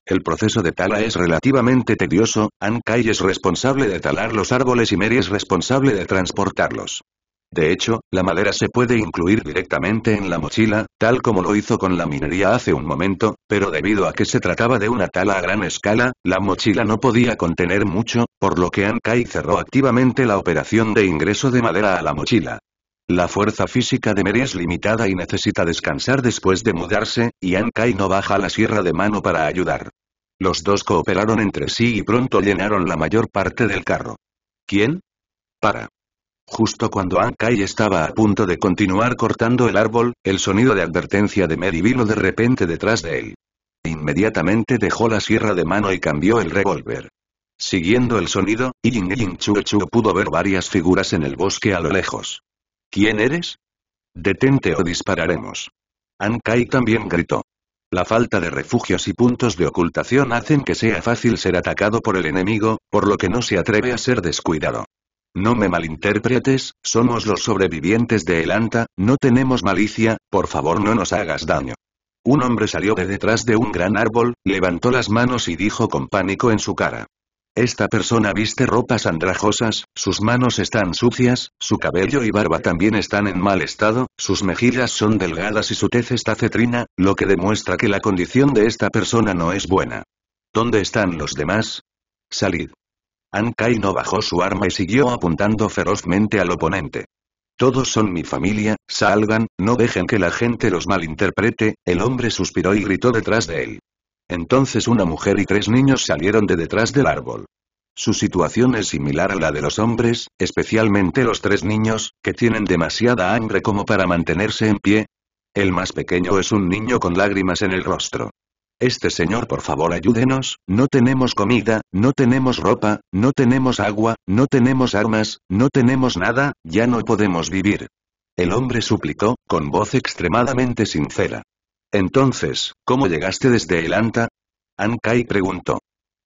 El proceso de tala es relativamente tedioso, Ankai es responsable de talar los árboles y Mary es responsable de transportarlos. De hecho, la madera se puede incluir directamente en la mochila, tal como lo hizo con la minería hace un momento, pero debido a que se trataba de una tala a gran escala, la mochila no podía contener mucho, por lo que Ankai cerró activamente la operación de ingreso de madera a la mochila. La fuerza física de Mary es limitada y necesita descansar después de mudarse, y Ankai no baja la sierra de mano para ayudar. Los dos cooperaron entre sí y pronto llenaron la mayor parte del carro. ¿Quién? Para. Justo cuando Ankai estaba a punto de continuar cortando el árbol, el sonido de advertencia de Mary vino de repente detrás de él. Inmediatamente dejó la sierra de mano y cambió el revólver. Siguiendo el sonido, Yin Yin Chu Chu pudo ver varias figuras en el bosque a lo lejos. ¿Quién eres? Detente o dispararemos. Ankai también gritó. La falta de refugios y puntos de ocultación hacen que sea fácil ser atacado por el enemigo, por lo que no se atreve a ser descuidado. No me malinterpretes, somos los sobrevivientes de Elanta, no tenemos malicia, por favor no nos hagas daño. Un hombre salió de detrás de un gran árbol, levantó las manos y dijo con pánico en su cara. Esta persona viste ropas andrajosas, sus manos están sucias, su cabello y barba también están en mal estado, sus mejillas son delgadas y su tez está cetrina, lo que demuestra que la condición de esta persona no es buena. ¿Dónde están los demás? Salid. Ankai no bajó su arma y siguió apuntando ferozmente al oponente. Todos son mi familia, salgan, no dejen que la gente los malinterprete, el hombre suspiró y gritó detrás de él. Entonces una mujer y tres niños salieron de detrás del árbol. Su situación es similar a la de los hombres, especialmente los tres niños, que tienen demasiada hambre como para mantenerse en pie. El más pequeño es un niño con lágrimas en el rostro. Este señor por favor ayúdenos, no tenemos comida, no tenemos ropa, no tenemos agua, no tenemos armas, no tenemos nada, ya no podemos vivir. El hombre suplicó, con voz extremadamente sincera. Entonces, ¿cómo llegaste desde el Anta? Ankai preguntó.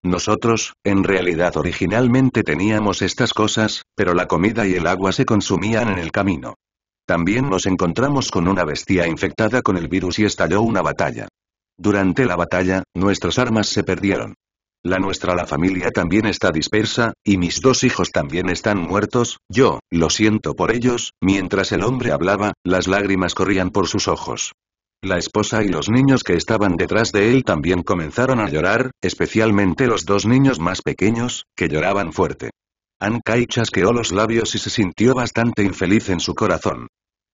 Nosotros, en realidad originalmente teníamos estas cosas, pero la comida y el agua se consumían en el camino. También nos encontramos con una bestia infectada con el virus y estalló una batalla. Durante la batalla, nuestras armas se perdieron. La nuestra la familia también está dispersa, y mis dos hijos también están muertos, yo, lo siento por ellos, mientras el hombre hablaba, las lágrimas corrían por sus ojos. La esposa y los niños que estaban detrás de él también comenzaron a llorar, especialmente los dos niños más pequeños, que lloraban fuerte. Ankai chasqueó los labios y se sintió bastante infeliz en su corazón.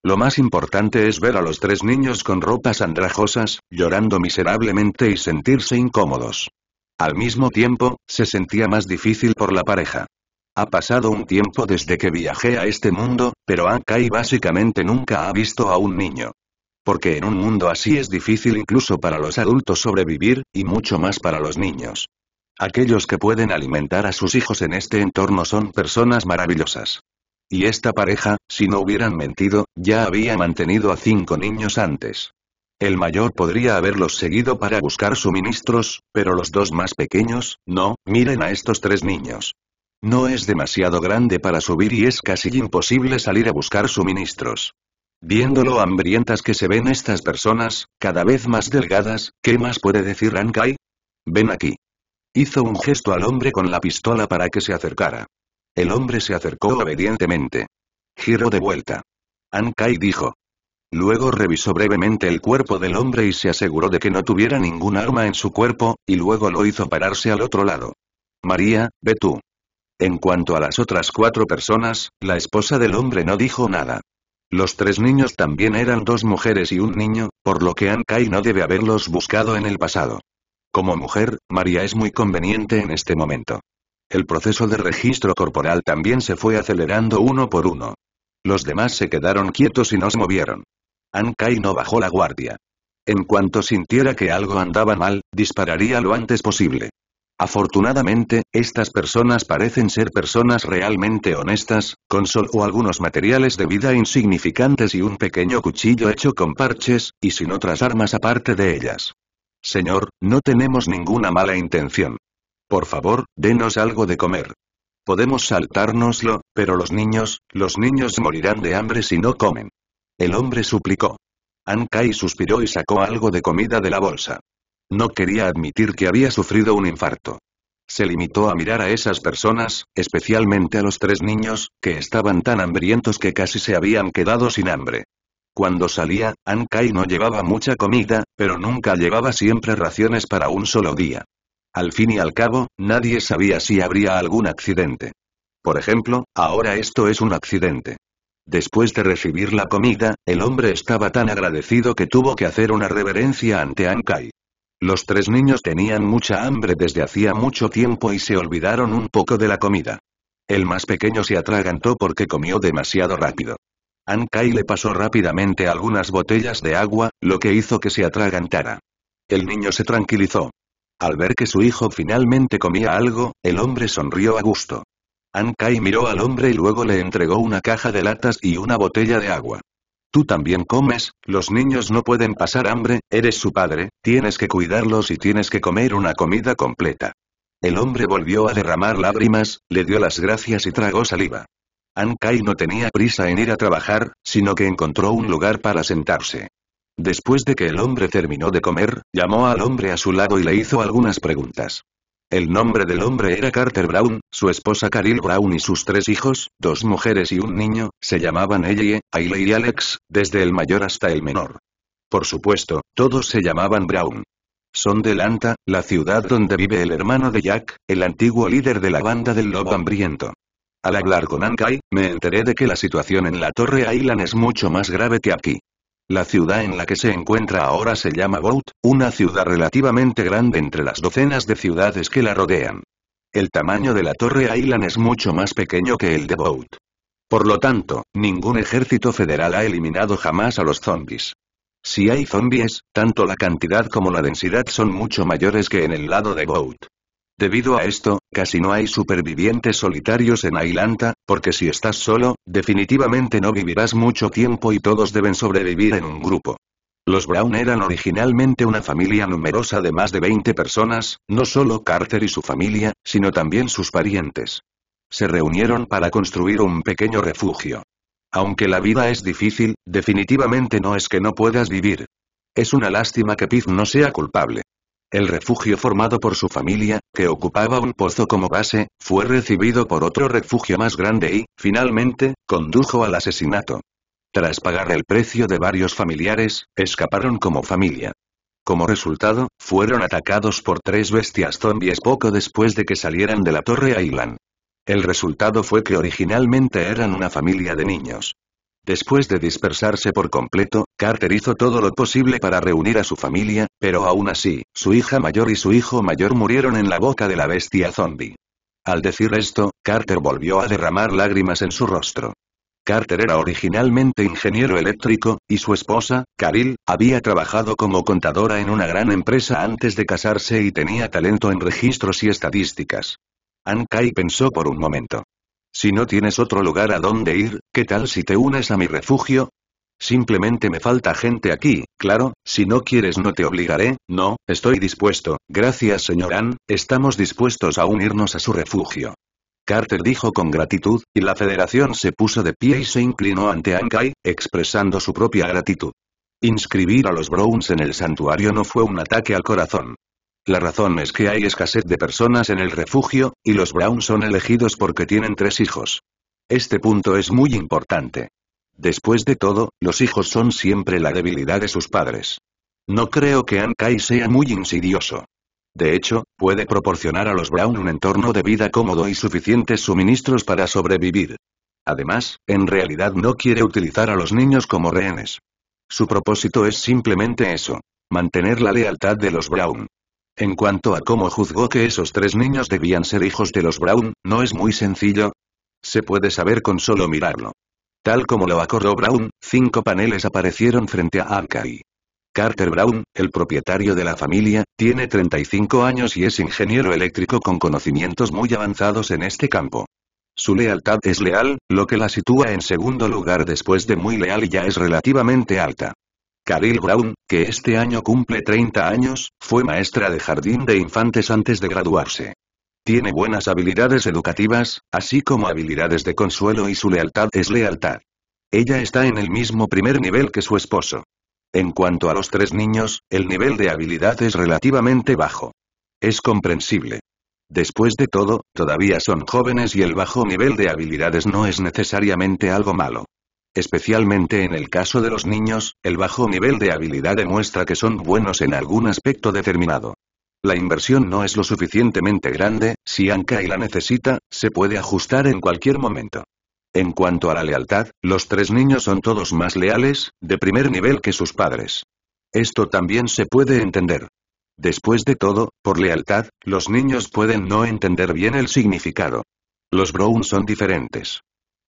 Lo más importante es ver a los tres niños con ropas andrajosas, llorando miserablemente y sentirse incómodos. Al mismo tiempo, se sentía más difícil por la pareja. Ha pasado un tiempo desde que viajé a este mundo, pero Akai básicamente nunca ha visto a un niño. Porque en un mundo así es difícil incluso para los adultos sobrevivir, y mucho más para los niños. Aquellos que pueden alimentar a sus hijos en este entorno son personas maravillosas. Y esta pareja, si no hubieran mentido, ya había mantenido a cinco niños antes. El mayor podría haberlos seguido para buscar suministros, pero los dos más pequeños, no, miren a estos tres niños. No es demasiado grande para subir y es casi imposible salir a buscar suministros. Viendo lo hambrientas que se ven estas personas, cada vez más delgadas, ¿qué más puede decir Rankai? Ven aquí. Hizo un gesto al hombre con la pistola para que se acercara. El hombre se acercó obedientemente. Giró de vuelta. Kai dijo. Luego revisó brevemente el cuerpo del hombre y se aseguró de que no tuviera ningún arma en su cuerpo, y luego lo hizo pararse al otro lado. María, ve tú. En cuanto a las otras cuatro personas, la esposa del hombre no dijo nada. Los tres niños también eran dos mujeres y un niño, por lo que Kai no debe haberlos buscado en el pasado. Como mujer, María es muy conveniente en este momento. El proceso de registro corporal también se fue acelerando uno por uno. Los demás se quedaron quietos y no se movieron. Kai no bajó la guardia. En cuanto sintiera que algo andaba mal, dispararía lo antes posible. Afortunadamente, estas personas parecen ser personas realmente honestas, con solo algunos materiales de vida insignificantes y un pequeño cuchillo hecho con parches, y sin otras armas aparte de ellas. Señor, no tenemos ninguna mala intención. Por favor, denos algo de comer. Podemos saltárnoslo, pero los niños, los niños morirán de hambre si no comen. El hombre suplicó. Ankai suspiró y sacó algo de comida de la bolsa. No quería admitir que había sufrido un infarto. Se limitó a mirar a esas personas, especialmente a los tres niños, que estaban tan hambrientos que casi se habían quedado sin hambre. Cuando salía, Ankai no llevaba mucha comida, pero nunca llevaba siempre raciones para un solo día. Al fin y al cabo, nadie sabía si habría algún accidente. Por ejemplo, ahora esto es un accidente. Después de recibir la comida, el hombre estaba tan agradecido que tuvo que hacer una reverencia ante Ankai. Los tres niños tenían mucha hambre desde hacía mucho tiempo y se olvidaron un poco de la comida. El más pequeño se atragantó porque comió demasiado rápido. Ankai le pasó rápidamente algunas botellas de agua, lo que hizo que se atragantara. El niño se tranquilizó. Al ver que su hijo finalmente comía algo, el hombre sonrió a gusto. Ankai miró al hombre y luego le entregó una caja de latas y una botella de agua. Tú también comes, los niños no pueden pasar hambre, eres su padre, tienes que cuidarlos y tienes que comer una comida completa. El hombre volvió a derramar lágrimas, le dio las gracias y tragó saliva. Ankai no tenía prisa en ir a trabajar, sino que encontró un lugar para sentarse. Después de que el hombre terminó de comer, llamó al hombre a su lado y le hizo algunas preguntas. El nombre del hombre era Carter Brown, su esposa Caril Brown y sus tres hijos, dos mujeres y un niño, se llamaban Ellie, Ailey y Alex, desde el mayor hasta el menor. Por supuesto, todos se llamaban Brown. Son de Lanta, la ciudad donde vive el hermano de Jack, el antiguo líder de la banda del lobo hambriento. Al hablar con Ankai, me enteré de que la situación en la Torre Island es mucho más grave que aquí. La ciudad en la que se encuentra ahora se llama Boat, una ciudad relativamente grande entre las docenas de ciudades que la rodean. El tamaño de la Torre Island es mucho más pequeño que el de Boat. Por lo tanto, ningún ejército federal ha eliminado jamás a los zombies. Si hay zombies, tanto la cantidad como la densidad son mucho mayores que en el lado de Boat. Debido a esto, casi no hay supervivientes solitarios en Ailanta, porque si estás solo, definitivamente no vivirás mucho tiempo y todos deben sobrevivir en un grupo. Los Brown eran originalmente una familia numerosa de más de 20 personas, no solo Carter y su familia, sino también sus parientes. Se reunieron para construir un pequeño refugio. Aunque la vida es difícil, definitivamente no es que no puedas vivir. Es una lástima que Piz no sea culpable. El refugio formado por su familia, que ocupaba un pozo como base, fue recibido por otro refugio más grande y, finalmente, condujo al asesinato. Tras pagar el precio de varios familiares, escaparon como familia. Como resultado, fueron atacados por tres bestias zombies poco después de que salieran de la Torre Island. El resultado fue que originalmente eran una familia de niños. Después de dispersarse por completo, Carter hizo todo lo posible para reunir a su familia, pero aún así, su hija mayor y su hijo mayor murieron en la boca de la bestia zombie. Al decir esto, Carter volvió a derramar lágrimas en su rostro. Carter era originalmente ingeniero eléctrico, y su esposa, Caril, había trabajado como contadora en una gran empresa antes de casarse y tenía talento en registros y estadísticas. Ankai pensó por un momento. Si no tienes otro lugar a donde ir, ¿qué tal si te unes a mi refugio? Simplemente me falta gente aquí, claro, si no quieres no te obligaré, no, estoy dispuesto, gracias señor Ann, estamos dispuestos a unirnos a su refugio. Carter dijo con gratitud, y la federación se puso de pie y se inclinó ante Ankai, expresando su propia gratitud. Inscribir a los Browns en el santuario no fue un ataque al corazón. La razón es que hay escasez de personas en el refugio, y los Brown son elegidos porque tienen tres hijos. Este punto es muy importante. Después de todo, los hijos son siempre la debilidad de sus padres. No creo que Ankai sea muy insidioso. De hecho, puede proporcionar a los Brown un entorno de vida cómodo y suficientes suministros para sobrevivir. Además, en realidad no quiere utilizar a los niños como rehenes. Su propósito es simplemente eso, mantener la lealtad de los Brown. En cuanto a cómo juzgó que esos tres niños debían ser hijos de los Brown, no es muy sencillo. Se puede saber con solo mirarlo. Tal como lo acordó Brown, cinco paneles aparecieron frente a Arkay. Carter Brown, el propietario de la familia, tiene 35 años y es ingeniero eléctrico con conocimientos muy avanzados en este campo. Su lealtad es leal, lo que la sitúa en segundo lugar después de muy leal y ya es relativamente alta. Caril Brown, que este año cumple 30 años, fue maestra de jardín de infantes antes de graduarse. Tiene buenas habilidades educativas, así como habilidades de consuelo y su lealtad es lealtad. Ella está en el mismo primer nivel que su esposo. En cuanto a los tres niños, el nivel de habilidad es relativamente bajo. Es comprensible. Después de todo, todavía son jóvenes y el bajo nivel de habilidades no es necesariamente algo malo. Especialmente en el caso de los niños, el bajo nivel de habilidad demuestra que son buenos en algún aspecto determinado. La inversión no es lo suficientemente grande, si y la necesita, se puede ajustar en cualquier momento. En cuanto a la lealtad, los tres niños son todos más leales, de primer nivel que sus padres. Esto también se puede entender. Después de todo, por lealtad, los niños pueden no entender bien el significado. Los Brown son diferentes.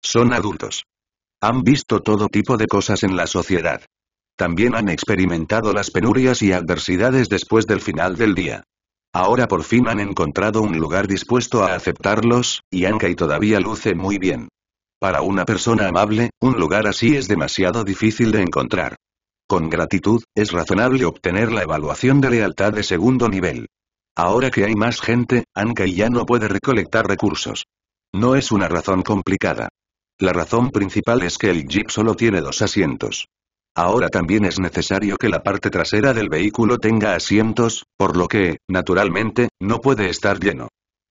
Son adultos. Han visto todo tipo de cosas en la sociedad. También han experimentado las penurias y adversidades después del final del día. Ahora por fin han encontrado un lugar dispuesto a aceptarlos, y Ankai todavía luce muy bien. Para una persona amable, un lugar así es demasiado difícil de encontrar. Con gratitud, es razonable obtener la evaluación de lealtad de segundo nivel. Ahora que hay más gente, Ankai ya no puede recolectar recursos. No es una razón complicada. La razón principal es que el jeep solo tiene dos asientos. Ahora también es necesario que la parte trasera del vehículo tenga asientos, por lo que, naturalmente, no puede estar lleno.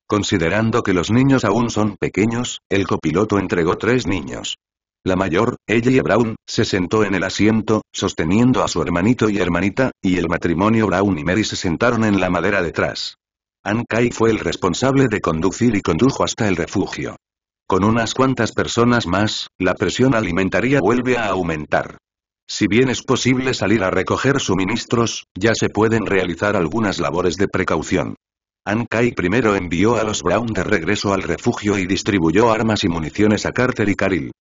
Considerando que los niños aún son pequeños, el copiloto entregó tres niños. La mayor, y e. Brown, se sentó en el asiento, sosteniendo a su hermanito y hermanita, y el matrimonio Brown y Mary se sentaron en la madera detrás. Ankai fue el responsable de conducir y condujo hasta el refugio. Con unas cuantas personas más, la presión alimentaria vuelve a aumentar. Si bien es posible salir a recoger suministros, ya se pueden realizar algunas labores de precaución. Ankai primero envió a los Brown de regreso al refugio y distribuyó armas y municiones a Carter y Caril.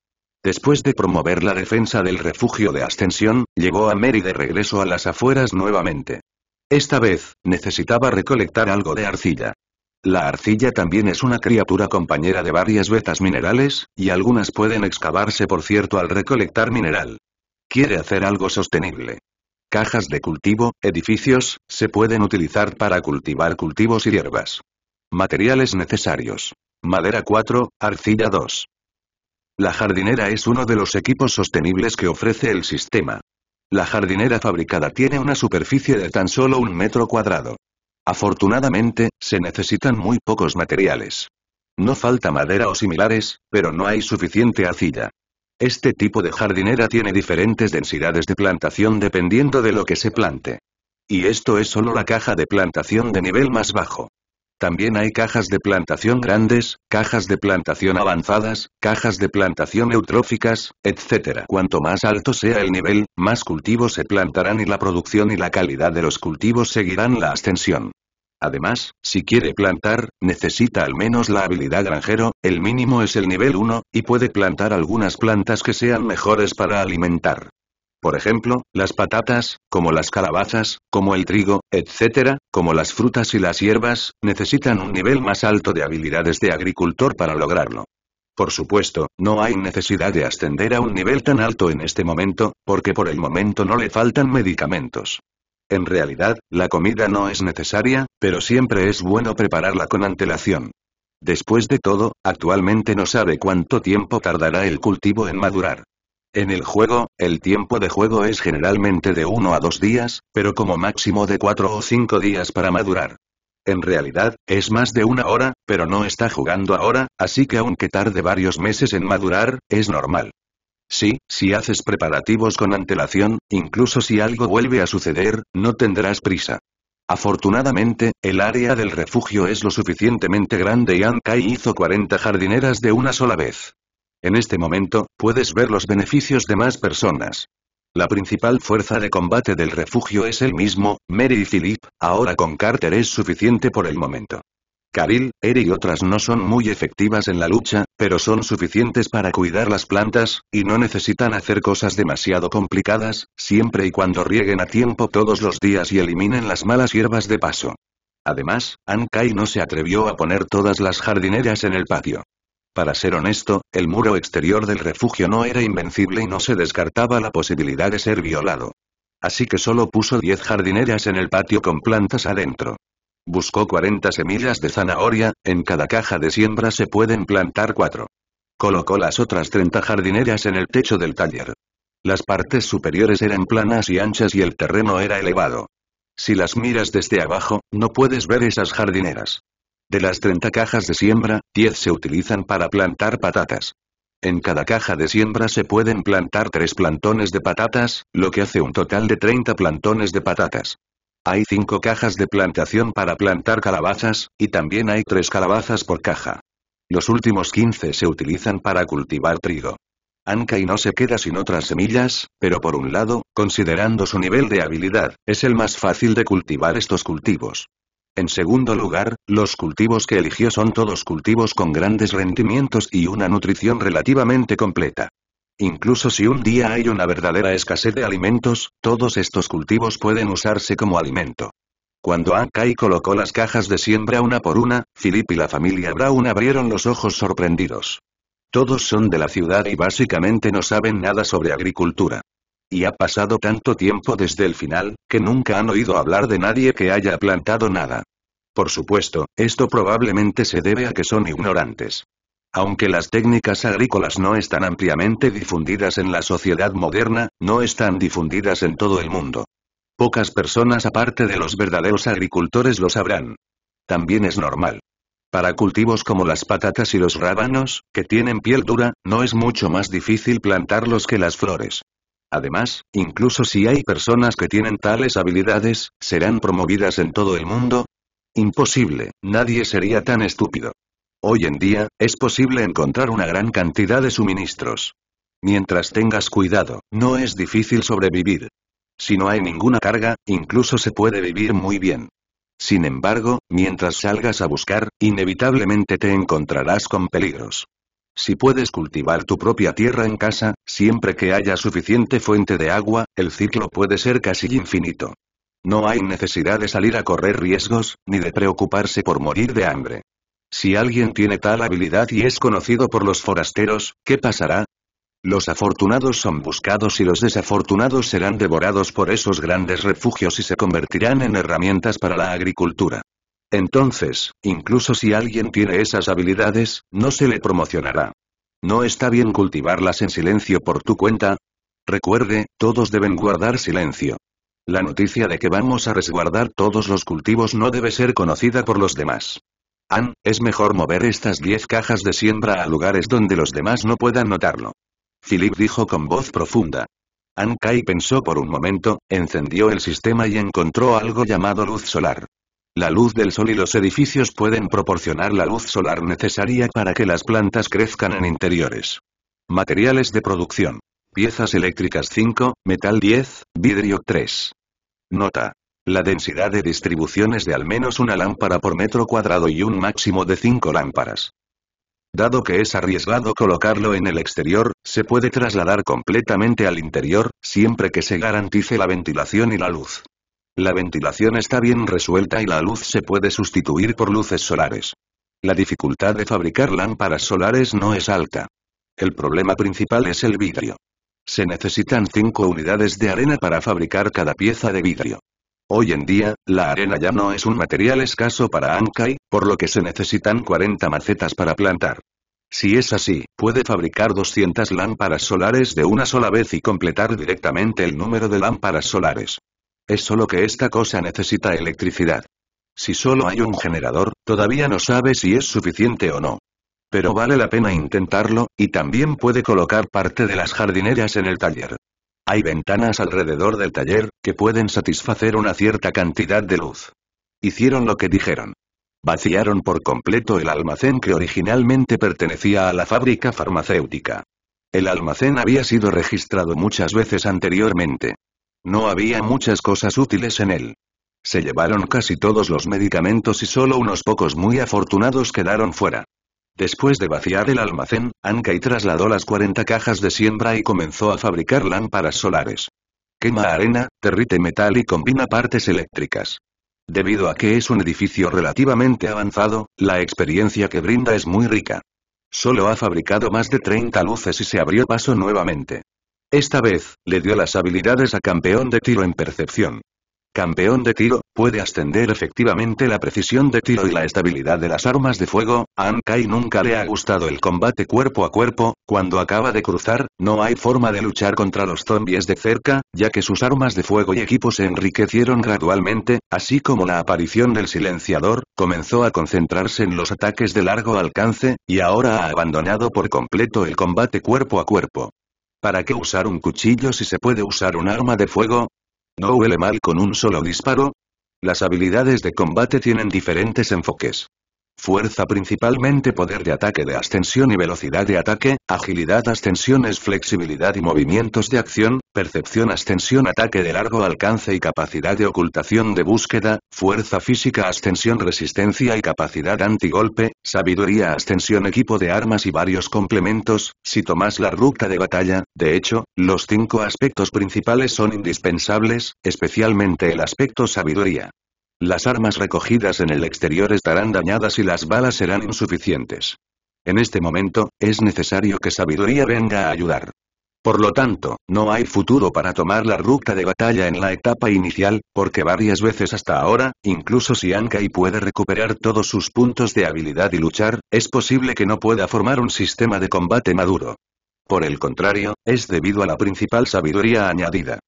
Después de promover la defensa del refugio de ascensión, llegó a Mary de regreso a las afueras nuevamente. Esta vez, necesitaba recolectar algo de arcilla. La arcilla también es una criatura compañera de varias vetas minerales, y algunas pueden excavarse por cierto al recolectar mineral. Quiere hacer algo sostenible. Cajas de cultivo, edificios, se pueden utilizar para cultivar cultivos y hierbas. Materiales necesarios. Madera 4, arcilla 2. La jardinera es uno de los equipos sostenibles que ofrece el sistema. La jardinera fabricada tiene una superficie de tan solo un metro cuadrado. Afortunadamente, se necesitan muy pocos materiales. No falta madera o similares, pero no hay suficiente arcilla. Este tipo de jardinera tiene diferentes densidades de plantación dependiendo de lo que se plante. Y esto es solo la caja de plantación de nivel más bajo. También hay cajas de plantación grandes, cajas de plantación avanzadas, cajas de plantación eutróficas, etc. Cuanto más alto sea el nivel, más cultivos se plantarán y la producción y la calidad de los cultivos seguirán la ascensión. Además, si quiere plantar, necesita al menos la habilidad granjero, el mínimo es el nivel 1, y puede plantar algunas plantas que sean mejores para alimentar. Por ejemplo, las patatas, como las calabazas, como el trigo, etc., como las frutas y las hierbas, necesitan un nivel más alto de habilidades de agricultor para lograrlo. Por supuesto, no hay necesidad de ascender a un nivel tan alto en este momento, porque por el momento no le faltan medicamentos. En realidad, la comida no es necesaria, pero siempre es bueno prepararla con antelación. Después de todo, actualmente no sabe cuánto tiempo tardará el cultivo en madurar. En el juego, el tiempo de juego es generalmente de 1 a 2 días, pero como máximo de 4 o 5 días para madurar. En realidad, es más de una hora, pero no está jugando ahora, así que aunque tarde varios meses en madurar, es normal. Sí, si haces preparativos con antelación, incluso si algo vuelve a suceder, no tendrás prisa. Afortunadamente, el área del refugio es lo suficientemente grande y Ankai hizo 40 jardineras de una sola vez. En este momento, puedes ver los beneficios de más personas. La principal fuerza de combate del refugio es el mismo, Mary y Philip, ahora con Carter es suficiente por el momento. Karil, Eri y otras no son muy efectivas en la lucha, pero son suficientes para cuidar las plantas, y no necesitan hacer cosas demasiado complicadas, siempre y cuando rieguen a tiempo todos los días y eliminen las malas hierbas de paso. Además, Ankai no se atrevió a poner todas las jardineras en el patio. Para ser honesto, el muro exterior del refugio no era invencible y no se descartaba la posibilidad de ser violado. Así que solo puso 10 jardineras en el patio con plantas adentro. Buscó 40 semillas de zanahoria, en cada caja de siembra se pueden plantar cuatro. Colocó las otras 30 jardineras en el techo del taller. Las partes superiores eran planas y anchas y el terreno era elevado. Si las miras desde abajo, no puedes ver esas jardineras. De las 30 cajas de siembra, 10 se utilizan para plantar patatas. En cada caja de siembra se pueden plantar 3 plantones de patatas, lo que hace un total de 30 plantones de patatas. Hay cinco cajas de plantación para plantar calabazas, y también hay tres calabazas por caja. Los últimos 15 se utilizan para cultivar trigo. y no se queda sin otras semillas, pero por un lado, considerando su nivel de habilidad, es el más fácil de cultivar estos cultivos. En segundo lugar, los cultivos que eligió son todos cultivos con grandes rendimientos y una nutrición relativamente completa. Incluso si un día hay una verdadera escasez de alimentos, todos estos cultivos pueden usarse como alimento. Cuando Ankai colocó las cajas de siembra una por una, Philip y la familia Brown abrieron los ojos sorprendidos. Todos son de la ciudad y básicamente no saben nada sobre agricultura. Y ha pasado tanto tiempo desde el final, que nunca han oído hablar de nadie que haya plantado nada. Por supuesto, esto probablemente se debe a que son ignorantes. Aunque las técnicas agrícolas no están ampliamente difundidas en la sociedad moderna, no están difundidas en todo el mundo. Pocas personas aparte de los verdaderos agricultores lo sabrán. También es normal. Para cultivos como las patatas y los rábanos, que tienen piel dura, no es mucho más difícil plantarlos que las flores. Además, incluso si hay personas que tienen tales habilidades, ¿serán promovidas en todo el mundo? Imposible, nadie sería tan estúpido. Hoy en día, es posible encontrar una gran cantidad de suministros. Mientras tengas cuidado, no es difícil sobrevivir. Si no hay ninguna carga, incluso se puede vivir muy bien. Sin embargo, mientras salgas a buscar, inevitablemente te encontrarás con peligros. Si puedes cultivar tu propia tierra en casa, siempre que haya suficiente fuente de agua, el ciclo puede ser casi infinito. No hay necesidad de salir a correr riesgos, ni de preocuparse por morir de hambre. Si alguien tiene tal habilidad y es conocido por los forasteros, ¿qué pasará? Los afortunados son buscados y los desafortunados serán devorados por esos grandes refugios y se convertirán en herramientas para la agricultura. Entonces, incluso si alguien tiene esas habilidades, no se le promocionará. ¿No está bien cultivarlas en silencio por tu cuenta? Recuerde, todos deben guardar silencio. La noticia de que vamos a resguardar todos los cultivos no debe ser conocida por los demás. Ann, es mejor mover estas diez cajas de siembra a lugares donde los demás no puedan notarlo. Philip dijo con voz profunda. Ann Kai pensó por un momento, encendió el sistema y encontró algo llamado luz solar. La luz del sol y los edificios pueden proporcionar la luz solar necesaria para que las plantas crezcan en interiores. Materiales de producción. Piezas eléctricas 5, metal 10, vidrio 3. Nota. La densidad de distribución es de al menos una lámpara por metro cuadrado y un máximo de 5 lámparas. Dado que es arriesgado colocarlo en el exterior, se puede trasladar completamente al interior, siempre que se garantice la ventilación y la luz. La ventilación está bien resuelta y la luz se puede sustituir por luces solares. La dificultad de fabricar lámparas solares no es alta. El problema principal es el vidrio. Se necesitan 5 unidades de arena para fabricar cada pieza de vidrio. Hoy en día, la arena ya no es un material escaso para Ankai, por lo que se necesitan 40 macetas para plantar. Si es así, puede fabricar 200 lámparas solares de una sola vez y completar directamente el número de lámparas solares. Es solo que esta cosa necesita electricidad. Si solo hay un generador, todavía no sabe si es suficiente o no. Pero vale la pena intentarlo, y también puede colocar parte de las jardineras en el taller. Hay ventanas alrededor del taller, que pueden satisfacer una cierta cantidad de luz. Hicieron lo que dijeron. Vaciaron por completo el almacén que originalmente pertenecía a la fábrica farmacéutica. El almacén había sido registrado muchas veces anteriormente. No había muchas cosas útiles en él. Se llevaron casi todos los medicamentos y solo unos pocos muy afortunados quedaron fuera. Después de vaciar el almacén, y trasladó las 40 cajas de siembra y comenzó a fabricar lámparas solares. Quema arena, derrite metal y combina partes eléctricas. Debido a que es un edificio relativamente avanzado, la experiencia que brinda es muy rica. Solo ha fabricado más de 30 luces y se abrió paso nuevamente. Esta vez, le dio las habilidades a campeón de tiro en percepción campeón de tiro, puede ascender efectivamente la precisión de tiro y la estabilidad de las armas de fuego, a Ankai nunca le ha gustado el combate cuerpo a cuerpo, cuando acaba de cruzar, no hay forma de luchar contra los zombies de cerca, ya que sus armas de fuego y equipo se enriquecieron gradualmente, así como la aparición del silenciador, comenzó a concentrarse en los ataques de largo alcance, y ahora ha abandonado por completo el combate cuerpo a cuerpo. ¿Para qué usar un cuchillo si se puede usar un arma de fuego? ¿No huele mal con un solo disparo? Las habilidades de combate tienen diferentes enfoques. Fuerza principalmente poder de ataque de ascensión y velocidad de ataque, agilidad ascensiones flexibilidad y movimientos de acción, percepción ascensión ataque de largo alcance y capacidad de ocultación de búsqueda, fuerza física ascensión resistencia y capacidad antigolpe, sabiduría ascensión equipo de armas y varios complementos, si tomas la ruta de batalla, de hecho, los cinco aspectos principales son indispensables, especialmente el aspecto sabiduría. Las armas recogidas en el exterior estarán dañadas y las balas serán insuficientes. En este momento, es necesario que sabiduría venga a ayudar. Por lo tanto, no hay futuro para tomar la ruta de batalla en la etapa inicial, porque varias veces hasta ahora, incluso si Ankai puede recuperar todos sus puntos de habilidad y luchar, es posible que no pueda formar un sistema de combate maduro. Por el contrario, es debido a la principal sabiduría añadida.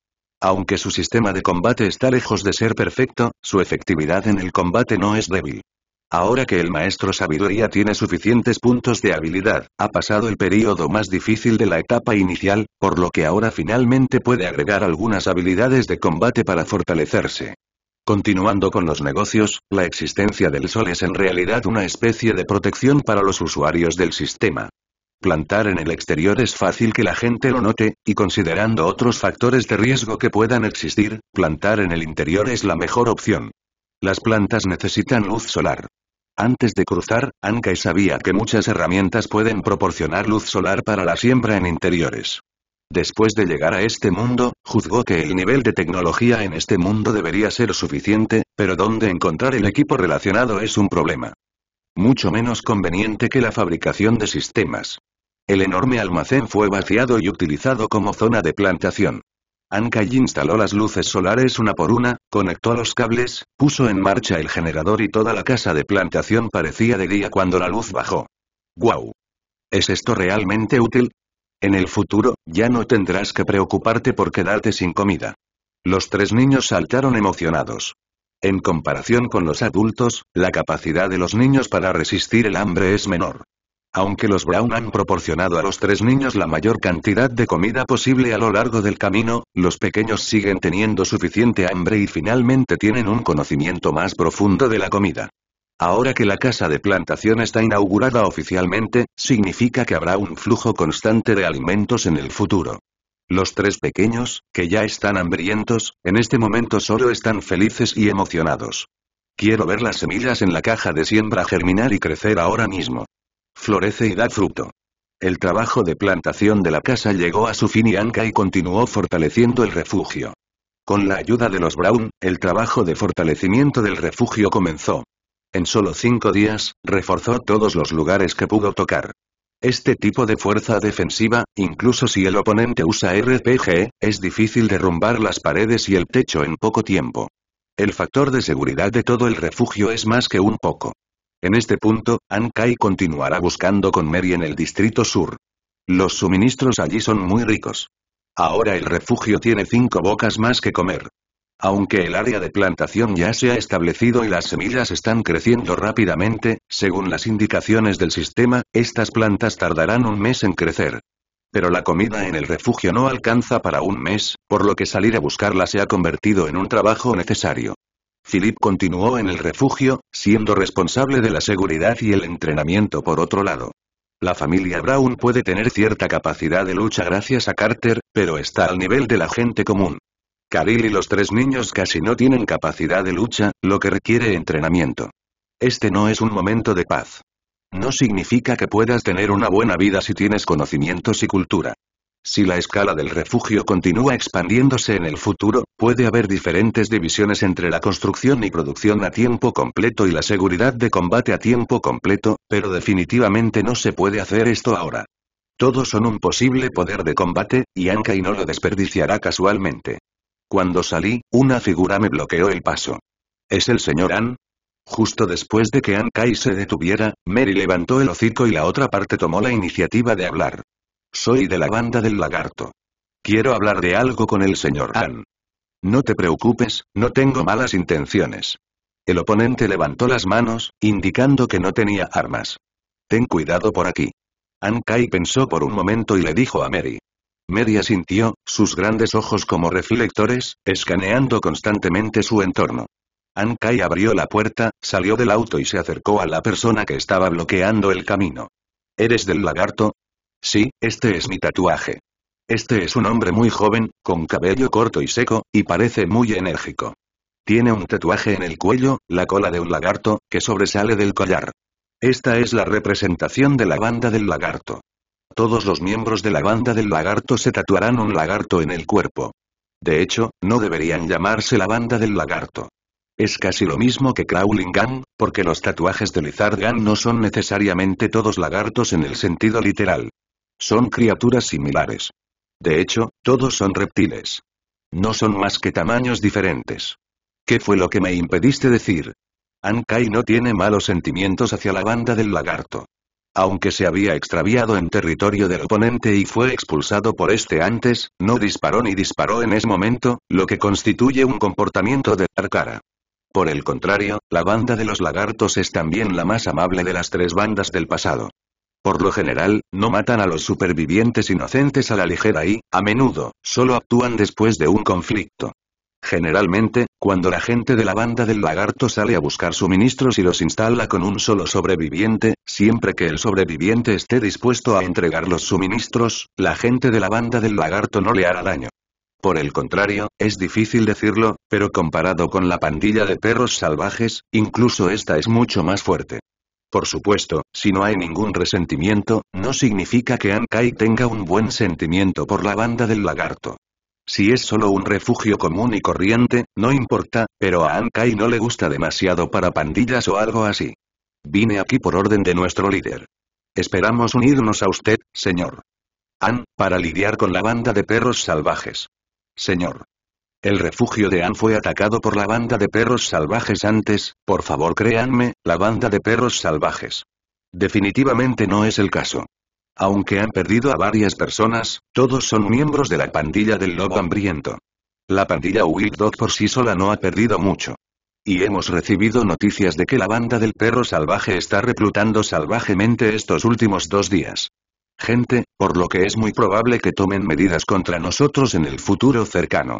Aunque su sistema de combate está lejos de ser perfecto, su efectividad en el combate no es débil. Ahora que el maestro sabiduría tiene suficientes puntos de habilidad, ha pasado el período más difícil de la etapa inicial, por lo que ahora finalmente puede agregar algunas habilidades de combate para fortalecerse. Continuando con los negocios, la existencia del sol es en realidad una especie de protección para los usuarios del sistema. Plantar en el exterior es fácil que la gente lo note, y considerando otros factores de riesgo que puedan existir, plantar en el interior es la mejor opción. Las plantas necesitan luz solar. Antes de cruzar, Ankai sabía que muchas herramientas pueden proporcionar luz solar para la siembra en interiores. Después de llegar a este mundo, juzgó que el nivel de tecnología en este mundo debería ser suficiente, pero dónde encontrar el equipo relacionado es un problema. Mucho menos conveniente que la fabricación de sistemas. El enorme almacén fue vaciado y utilizado como zona de plantación. y instaló las luces solares una por una, conectó los cables, puso en marcha el generador y toda la casa de plantación parecía de día cuando la luz bajó. ¡Guau! ¿Es esto realmente útil? En el futuro, ya no tendrás que preocuparte por quedarte sin comida. Los tres niños saltaron emocionados. En comparación con los adultos, la capacidad de los niños para resistir el hambre es menor. Aunque los Brown han proporcionado a los tres niños la mayor cantidad de comida posible a lo largo del camino, los pequeños siguen teniendo suficiente hambre y finalmente tienen un conocimiento más profundo de la comida. Ahora que la casa de plantación está inaugurada oficialmente, significa que habrá un flujo constante de alimentos en el futuro. Los tres pequeños, que ya están hambrientos, en este momento solo están felices y emocionados. Quiero ver las semillas en la caja de siembra germinar y crecer ahora mismo florece y da fruto. El trabajo de plantación de la casa llegó a su fin y y continuó fortaleciendo el refugio. Con la ayuda de los Brown, el trabajo de fortalecimiento del refugio comenzó. En solo cinco días, reforzó todos los lugares que pudo tocar. Este tipo de fuerza defensiva, incluso si el oponente usa RPG, es difícil derrumbar las paredes y el techo en poco tiempo. El factor de seguridad de todo el refugio es más que un poco. En este punto, Kai continuará buscando con Mary en el Distrito Sur. Los suministros allí son muy ricos. Ahora el refugio tiene cinco bocas más que comer. Aunque el área de plantación ya se ha establecido y las semillas están creciendo rápidamente, según las indicaciones del sistema, estas plantas tardarán un mes en crecer. Pero la comida en el refugio no alcanza para un mes, por lo que salir a buscarla se ha convertido en un trabajo necesario. Philip continuó en el refugio, siendo responsable de la seguridad y el entrenamiento por otro lado. La familia Brown puede tener cierta capacidad de lucha gracias a Carter, pero está al nivel de la gente común. karil y los tres niños casi no tienen capacidad de lucha, lo que requiere entrenamiento. Este no es un momento de paz. No significa que puedas tener una buena vida si tienes conocimientos y cultura. Si la escala del refugio continúa expandiéndose en el futuro, puede haber diferentes divisiones entre la construcción y producción a tiempo completo y la seguridad de combate a tiempo completo, pero definitivamente no se puede hacer esto ahora. Todos son un posible poder de combate, y Ankai no lo desperdiciará casualmente. Cuando salí, una figura me bloqueó el paso. ¿Es el señor An? Justo después de que Ankai se detuviera, Mary levantó el hocico y la otra parte tomó la iniciativa de hablar. Soy de la banda del lagarto. Quiero hablar de algo con el señor Han. Ah. No te preocupes, no tengo malas intenciones. El oponente levantó las manos, indicando que no tenía armas. Ten cuidado por aquí. Han Kai pensó por un momento y le dijo a Mary. Mary asintió, sus grandes ojos como reflectores, escaneando constantemente su entorno. Han Kai abrió la puerta, salió del auto y se acercó a la persona que estaba bloqueando el camino. ¿Eres del lagarto? Sí, este es mi tatuaje. Este es un hombre muy joven, con cabello corto y seco, y parece muy enérgico. Tiene un tatuaje en el cuello, la cola de un lagarto, que sobresale del collar. Esta es la representación de la banda del lagarto. Todos los miembros de la banda del lagarto se tatuarán un lagarto en el cuerpo. De hecho, no deberían llamarse la banda del lagarto. Es casi lo mismo que Crawling Gang, porque los tatuajes de Lizard Gang no son necesariamente todos lagartos en el sentido literal. Son criaturas similares. De hecho, todos son reptiles. No son más que tamaños diferentes. ¿Qué fue lo que me impediste decir? Ankai no tiene malos sentimientos hacia la banda del lagarto. Aunque se había extraviado en territorio del oponente y fue expulsado por este antes, no disparó ni disparó en ese momento, lo que constituye un comportamiento de Tarkara. Por el contrario, la banda de los lagartos es también la más amable de las tres bandas del pasado. Por lo general, no matan a los supervivientes inocentes a la ligera y, a menudo, solo actúan después de un conflicto. Generalmente, cuando la gente de la banda del lagarto sale a buscar suministros y los instala con un solo sobreviviente, siempre que el sobreviviente esté dispuesto a entregar los suministros, la gente de la banda del lagarto no le hará daño. Por el contrario, es difícil decirlo, pero comparado con la pandilla de perros salvajes, incluso esta es mucho más fuerte. Por supuesto, si no hay ningún resentimiento, no significa que Ankai tenga un buen sentimiento por la banda del lagarto. Si es solo un refugio común y corriente, no importa, pero a Ankai no le gusta demasiado para pandillas o algo así. Vine aquí por orden de nuestro líder. Esperamos unirnos a usted, señor. An, para lidiar con la banda de perros salvajes. Señor. El refugio de Anne fue atacado por la banda de perros salvajes antes, por favor créanme, la banda de perros salvajes. Definitivamente no es el caso. Aunque han perdido a varias personas, todos son miembros de la pandilla del lobo hambriento. La pandilla Wild Dog por sí sola no ha perdido mucho. Y hemos recibido noticias de que la banda del perro salvaje está reclutando salvajemente estos últimos dos días gente, por lo que es muy probable que tomen medidas contra nosotros en el futuro cercano.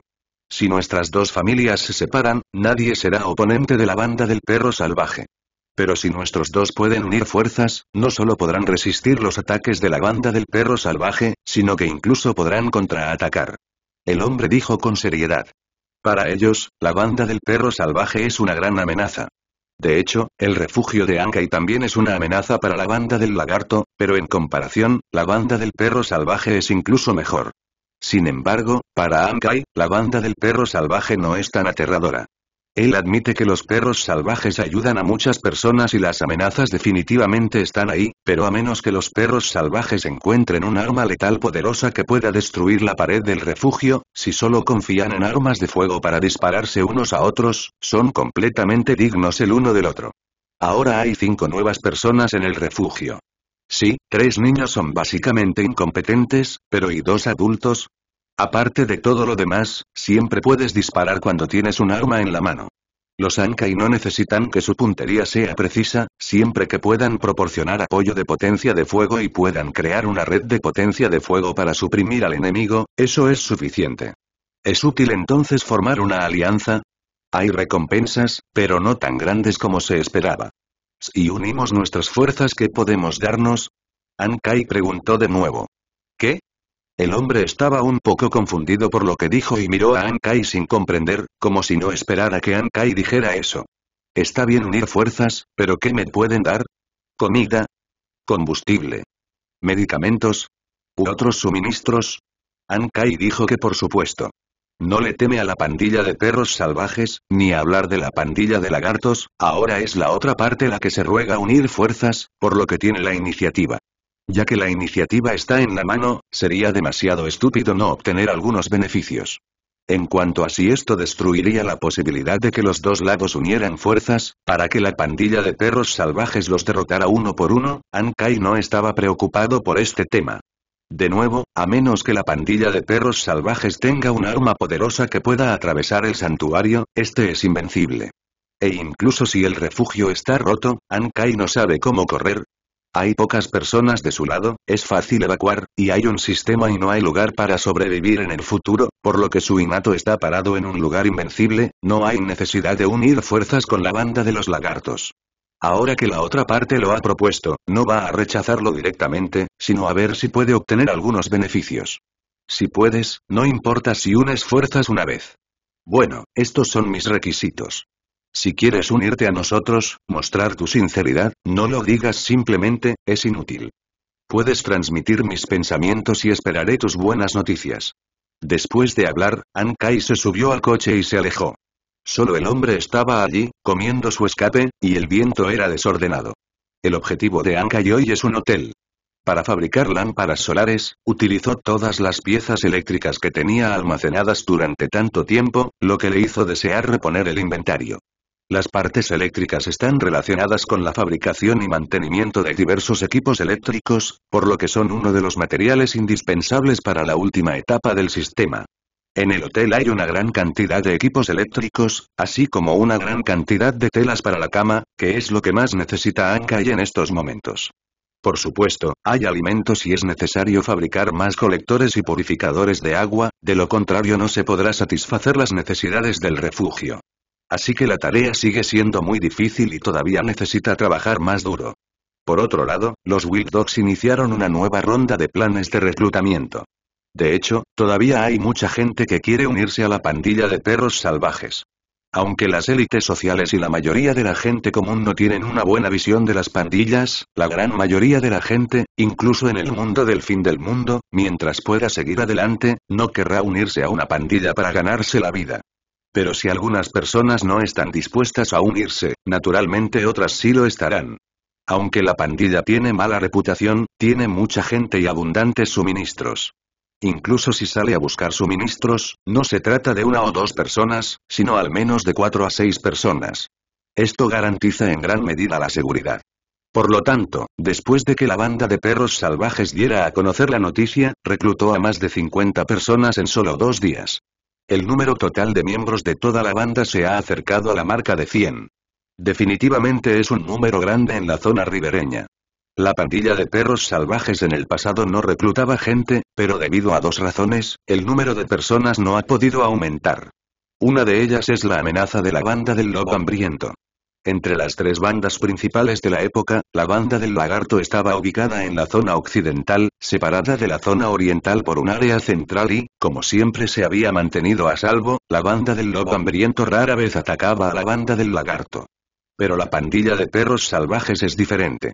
Si nuestras dos familias se separan, nadie será oponente de la banda del perro salvaje. Pero si nuestros dos pueden unir fuerzas, no solo podrán resistir los ataques de la banda del perro salvaje, sino que incluso podrán contraatacar. El hombre dijo con seriedad. Para ellos, la banda del perro salvaje es una gran amenaza. De hecho, el refugio de y también es una amenaza para la banda del lagarto, pero en comparación, la banda del perro salvaje es incluso mejor. Sin embargo, para Ankai, la banda del perro salvaje no es tan aterradora. Él admite que los perros salvajes ayudan a muchas personas y las amenazas definitivamente están ahí, pero a menos que los perros salvajes encuentren un arma letal poderosa que pueda destruir la pared del refugio, si solo confían en armas de fuego para dispararse unos a otros, son completamente dignos el uno del otro. Ahora hay cinco nuevas personas en el refugio. Sí, tres niños son básicamente incompetentes, pero ¿y dos adultos? Aparte de todo lo demás, siempre puedes disparar cuando tienes un arma en la mano. Los y no necesitan que su puntería sea precisa, siempre que puedan proporcionar apoyo de potencia de fuego y puedan crear una red de potencia de fuego para suprimir al enemigo, eso es suficiente. ¿Es útil entonces formar una alianza? Hay recompensas, pero no tan grandes como se esperaba y unimos nuestras fuerzas, que podemos darnos? Ankai preguntó de nuevo. ¿Qué? El hombre estaba un poco confundido por lo que dijo y miró a Ankai sin comprender, como si no esperara que Ankai dijera eso. Está bien unir fuerzas, pero ¿qué me pueden dar? Comida. Combustible. Medicamentos. U otros suministros. Ankai dijo que por supuesto. No le teme a la pandilla de perros salvajes, ni hablar de la pandilla de lagartos, ahora es la otra parte la que se ruega unir fuerzas, por lo que tiene la iniciativa. Ya que la iniciativa está en la mano, sería demasiado estúpido no obtener algunos beneficios. En cuanto a si esto destruiría la posibilidad de que los dos lados unieran fuerzas, para que la pandilla de perros salvajes los derrotara uno por uno, Ankai no estaba preocupado por este tema. De nuevo, a menos que la pandilla de perros salvajes tenga un arma poderosa que pueda atravesar el santuario, este es invencible. E incluso si el refugio está roto, Ankai no sabe cómo correr. Hay pocas personas de su lado, es fácil evacuar, y hay un sistema y no hay lugar para sobrevivir en el futuro, por lo que su inato está parado en un lugar invencible, no hay necesidad de unir fuerzas con la banda de los lagartos. Ahora que la otra parte lo ha propuesto, no va a rechazarlo directamente, sino a ver si puede obtener algunos beneficios. Si puedes, no importa si unes fuerzas una vez. Bueno, estos son mis requisitos. Si quieres unirte a nosotros, mostrar tu sinceridad, no lo digas simplemente, es inútil. Puedes transmitir mis pensamientos y esperaré tus buenas noticias. Después de hablar, Ankai se subió al coche y se alejó. Solo el hombre estaba allí, comiendo su escape, y el viento era desordenado. El objetivo de Anka y hoy es un hotel. Para fabricar lámparas solares, utilizó todas las piezas eléctricas que tenía almacenadas durante tanto tiempo, lo que le hizo desear reponer el inventario. Las partes eléctricas están relacionadas con la fabricación y mantenimiento de diversos equipos eléctricos, por lo que son uno de los materiales indispensables para la última etapa del sistema. En el hotel hay una gran cantidad de equipos eléctricos, así como una gran cantidad de telas para la cama, que es lo que más necesita y en estos momentos. Por supuesto, hay alimentos y es necesario fabricar más colectores y purificadores de agua, de lo contrario no se podrá satisfacer las necesidades del refugio. Así que la tarea sigue siendo muy difícil y todavía necesita trabajar más duro. Por otro lado, los Wild Dogs iniciaron una nueva ronda de planes de reclutamiento. De hecho, todavía hay mucha gente que quiere unirse a la pandilla de perros salvajes. Aunque las élites sociales y la mayoría de la gente común no tienen una buena visión de las pandillas, la gran mayoría de la gente, incluso en el mundo del fin del mundo, mientras pueda seguir adelante, no querrá unirse a una pandilla para ganarse la vida. Pero si algunas personas no están dispuestas a unirse, naturalmente otras sí lo estarán. Aunque la pandilla tiene mala reputación, tiene mucha gente y abundantes suministros. Incluso si sale a buscar suministros, no se trata de una o dos personas, sino al menos de cuatro a seis personas. Esto garantiza en gran medida la seguridad. Por lo tanto, después de que la banda de perros salvajes diera a conocer la noticia, reclutó a más de 50 personas en solo dos días. El número total de miembros de toda la banda se ha acercado a la marca de 100. Definitivamente es un número grande en la zona ribereña. La pandilla de perros salvajes en el pasado no reclutaba gente, pero debido a dos razones, el número de personas no ha podido aumentar. Una de ellas es la amenaza de la banda del lobo hambriento. Entre las tres bandas principales de la época, la banda del lagarto estaba ubicada en la zona occidental, separada de la zona oriental por un área central y, como siempre se había mantenido a salvo, la banda del lobo hambriento rara vez atacaba a la banda del lagarto. Pero la pandilla de perros salvajes es diferente.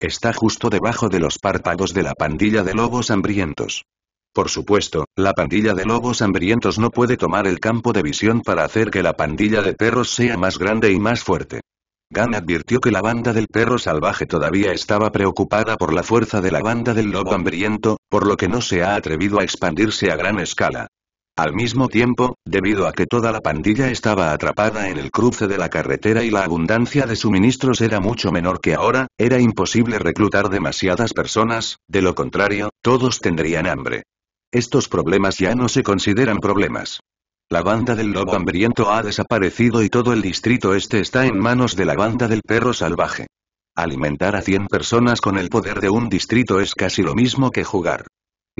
Está justo debajo de los párpados de la pandilla de lobos hambrientos. Por supuesto, la pandilla de lobos hambrientos no puede tomar el campo de visión para hacer que la pandilla de perros sea más grande y más fuerte. Gan advirtió que la banda del perro salvaje todavía estaba preocupada por la fuerza de la banda del lobo hambriento, por lo que no se ha atrevido a expandirse a gran escala. Al mismo tiempo, debido a que toda la pandilla estaba atrapada en el cruce de la carretera y la abundancia de suministros era mucho menor que ahora, era imposible reclutar demasiadas personas, de lo contrario, todos tendrían hambre. Estos problemas ya no se consideran problemas. La banda del lobo hambriento ha desaparecido y todo el distrito este está en manos de la banda del perro salvaje. Alimentar a 100 personas con el poder de un distrito es casi lo mismo que jugar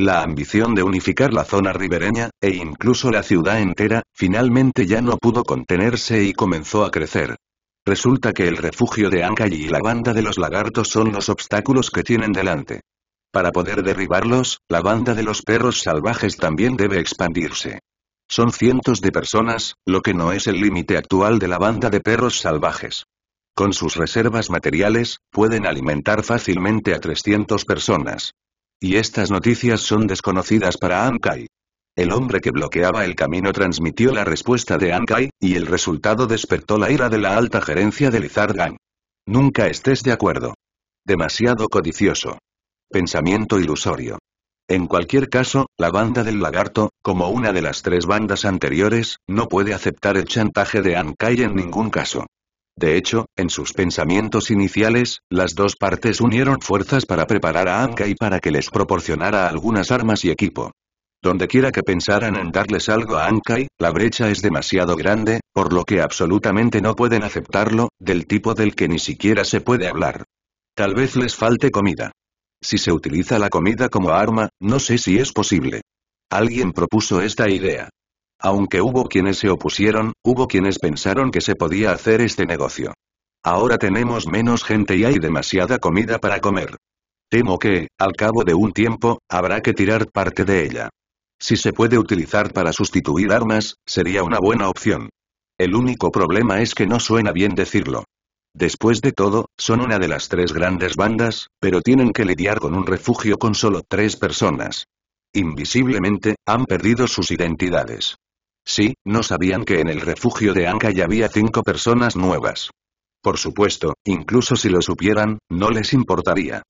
la ambición de unificar la zona ribereña, e incluso la ciudad entera, finalmente ya no pudo contenerse y comenzó a crecer. Resulta que el refugio de Ankai y la banda de los lagartos son los obstáculos que tienen delante. Para poder derribarlos, la banda de los perros salvajes también debe expandirse. Son cientos de personas, lo que no es el límite actual de la banda de perros salvajes. Con sus reservas materiales, pueden alimentar fácilmente a 300 personas. Y estas noticias son desconocidas para Ankai. El hombre que bloqueaba el camino transmitió la respuesta de Ankai, y el resultado despertó la ira de la alta gerencia de Lizard Gang. Nunca estés de acuerdo. Demasiado codicioso. Pensamiento ilusorio. En cualquier caso, la banda del lagarto, como una de las tres bandas anteriores, no puede aceptar el chantaje de Ankai en ningún caso. De hecho, en sus pensamientos iniciales, las dos partes unieron fuerzas para preparar a Ankai para que les proporcionara algunas armas y equipo. Donde quiera que pensaran en darles algo a Ankai, la brecha es demasiado grande, por lo que absolutamente no pueden aceptarlo, del tipo del que ni siquiera se puede hablar. Tal vez les falte comida. Si se utiliza la comida como arma, no sé si es posible. Alguien propuso esta idea. Aunque hubo quienes se opusieron, hubo quienes pensaron que se podía hacer este negocio. Ahora tenemos menos gente y hay demasiada comida para comer. Temo que, al cabo de un tiempo, habrá que tirar parte de ella. Si se puede utilizar para sustituir armas, sería una buena opción. El único problema es que no suena bien decirlo. Después de todo, son una de las tres grandes bandas, pero tienen que lidiar con un refugio con solo tres personas. Invisiblemente, han perdido sus identidades. Sí, no sabían que en el refugio de ya había cinco personas nuevas. Por supuesto, incluso si lo supieran, no les importaría.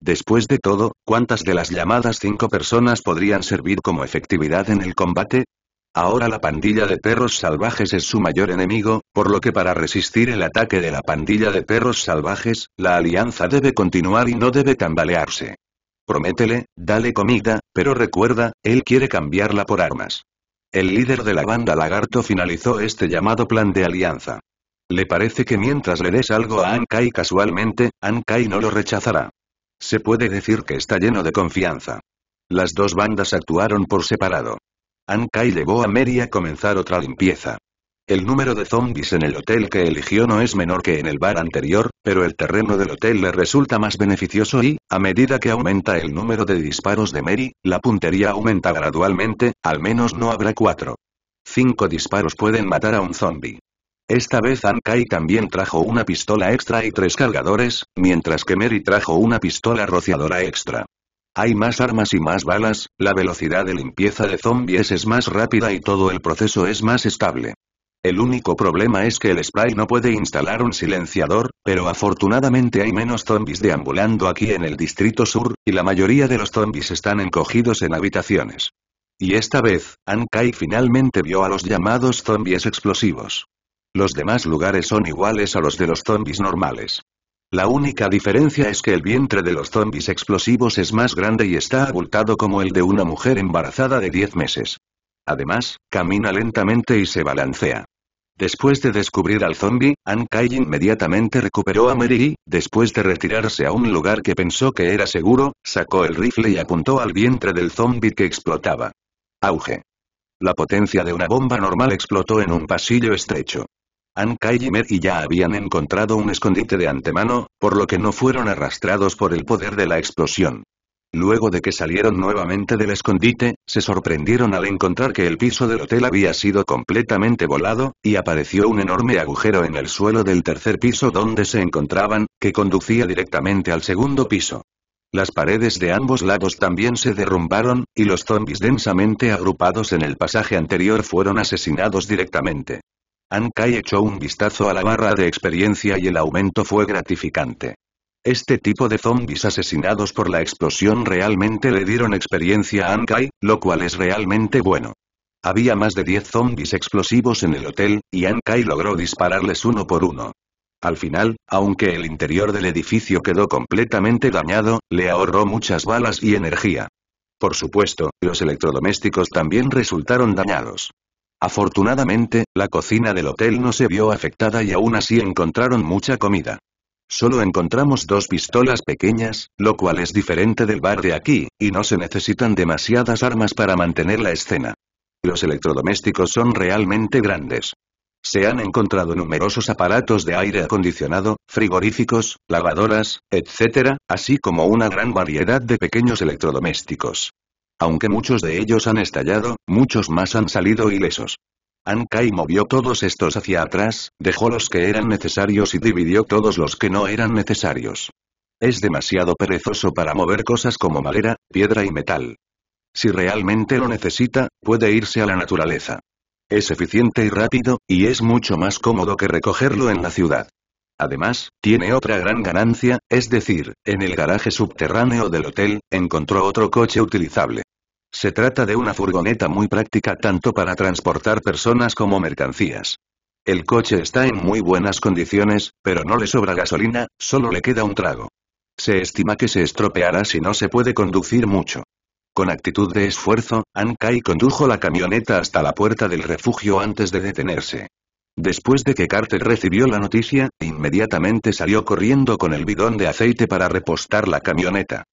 Después de todo, ¿cuántas de las llamadas cinco personas podrían servir como efectividad en el combate? Ahora la pandilla de perros salvajes es su mayor enemigo, por lo que para resistir el ataque de la pandilla de perros salvajes, la alianza debe continuar y no debe tambalearse. Prométele, dale comida, pero recuerda, él quiere cambiarla por armas. El líder de la banda Lagarto finalizó este llamado plan de alianza. Le parece que mientras le des algo a Ankai casualmente, Ankai no lo rechazará. Se puede decir que está lleno de confianza. Las dos bandas actuaron por separado. Ankai llevó a Mary a comenzar otra limpieza. El número de zombies en el hotel que eligió no es menor que en el bar anterior, pero el terreno del hotel le resulta más beneficioso y, a medida que aumenta el número de disparos de Mary, la puntería aumenta gradualmente, al menos no habrá cuatro. Cinco disparos pueden matar a un zombie. Esta vez Ankai también trajo una pistola extra y tres cargadores, mientras que Mary trajo una pistola rociadora extra. Hay más armas y más balas, la velocidad de limpieza de zombies es más rápida y todo el proceso es más estable. El único problema es que el spray no puede instalar un silenciador, pero afortunadamente hay menos zombies deambulando aquí en el distrito sur, y la mayoría de los zombies están encogidos en habitaciones. Y esta vez, Ankai finalmente vio a los llamados zombies explosivos. Los demás lugares son iguales a los de los zombies normales. La única diferencia es que el vientre de los zombies explosivos es más grande y está abultado como el de una mujer embarazada de 10 meses. Además, camina lentamente y se balancea. Después de descubrir al zombie, An inmediatamente recuperó a Mary y, después de retirarse a un lugar que pensó que era seguro, sacó el rifle y apuntó al vientre del zombie que explotaba. Auge. La potencia de una bomba normal explotó en un pasillo estrecho. An y Mary ya habían encontrado un escondite de antemano, por lo que no fueron arrastrados por el poder de la explosión. Luego de que salieron nuevamente del escondite, se sorprendieron al encontrar que el piso del hotel había sido completamente volado, y apareció un enorme agujero en el suelo del tercer piso donde se encontraban, que conducía directamente al segundo piso. Las paredes de ambos lados también se derrumbaron, y los zombis densamente agrupados en el pasaje anterior fueron asesinados directamente. Ankai echó un vistazo a la barra de experiencia y el aumento fue gratificante. Este tipo de zombies asesinados por la explosión realmente le dieron experiencia a Ankai, lo cual es realmente bueno. Había más de 10 zombies explosivos en el hotel, y Ankai logró dispararles uno por uno. Al final, aunque el interior del edificio quedó completamente dañado, le ahorró muchas balas y energía. Por supuesto, los electrodomésticos también resultaron dañados. Afortunadamente, la cocina del hotel no se vio afectada y aún así encontraron mucha comida. Solo encontramos dos pistolas pequeñas, lo cual es diferente del bar de aquí, y no se necesitan demasiadas armas para mantener la escena. Los electrodomésticos son realmente grandes. Se han encontrado numerosos aparatos de aire acondicionado, frigoríficos, lavadoras, etc., así como una gran variedad de pequeños electrodomésticos. Aunque muchos de ellos han estallado, muchos más han salido ilesos y movió todos estos hacia atrás, dejó los que eran necesarios y dividió todos los que no eran necesarios. Es demasiado perezoso para mover cosas como madera, piedra y metal. Si realmente lo necesita, puede irse a la naturaleza. Es eficiente y rápido, y es mucho más cómodo que recogerlo en la ciudad. Además, tiene otra gran ganancia, es decir, en el garaje subterráneo del hotel, encontró otro coche utilizable. Se trata de una furgoneta muy práctica tanto para transportar personas como mercancías. El coche está en muy buenas condiciones, pero no le sobra gasolina, solo le queda un trago. Se estima que se estropeará si no se puede conducir mucho. Con actitud de esfuerzo, Ankai condujo la camioneta hasta la puerta del refugio antes de detenerse. Después de que Carter recibió la noticia, inmediatamente salió corriendo con el bidón de aceite para repostar la camioneta.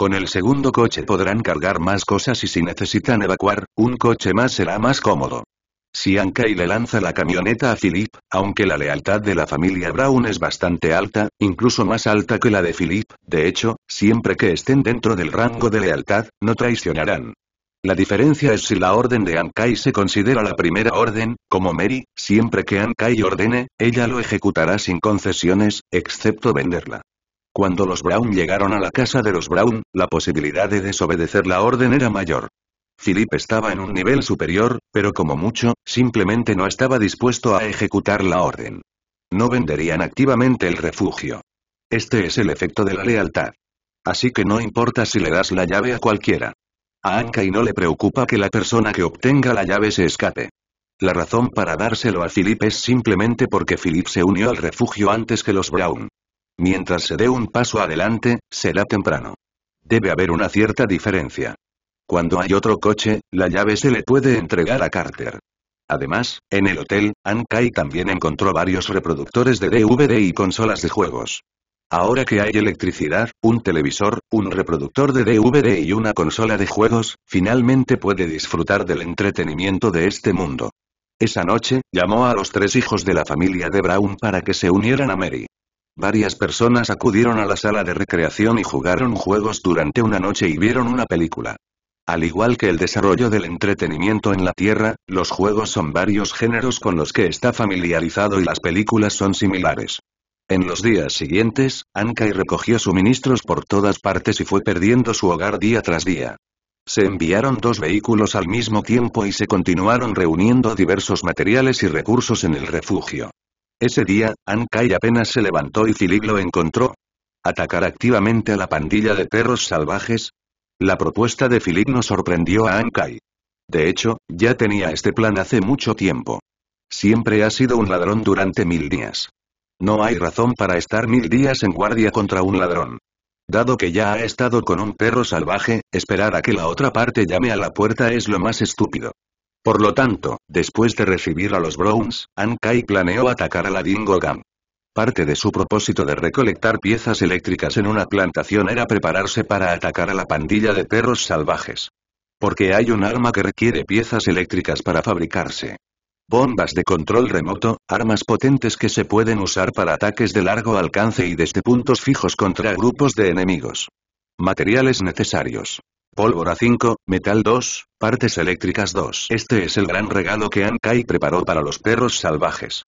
Con el segundo coche podrán cargar más cosas y si necesitan evacuar, un coche más será más cómodo. Si Ankai le lanza la camioneta a Philip, aunque la lealtad de la familia Brown es bastante alta, incluso más alta que la de Philip, de hecho, siempre que estén dentro del rango de lealtad, no traicionarán. La diferencia es si la orden de Ankai se considera la primera orden, como Mary, siempre que Ankai ordene, ella lo ejecutará sin concesiones, excepto venderla. Cuando los Brown llegaron a la casa de los Brown, la posibilidad de desobedecer la orden era mayor. Philip estaba en un nivel superior, pero como mucho, simplemente no estaba dispuesto a ejecutar la orden. No venderían activamente el refugio. Este es el efecto de la lealtad. Así que no importa si le das la llave a cualquiera. A y no le preocupa que la persona que obtenga la llave se escape. La razón para dárselo a Philip es simplemente porque Philip se unió al refugio antes que los Brown. Mientras se dé un paso adelante, será temprano. Debe haber una cierta diferencia. Cuando hay otro coche, la llave se le puede entregar a Carter. Además, en el hotel, Kai también encontró varios reproductores de DVD y consolas de juegos. Ahora que hay electricidad, un televisor, un reproductor de DVD y una consola de juegos, finalmente puede disfrutar del entretenimiento de este mundo. Esa noche, llamó a los tres hijos de la familia de Brown para que se unieran a Mary. Varias personas acudieron a la sala de recreación y jugaron juegos durante una noche y vieron una película. Al igual que el desarrollo del entretenimiento en la Tierra, los juegos son varios géneros con los que está familiarizado y las películas son similares. En los días siguientes, Ankai recogió suministros por todas partes y fue perdiendo su hogar día tras día. Se enviaron dos vehículos al mismo tiempo y se continuaron reuniendo diversos materiales y recursos en el refugio. Ese día, Ankai apenas se levantó y Philip lo encontró. ¿Atacar activamente a la pandilla de perros salvajes? La propuesta de Philip no sorprendió a Ankai. De hecho, ya tenía este plan hace mucho tiempo. Siempre ha sido un ladrón durante mil días. No hay razón para estar mil días en guardia contra un ladrón. Dado que ya ha estado con un perro salvaje, esperar a que la otra parte llame a la puerta es lo más estúpido. Por lo tanto, después de recibir a los Browns, An planeó atacar a la Gam. Parte de su propósito de recolectar piezas eléctricas en una plantación era prepararse para atacar a la pandilla de perros salvajes. Porque hay un arma que requiere piezas eléctricas para fabricarse. Bombas de control remoto, armas potentes que se pueden usar para ataques de largo alcance y desde puntos fijos contra grupos de enemigos. Materiales necesarios. Pólvora 5, Metal 2, Partes Eléctricas 2. Este es el gran regalo que Ankai preparó para los perros salvajes.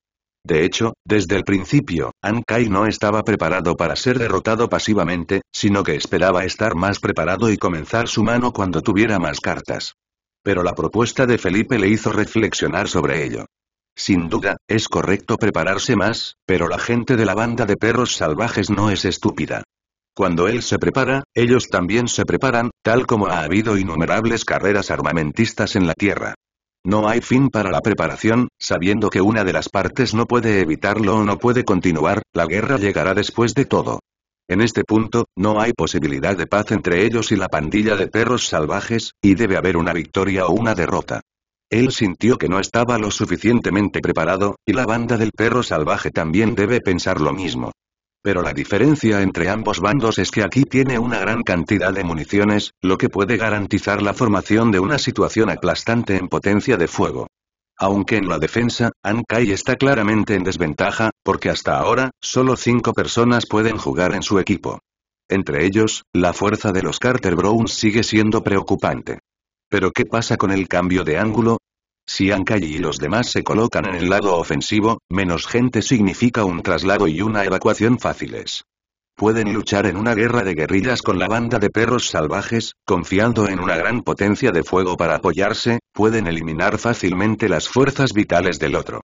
De hecho, desde el principio, Ankai no estaba preparado para ser derrotado pasivamente, sino que esperaba estar más preparado y comenzar su mano cuando tuviera más cartas. Pero la propuesta de Felipe le hizo reflexionar sobre ello. Sin duda, es correcto prepararse más, pero la gente de la banda de perros salvajes no es estúpida. Cuando él se prepara, ellos también se preparan, tal como ha habido innumerables carreras armamentistas en la Tierra. No hay fin para la preparación, sabiendo que una de las partes no puede evitarlo o no puede continuar, la guerra llegará después de todo. En este punto, no hay posibilidad de paz entre ellos y la pandilla de perros salvajes, y debe haber una victoria o una derrota. Él sintió que no estaba lo suficientemente preparado, y la banda del perro salvaje también debe pensar lo mismo. Pero la diferencia entre ambos bandos es que aquí tiene una gran cantidad de municiones, lo que puede garantizar la formación de una situación aplastante en potencia de fuego. Aunque en la defensa, Ankai está claramente en desventaja, porque hasta ahora, solo cinco personas pueden jugar en su equipo. Entre ellos, la fuerza de los Carter Browns sigue siendo preocupante. Pero ¿qué pasa con el cambio de ángulo? Si Ankai y los demás se colocan en el lado ofensivo, menos gente significa un traslado y una evacuación fáciles. Pueden luchar en una guerra de guerrillas con la banda de perros salvajes, confiando en una gran potencia de fuego para apoyarse, pueden eliminar fácilmente las fuerzas vitales del otro.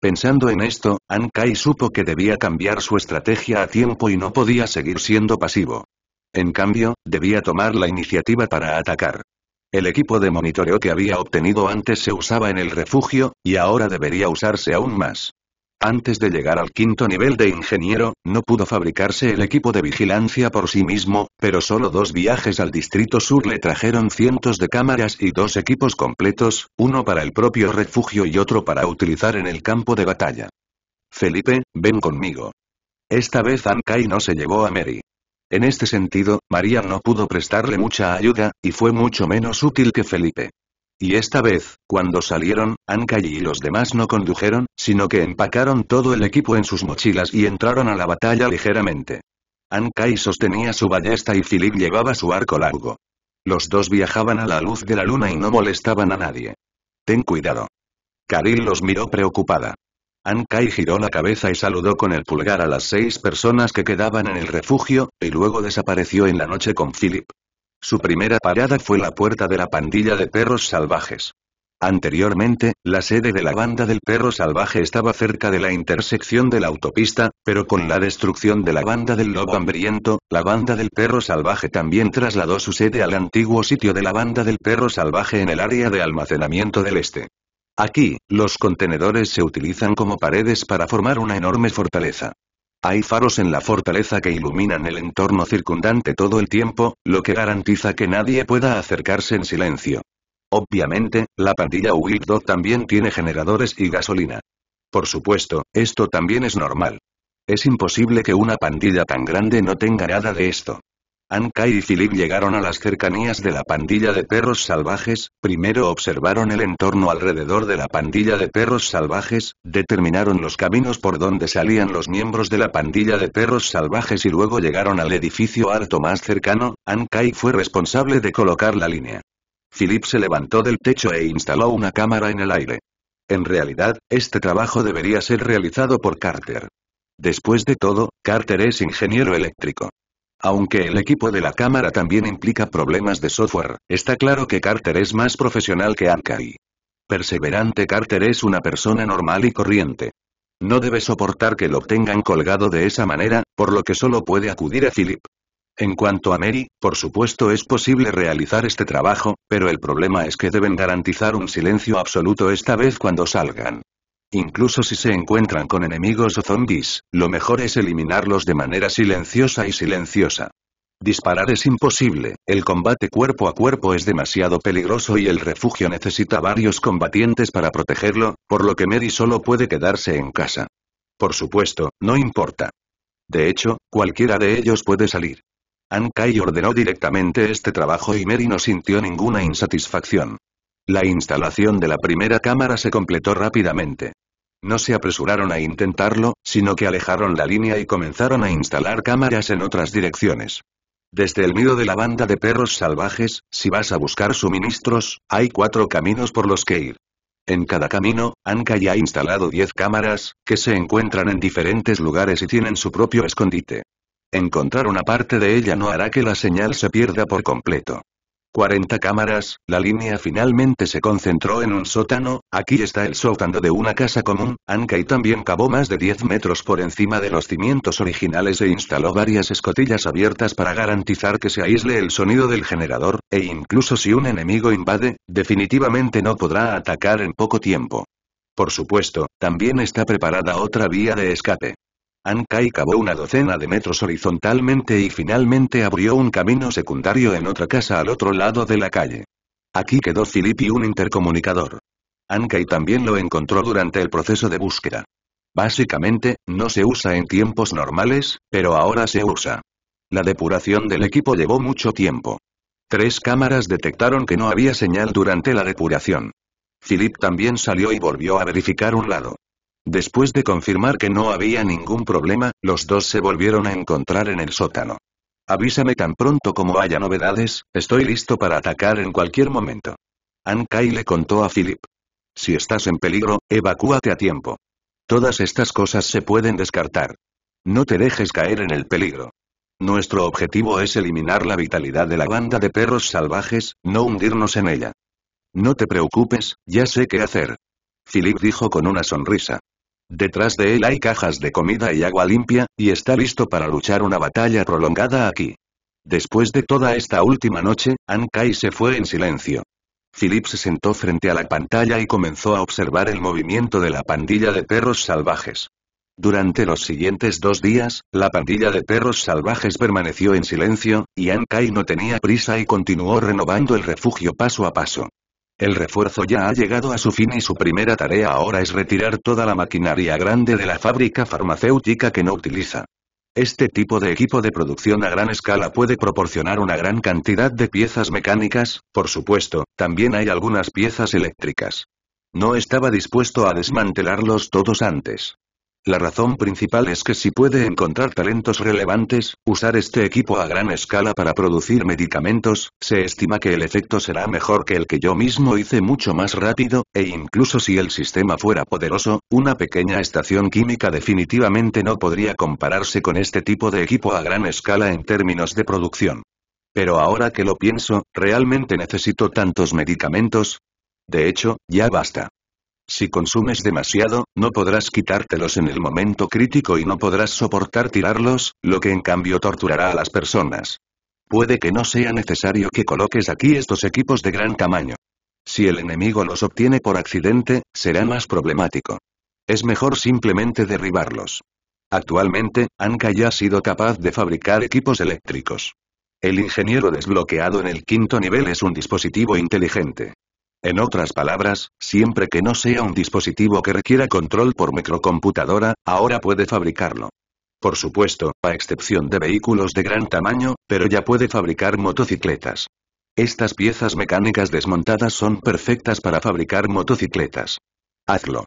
Pensando en esto, Ankai supo que debía cambiar su estrategia a tiempo y no podía seguir siendo pasivo. En cambio, debía tomar la iniciativa para atacar. El equipo de monitoreo que había obtenido antes se usaba en el refugio, y ahora debería usarse aún más. Antes de llegar al quinto nivel de ingeniero, no pudo fabricarse el equipo de vigilancia por sí mismo, pero solo dos viajes al Distrito Sur le trajeron cientos de cámaras y dos equipos completos, uno para el propio refugio y otro para utilizar en el campo de batalla. Felipe, ven conmigo. Esta vez Ankai no se llevó a Mary. En este sentido, María no pudo prestarle mucha ayuda, y fue mucho menos útil que Felipe. Y esta vez, cuando salieron, Anka y los demás no condujeron, sino que empacaron todo el equipo en sus mochilas y entraron a la batalla ligeramente. y sostenía su ballesta y Philip llevaba su arco largo. Los dos viajaban a la luz de la luna y no molestaban a nadie. Ten cuidado. Karil los miró preocupada. Ankai giró la cabeza y saludó con el pulgar a las seis personas que quedaban en el refugio, y luego desapareció en la noche con Philip. Su primera parada fue la puerta de la pandilla de perros salvajes. Anteriormente, la sede de la banda del perro salvaje estaba cerca de la intersección de la autopista, pero con la destrucción de la banda del lobo hambriento, la banda del perro salvaje también trasladó su sede al antiguo sitio de la banda del perro salvaje en el área de almacenamiento del este. Aquí, los contenedores se utilizan como paredes para formar una enorme fortaleza. Hay faros en la fortaleza que iluminan el entorno circundante todo el tiempo, lo que garantiza que nadie pueda acercarse en silencio. Obviamente, la pandilla Dog también tiene generadores y gasolina. Por supuesto, esto también es normal. Es imposible que una pandilla tan grande no tenga nada de esto. Ankai y Philip llegaron a las cercanías de la pandilla de perros salvajes, primero observaron el entorno alrededor de la pandilla de perros salvajes, determinaron los caminos por donde salían los miembros de la pandilla de perros salvajes y luego llegaron al edificio alto más cercano, Ankai fue responsable de colocar la línea. Philip se levantó del techo e instaló una cámara en el aire. En realidad, este trabajo debería ser realizado por Carter. Después de todo, Carter es ingeniero eléctrico. Aunque el equipo de la cámara también implica problemas de software, está claro que Carter es más profesional que Ankai. Perseverante Carter es una persona normal y corriente. No debe soportar que lo tengan colgado de esa manera, por lo que solo puede acudir a Philip. En cuanto a Mary, por supuesto es posible realizar este trabajo, pero el problema es que deben garantizar un silencio absoluto esta vez cuando salgan. Incluso si se encuentran con enemigos o zombies, lo mejor es eliminarlos de manera silenciosa y silenciosa. Disparar es imposible, el combate cuerpo a cuerpo es demasiado peligroso y el refugio necesita varios combatientes para protegerlo, por lo que Mary solo puede quedarse en casa. Por supuesto, no importa. De hecho, cualquiera de ellos puede salir. Ankai ordenó directamente este trabajo y Mary no sintió ninguna insatisfacción. La instalación de la primera cámara se completó rápidamente. No se apresuraron a intentarlo, sino que alejaron la línea y comenzaron a instalar cámaras en otras direcciones. Desde el nido de la banda de perros salvajes, si vas a buscar suministros, hay cuatro caminos por los que ir. En cada camino, Anka ya ha instalado diez cámaras, que se encuentran en diferentes lugares y tienen su propio escondite. Encontrar una parte de ella no hará que la señal se pierda por completo. 40 cámaras, la línea finalmente se concentró en un sótano, aquí está el sótano de una casa común, y también cavó más de 10 metros por encima de los cimientos originales e instaló varias escotillas abiertas para garantizar que se aísle el sonido del generador, e incluso si un enemigo invade, definitivamente no podrá atacar en poco tiempo. Por supuesto, también está preparada otra vía de escape. Ankai cavó una docena de metros horizontalmente y finalmente abrió un camino secundario en otra casa al otro lado de la calle. Aquí quedó Philip y un intercomunicador. Ankai también lo encontró durante el proceso de búsqueda. Básicamente, no se usa en tiempos normales, pero ahora se usa. La depuración del equipo llevó mucho tiempo. Tres cámaras detectaron que no había señal durante la depuración. Philip también salió y volvió a verificar un lado. Después de confirmar que no había ningún problema, los dos se volvieron a encontrar en el sótano. Avísame tan pronto como haya novedades, estoy listo para atacar en cualquier momento. Ankai le contó a Philip. Si estás en peligro, evacúate a tiempo. Todas estas cosas se pueden descartar. No te dejes caer en el peligro. Nuestro objetivo es eliminar la vitalidad de la banda de perros salvajes, no hundirnos en ella. No te preocupes, ya sé qué hacer. Philip dijo con una sonrisa. Detrás de él hay cajas de comida y agua limpia, y está listo para luchar una batalla prolongada aquí. Después de toda esta última noche, Ankai se fue en silencio. Philip se sentó frente a la pantalla y comenzó a observar el movimiento de la pandilla de perros salvajes. Durante los siguientes dos días, la pandilla de perros salvajes permaneció en silencio, y Ankai no tenía prisa y continuó renovando el refugio paso a paso. El refuerzo ya ha llegado a su fin y su primera tarea ahora es retirar toda la maquinaria grande de la fábrica farmacéutica que no utiliza. Este tipo de equipo de producción a gran escala puede proporcionar una gran cantidad de piezas mecánicas, por supuesto, también hay algunas piezas eléctricas. No estaba dispuesto a desmantelarlos todos antes. La razón principal es que si puede encontrar talentos relevantes, usar este equipo a gran escala para producir medicamentos, se estima que el efecto será mejor que el que yo mismo hice mucho más rápido, e incluso si el sistema fuera poderoso, una pequeña estación química definitivamente no podría compararse con este tipo de equipo a gran escala en términos de producción. Pero ahora que lo pienso, ¿realmente necesito tantos medicamentos? De hecho, ya basta. Si consumes demasiado, no podrás quitártelos en el momento crítico y no podrás soportar tirarlos, lo que en cambio torturará a las personas. Puede que no sea necesario que coloques aquí estos equipos de gran tamaño. Si el enemigo los obtiene por accidente, será más problemático. Es mejor simplemente derribarlos. Actualmente, Anka ya ha sido capaz de fabricar equipos eléctricos. El ingeniero desbloqueado en el quinto nivel es un dispositivo inteligente. En otras palabras, siempre que no sea un dispositivo que requiera control por microcomputadora, ahora puede fabricarlo. Por supuesto, a excepción de vehículos de gran tamaño, pero ya puede fabricar motocicletas. Estas piezas mecánicas desmontadas son perfectas para fabricar motocicletas. Hazlo.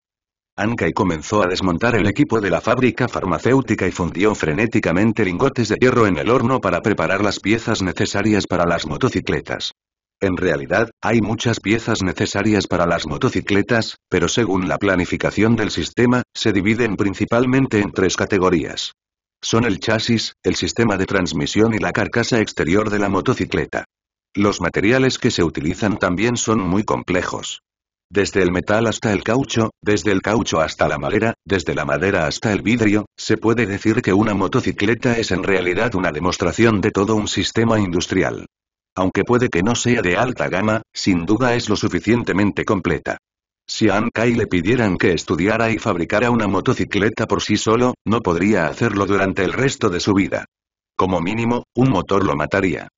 y comenzó a desmontar el equipo de la fábrica farmacéutica y fundió frenéticamente lingotes de hierro en el horno para preparar las piezas necesarias para las motocicletas. En realidad, hay muchas piezas necesarias para las motocicletas, pero según la planificación del sistema, se dividen principalmente en tres categorías. Son el chasis, el sistema de transmisión y la carcasa exterior de la motocicleta. Los materiales que se utilizan también son muy complejos. Desde el metal hasta el caucho, desde el caucho hasta la madera, desde la madera hasta el vidrio, se puede decir que una motocicleta es en realidad una demostración de todo un sistema industrial. Aunque puede que no sea de alta gama, sin duda es lo suficientemente completa. Si a Ankai le pidieran que estudiara y fabricara una motocicleta por sí solo, no podría hacerlo durante el resto de su vida. Como mínimo, un motor lo mataría.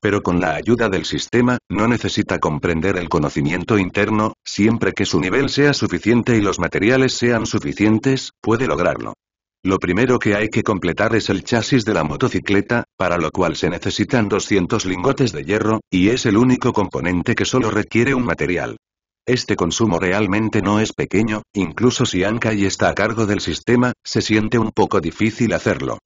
Pero con la ayuda del sistema, no necesita comprender el conocimiento interno, siempre que su nivel sea suficiente y los materiales sean suficientes, puede lograrlo. Lo primero que hay que completar es el chasis de la motocicleta, para lo cual se necesitan 200 lingotes de hierro, y es el único componente que solo requiere un material. Este consumo realmente no es pequeño, incluso si y está a cargo del sistema, se siente un poco difícil hacerlo.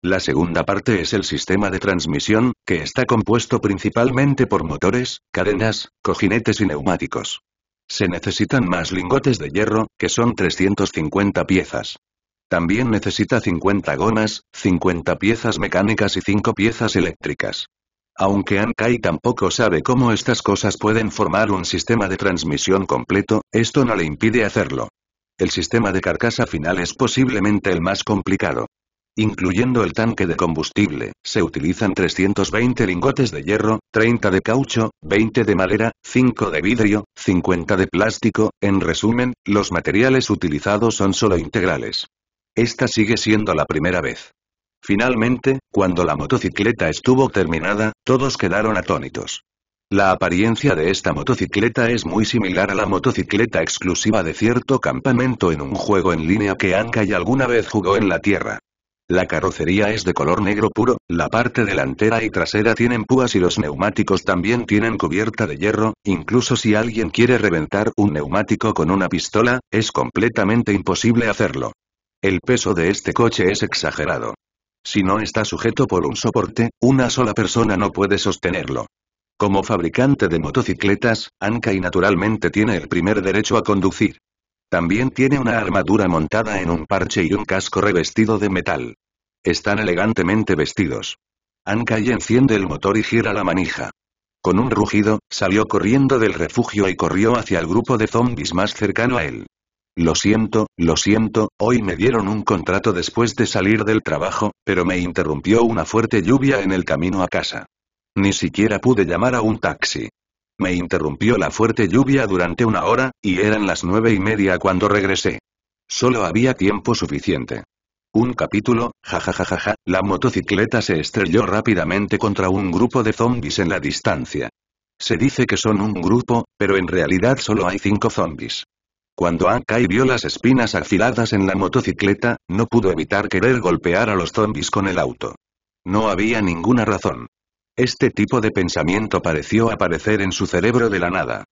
La segunda parte es el sistema de transmisión, que está compuesto principalmente por motores, cadenas, cojinetes y neumáticos. Se necesitan más lingotes de hierro, que son 350 piezas. También necesita 50 gomas, 50 piezas mecánicas y 5 piezas eléctricas. Aunque Ankai tampoco sabe cómo estas cosas pueden formar un sistema de transmisión completo, esto no le impide hacerlo. El sistema de carcasa final es posiblemente el más complicado. Incluyendo el tanque de combustible, se utilizan 320 lingotes de hierro, 30 de caucho, 20 de madera, 5 de vidrio, 50 de plástico, en resumen, los materiales utilizados son solo integrales. Esta sigue siendo la primera vez. Finalmente, cuando la motocicleta estuvo terminada, todos quedaron atónitos. La apariencia de esta motocicleta es muy similar a la motocicleta exclusiva de cierto campamento en un juego en línea que ya alguna vez jugó en la Tierra. La carrocería es de color negro puro, la parte delantera y trasera tienen púas y los neumáticos también tienen cubierta de hierro, incluso si alguien quiere reventar un neumático con una pistola, es completamente imposible hacerlo. El peso de este coche es exagerado. Si no está sujeto por un soporte, una sola persona no puede sostenerlo. Como fabricante de motocicletas, y naturalmente tiene el primer derecho a conducir. También tiene una armadura montada en un parche y un casco revestido de metal. Están elegantemente vestidos. Ankai enciende el motor y gira la manija. Con un rugido, salió corriendo del refugio y corrió hacia el grupo de zombies más cercano a él. Lo siento, lo siento, hoy me dieron un contrato después de salir del trabajo, pero me interrumpió una fuerte lluvia en el camino a casa. Ni siquiera pude llamar a un taxi. Me interrumpió la fuerte lluvia durante una hora, y eran las nueve y media cuando regresé. Solo había tiempo suficiente. Un capítulo, jajajajaja, ja, ja, ja, la motocicleta se estrelló rápidamente contra un grupo de zombies en la distancia. Se dice que son un grupo, pero en realidad solo hay cinco zombies. Cuando Akai vio las espinas afiladas en la motocicleta, no pudo evitar querer golpear a los zombies con el auto. No había ninguna razón. Este tipo de pensamiento pareció aparecer en su cerebro de la nada.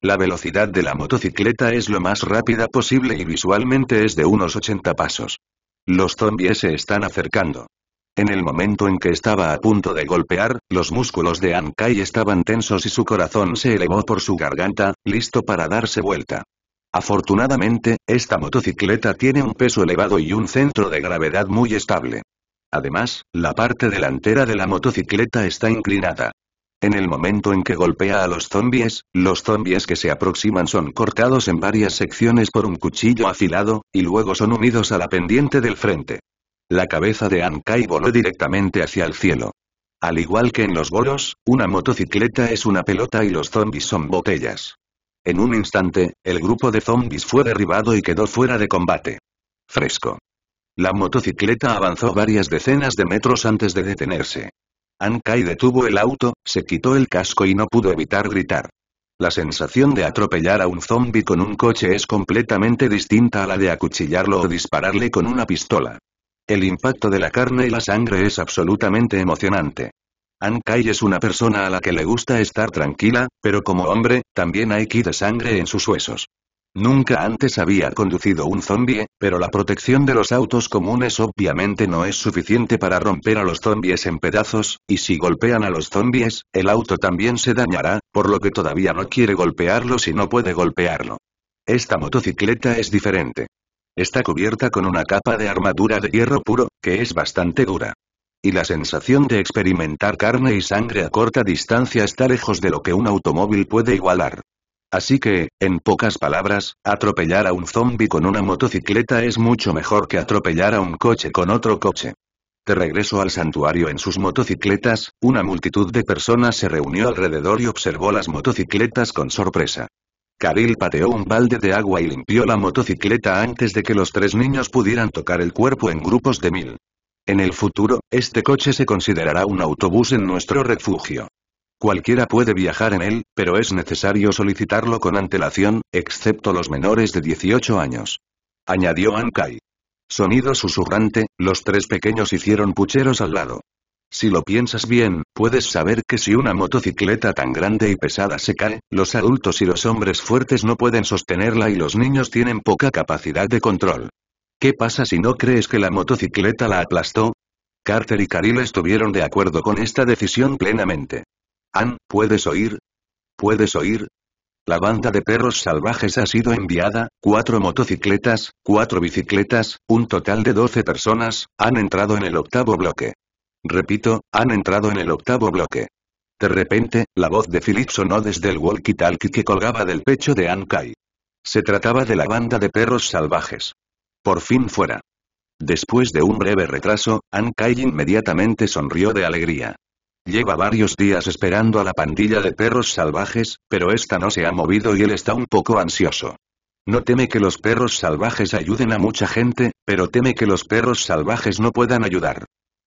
La velocidad de la motocicleta es lo más rápida posible y visualmente es de unos 80 pasos. Los zombies se están acercando. En el momento en que estaba a punto de golpear, los músculos de Ankai estaban tensos y su corazón se elevó por su garganta, listo para darse vuelta. Afortunadamente, esta motocicleta tiene un peso elevado y un centro de gravedad muy estable. Además, la parte delantera de la motocicleta está inclinada. En el momento en que golpea a los zombies, los zombies que se aproximan son cortados en varias secciones por un cuchillo afilado, y luego son unidos a la pendiente del frente. La cabeza de Ankai voló directamente hacia el cielo. Al igual que en los bolos, una motocicleta es una pelota y los zombies son botellas. En un instante, el grupo de zombies fue derribado y quedó fuera de combate. Fresco. La motocicleta avanzó varias decenas de metros antes de detenerse. Ankai detuvo el auto, se quitó el casco y no pudo evitar gritar. La sensación de atropellar a un zombie con un coche es completamente distinta a la de acuchillarlo o dispararle con una pistola. El impacto de la carne y la sangre es absolutamente emocionante. An es una persona a la que le gusta estar tranquila, pero como hombre, también hay ki de sangre en sus huesos. Nunca antes había conducido un zombie, pero la protección de los autos comunes obviamente no es suficiente para romper a los zombies en pedazos, y si golpean a los zombies, el auto también se dañará, por lo que todavía no quiere golpearlo si no puede golpearlo. Esta motocicleta es diferente. Está cubierta con una capa de armadura de hierro puro, que es bastante dura y la sensación de experimentar carne y sangre a corta distancia está lejos de lo que un automóvil puede igualar. Así que, en pocas palabras, atropellar a un zombie con una motocicleta es mucho mejor que atropellar a un coche con otro coche. De regreso al santuario en sus motocicletas, una multitud de personas se reunió alrededor y observó las motocicletas con sorpresa. Karil pateó un balde de agua y limpió la motocicleta antes de que los tres niños pudieran tocar el cuerpo en grupos de mil. En el futuro, este coche se considerará un autobús en nuestro refugio. Cualquiera puede viajar en él, pero es necesario solicitarlo con antelación, excepto los menores de 18 años. Añadió Ankai. Sonido susurrante, los tres pequeños hicieron pucheros al lado. Si lo piensas bien, puedes saber que si una motocicleta tan grande y pesada se cae, los adultos y los hombres fuertes no pueden sostenerla y los niños tienen poca capacidad de control. ¿Qué pasa si no crees que la motocicleta la aplastó? Carter y Caril estuvieron de acuerdo con esta decisión plenamente. Ann, ¿puedes oír? ¿Puedes oír? La banda de perros salvajes ha sido enviada, cuatro motocicletas, cuatro bicicletas, un total de doce personas, han entrado en el octavo bloque. Repito, han entrado en el octavo bloque. De repente, la voz de Philip sonó desde el walkie-talkie que colgaba del pecho de Ann Kai. Se trataba de la banda de perros salvajes. Por fin fuera. Después de un breve retraso, An inmediatamente sonrió de alegría. Lleva varios días esperando a la pandilla de perros salvajes, pero esta no se ha movido y él está un poco ansioso. No teme que los perros salvajes ayuden a mucha gente, pero teme que los perros salvajes no puedan ayudar.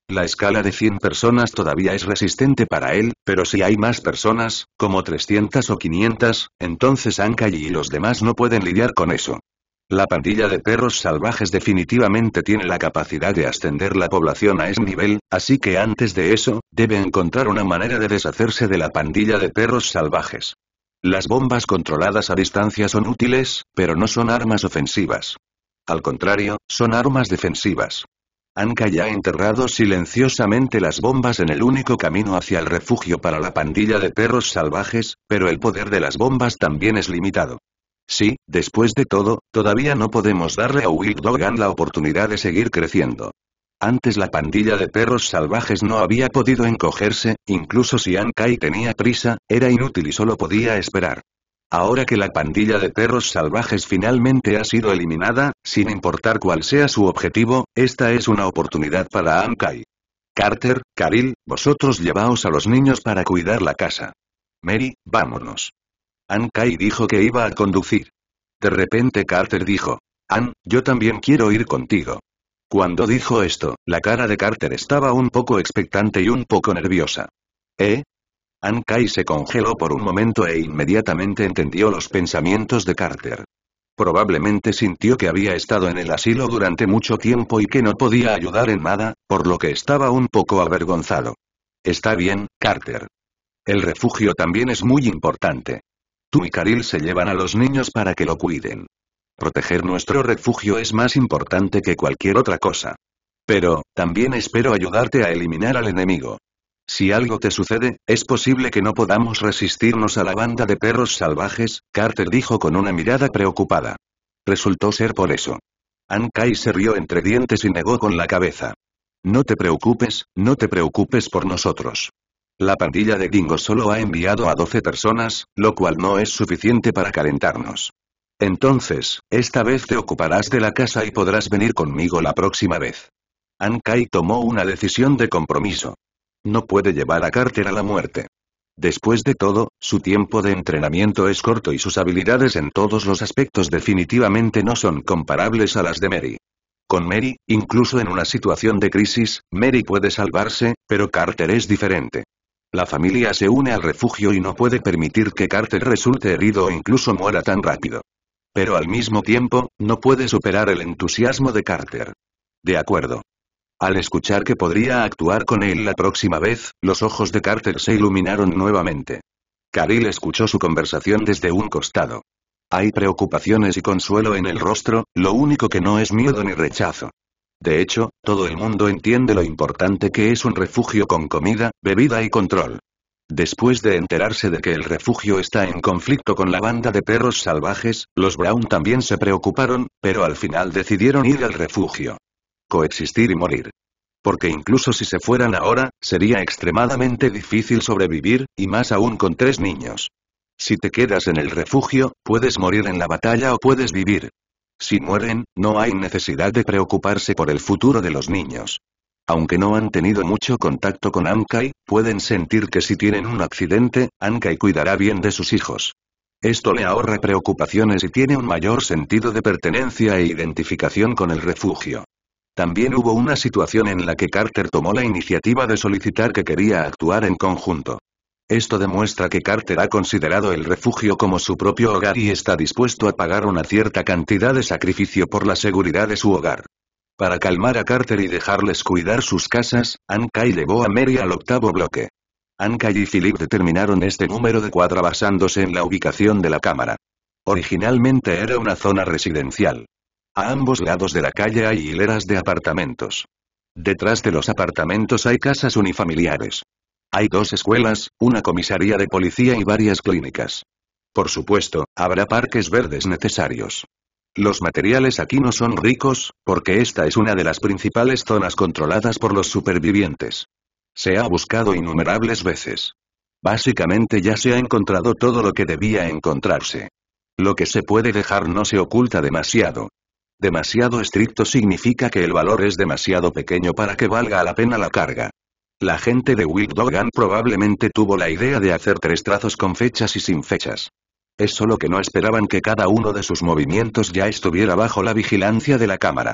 La escala de 100 personas todavía es resistente para él, pero si hay más personas, como 300 o 500, entonces Ankai y los demás no pueden lidiar con eso. La pandilla de perros salvajes definitivamente tiene la capacidad de ascender la población a ese nivel, así que antes de eso, debe encontrar una manera de deshacerse de la pandilla de perros salvajes. Las bombas controladas a distancia son útiles, pero no son armas ofensivas. Al contrario, son armas defensivas. Anka ya ha enterrado silenciosamente las bombas en el único camino hacia el refugio para la pandilla de perros salvajes, pero el poder de las bombas también es limitado. Sí, después de todo, todavía no podemos darle a Will Dogan la oportunidad de seguir creciendo. Antes la pandilla de perros salvajes no había podido encogerse, incluso si Kai tenía prisa, era inútil y solo podía esperar. Ahora que la pandilla de perros salvajes finalmente ha sido eliminada, sin importar cuál sea su objetivo, esta es una oportunidad para Kai. Carter, Karil, vosotros llevaos a los niños para cuidar la casa. Mary, vámonos. Ann Kai dijo que iba a conducir. De repente Carter dijo, Ann, yo también quiero ir contigo. Cuando dijo esto, la cara de Carter estaba un poco expectante y un poco nerviosa. ¿Eh? Ann Kai se congeló por un momento e inmediatamente entendió los pensamientos de Carter. Probablemente sintió que había estado en el asilo durante mucho tiempo y que no podía ayudar en nada, por lo que estaba un poco avergonzado. Está bien, Carter. El refugio también es muy importante. Tú y Karil se llevan a los niños para que lo cuiden. Proteger nuestro refugio es más importante que cualquier otra cosa. Pero, también espero ayudarte a eliminar al enemigo. Si algo te sucede, es posible que no podamos resistirnos a la banda de perros salvajes, Carter dijo con una mirada preocupada. Resultó ser por eso. Ankai se rió entre dientes y negó con la cabeza. No te preocupes, no te preocupes por nosotros. La pandilla de Dingo solo ha enviado a 12 personas, lo cual no es suficiente para calentarnos. Entonces, esta vez te ocuparás de la casa y podrás venir conmigo la próxima vez. Kai tomó una decisión de compromiso. No puede llevar a Carter a la muerte. Después de todo, su tiempo de entrenamiento es corto y sus habilidades en todos los aspectos definitivamente no son comparables a las de Mary. Con Mary, incluso en una situación de crisis, Mary puede salvarse, pero Carter es diferente. La familia se une al refugio y no puede permitir que Carter resulte herido o incluso muera tan rápido. Pero al mismo tiempo, no puede superar el entusiasmo de Carter. De acuerdo. Al escuchar que podría actuar con él la próxima vez, los ojos de Carter se iluminaron nuevamente. Caril escuchó su conversación desde un costado. Hay preocupaciones y consuelo en el rostro, lo único que no es miedo ni rechazo. De hecho, todo el mundo entiende lo importante que es un refugio con comida, bebida y control. Después de enterarse de que el refugio está en conflicto con la banda de perros salvajes, los Brown también se preocuparon, pero al final decidieron ir al refugio. Coexistir y morir. Porque incluso si se fueran ahora, sería extremadamente difícil sobrevivir, y más aún con tres niños. Si te quedas en el refugio, puedes morir en la batalla o puedes vivir. Si mueren, no hay necesidad de preocuparse por el futuro de los niños. Aunque no han tenido mucho contacto con Ankai, pueden sentir que si tienen un accidente, Ankai cuidará bien de sus hijos. Esto le ahorra preocupaciones y tiene un mayor sentido de pertenencia e identificación con el refugio. También hubo una situación en la que Carter tomó la iniciativa de solicitar que quería actuar en conjunto. Esto demuestra que Carter ha considerado el refugio como su propio hogar y está dispuesto a pagar una cierta cantidad de sacrificio por la seguridad de su hogar. Para calmar a Carter y dejarles cuidar sus casas, Ankai llevó a Mary al octavo bloque. Ankai y Philip determinaron este número de cuadra basándose en la ubicación de la cámara. Originalmente era una zona residencial. A ambos lados de la calle hay hileras de apartamentos. Detrás de los apartamentos hay casas unifamiliares. Hay dos escuelas, una comisaría de policía y varias clínicas. Por supuesto, habrá parques verdes necesarios. Los materiales aquí no son ricos, porque esta es una de las principales zonas controladas por los supervivientes. Se ha buscado innumerables veces. Básicamente ya se ha encontrado todo lo que debía encontrarse. Lo que se puede dejar no se oculta demasiado. Demasiado estricto significa que el valor es demasiado pequeño para que valga la pena la carga. La gente de Will Dogan probablemente tuvo la idea de hacer tres trazos con fechas y sin fechas. Es solo que no esperaban que cada uno de sus movimientos ya estuviera bajo la vigilancia de la cámara.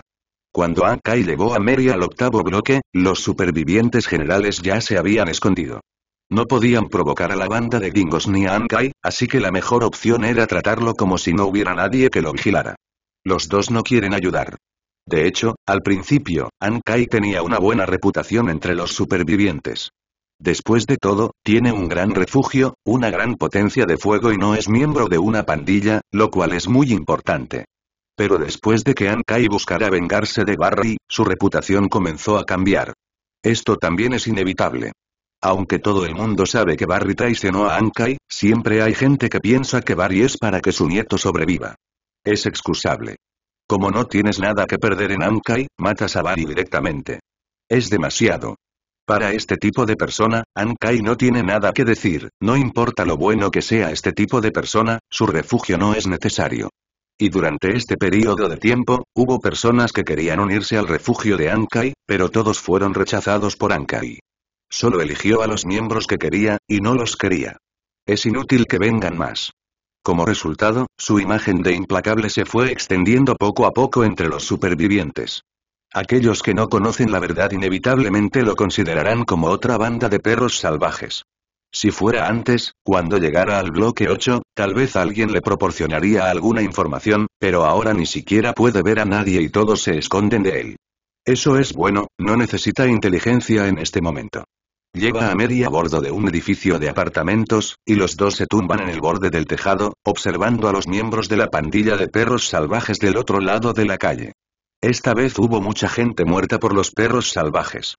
Cuando Ankai llevó a Mary al octavo bloque, los supervivientes generales ya se habían escondido. No podían provocar a la banda de Dingos ni a Ankai, así que la mejor opción era tratarlo como si no hubiera nadie que lo vigilara. Los dos no quieren ayudar. De hecho, al principio, An Kai tenía una buena reputación entre los supervivientes. Después de todo, tiene un gran refugio, una gran potencia de fuego y no es miembro de una pandilla, lo cual es muy importante. Pero después de que Ankai buscara vengarse de Barry, su reputación comenzó a cambiar. Esto también es inevitable. Aunque todo el mundo sabe que Barry traicionó a Ankai, siempre hay gente que piensa que Barry es para que su nieto sobreviva. Es excusable. Como no tienes nada que perder en Ankai, matas a Bari directamente. Es demasiado. Para este tipo de persona, Ankai no tiene nada que decir, no importa lo bueno que sea este tipo de persona, su refugio no es necesario. Y durante este periodo de tiempo, hubo personas que querían unirse al refugio de Ankai, pero todos fueron rechazados por Ankai. Solo eligió a los miembros que quería, y no los quería. Es inútil que vengan más. Como resultado, su imagen de implacable se fue extendiendo poco a poco entre los supervivientes. Aquellos que no conocen la verdad inevitablemente lo considerarán como otra banda de perros salvajes. Si fuera antes, cuando llegara al bloque 8, tal vez alguien le proporcionaría alguna información, pero ahora ni siquiera puede ver a nadie y todos se esconden de él. Eso es bueno, no necesita inteligencia en este momento. Lleva a Mary a bordo de un edificio de apartamentos, y los dos se tumban en el borde del tejado, observando a los miembros de la pandilla de perros salvajes del otro lado de la calle. Esta vez hubo mucha gente muerta por los perros salvajes.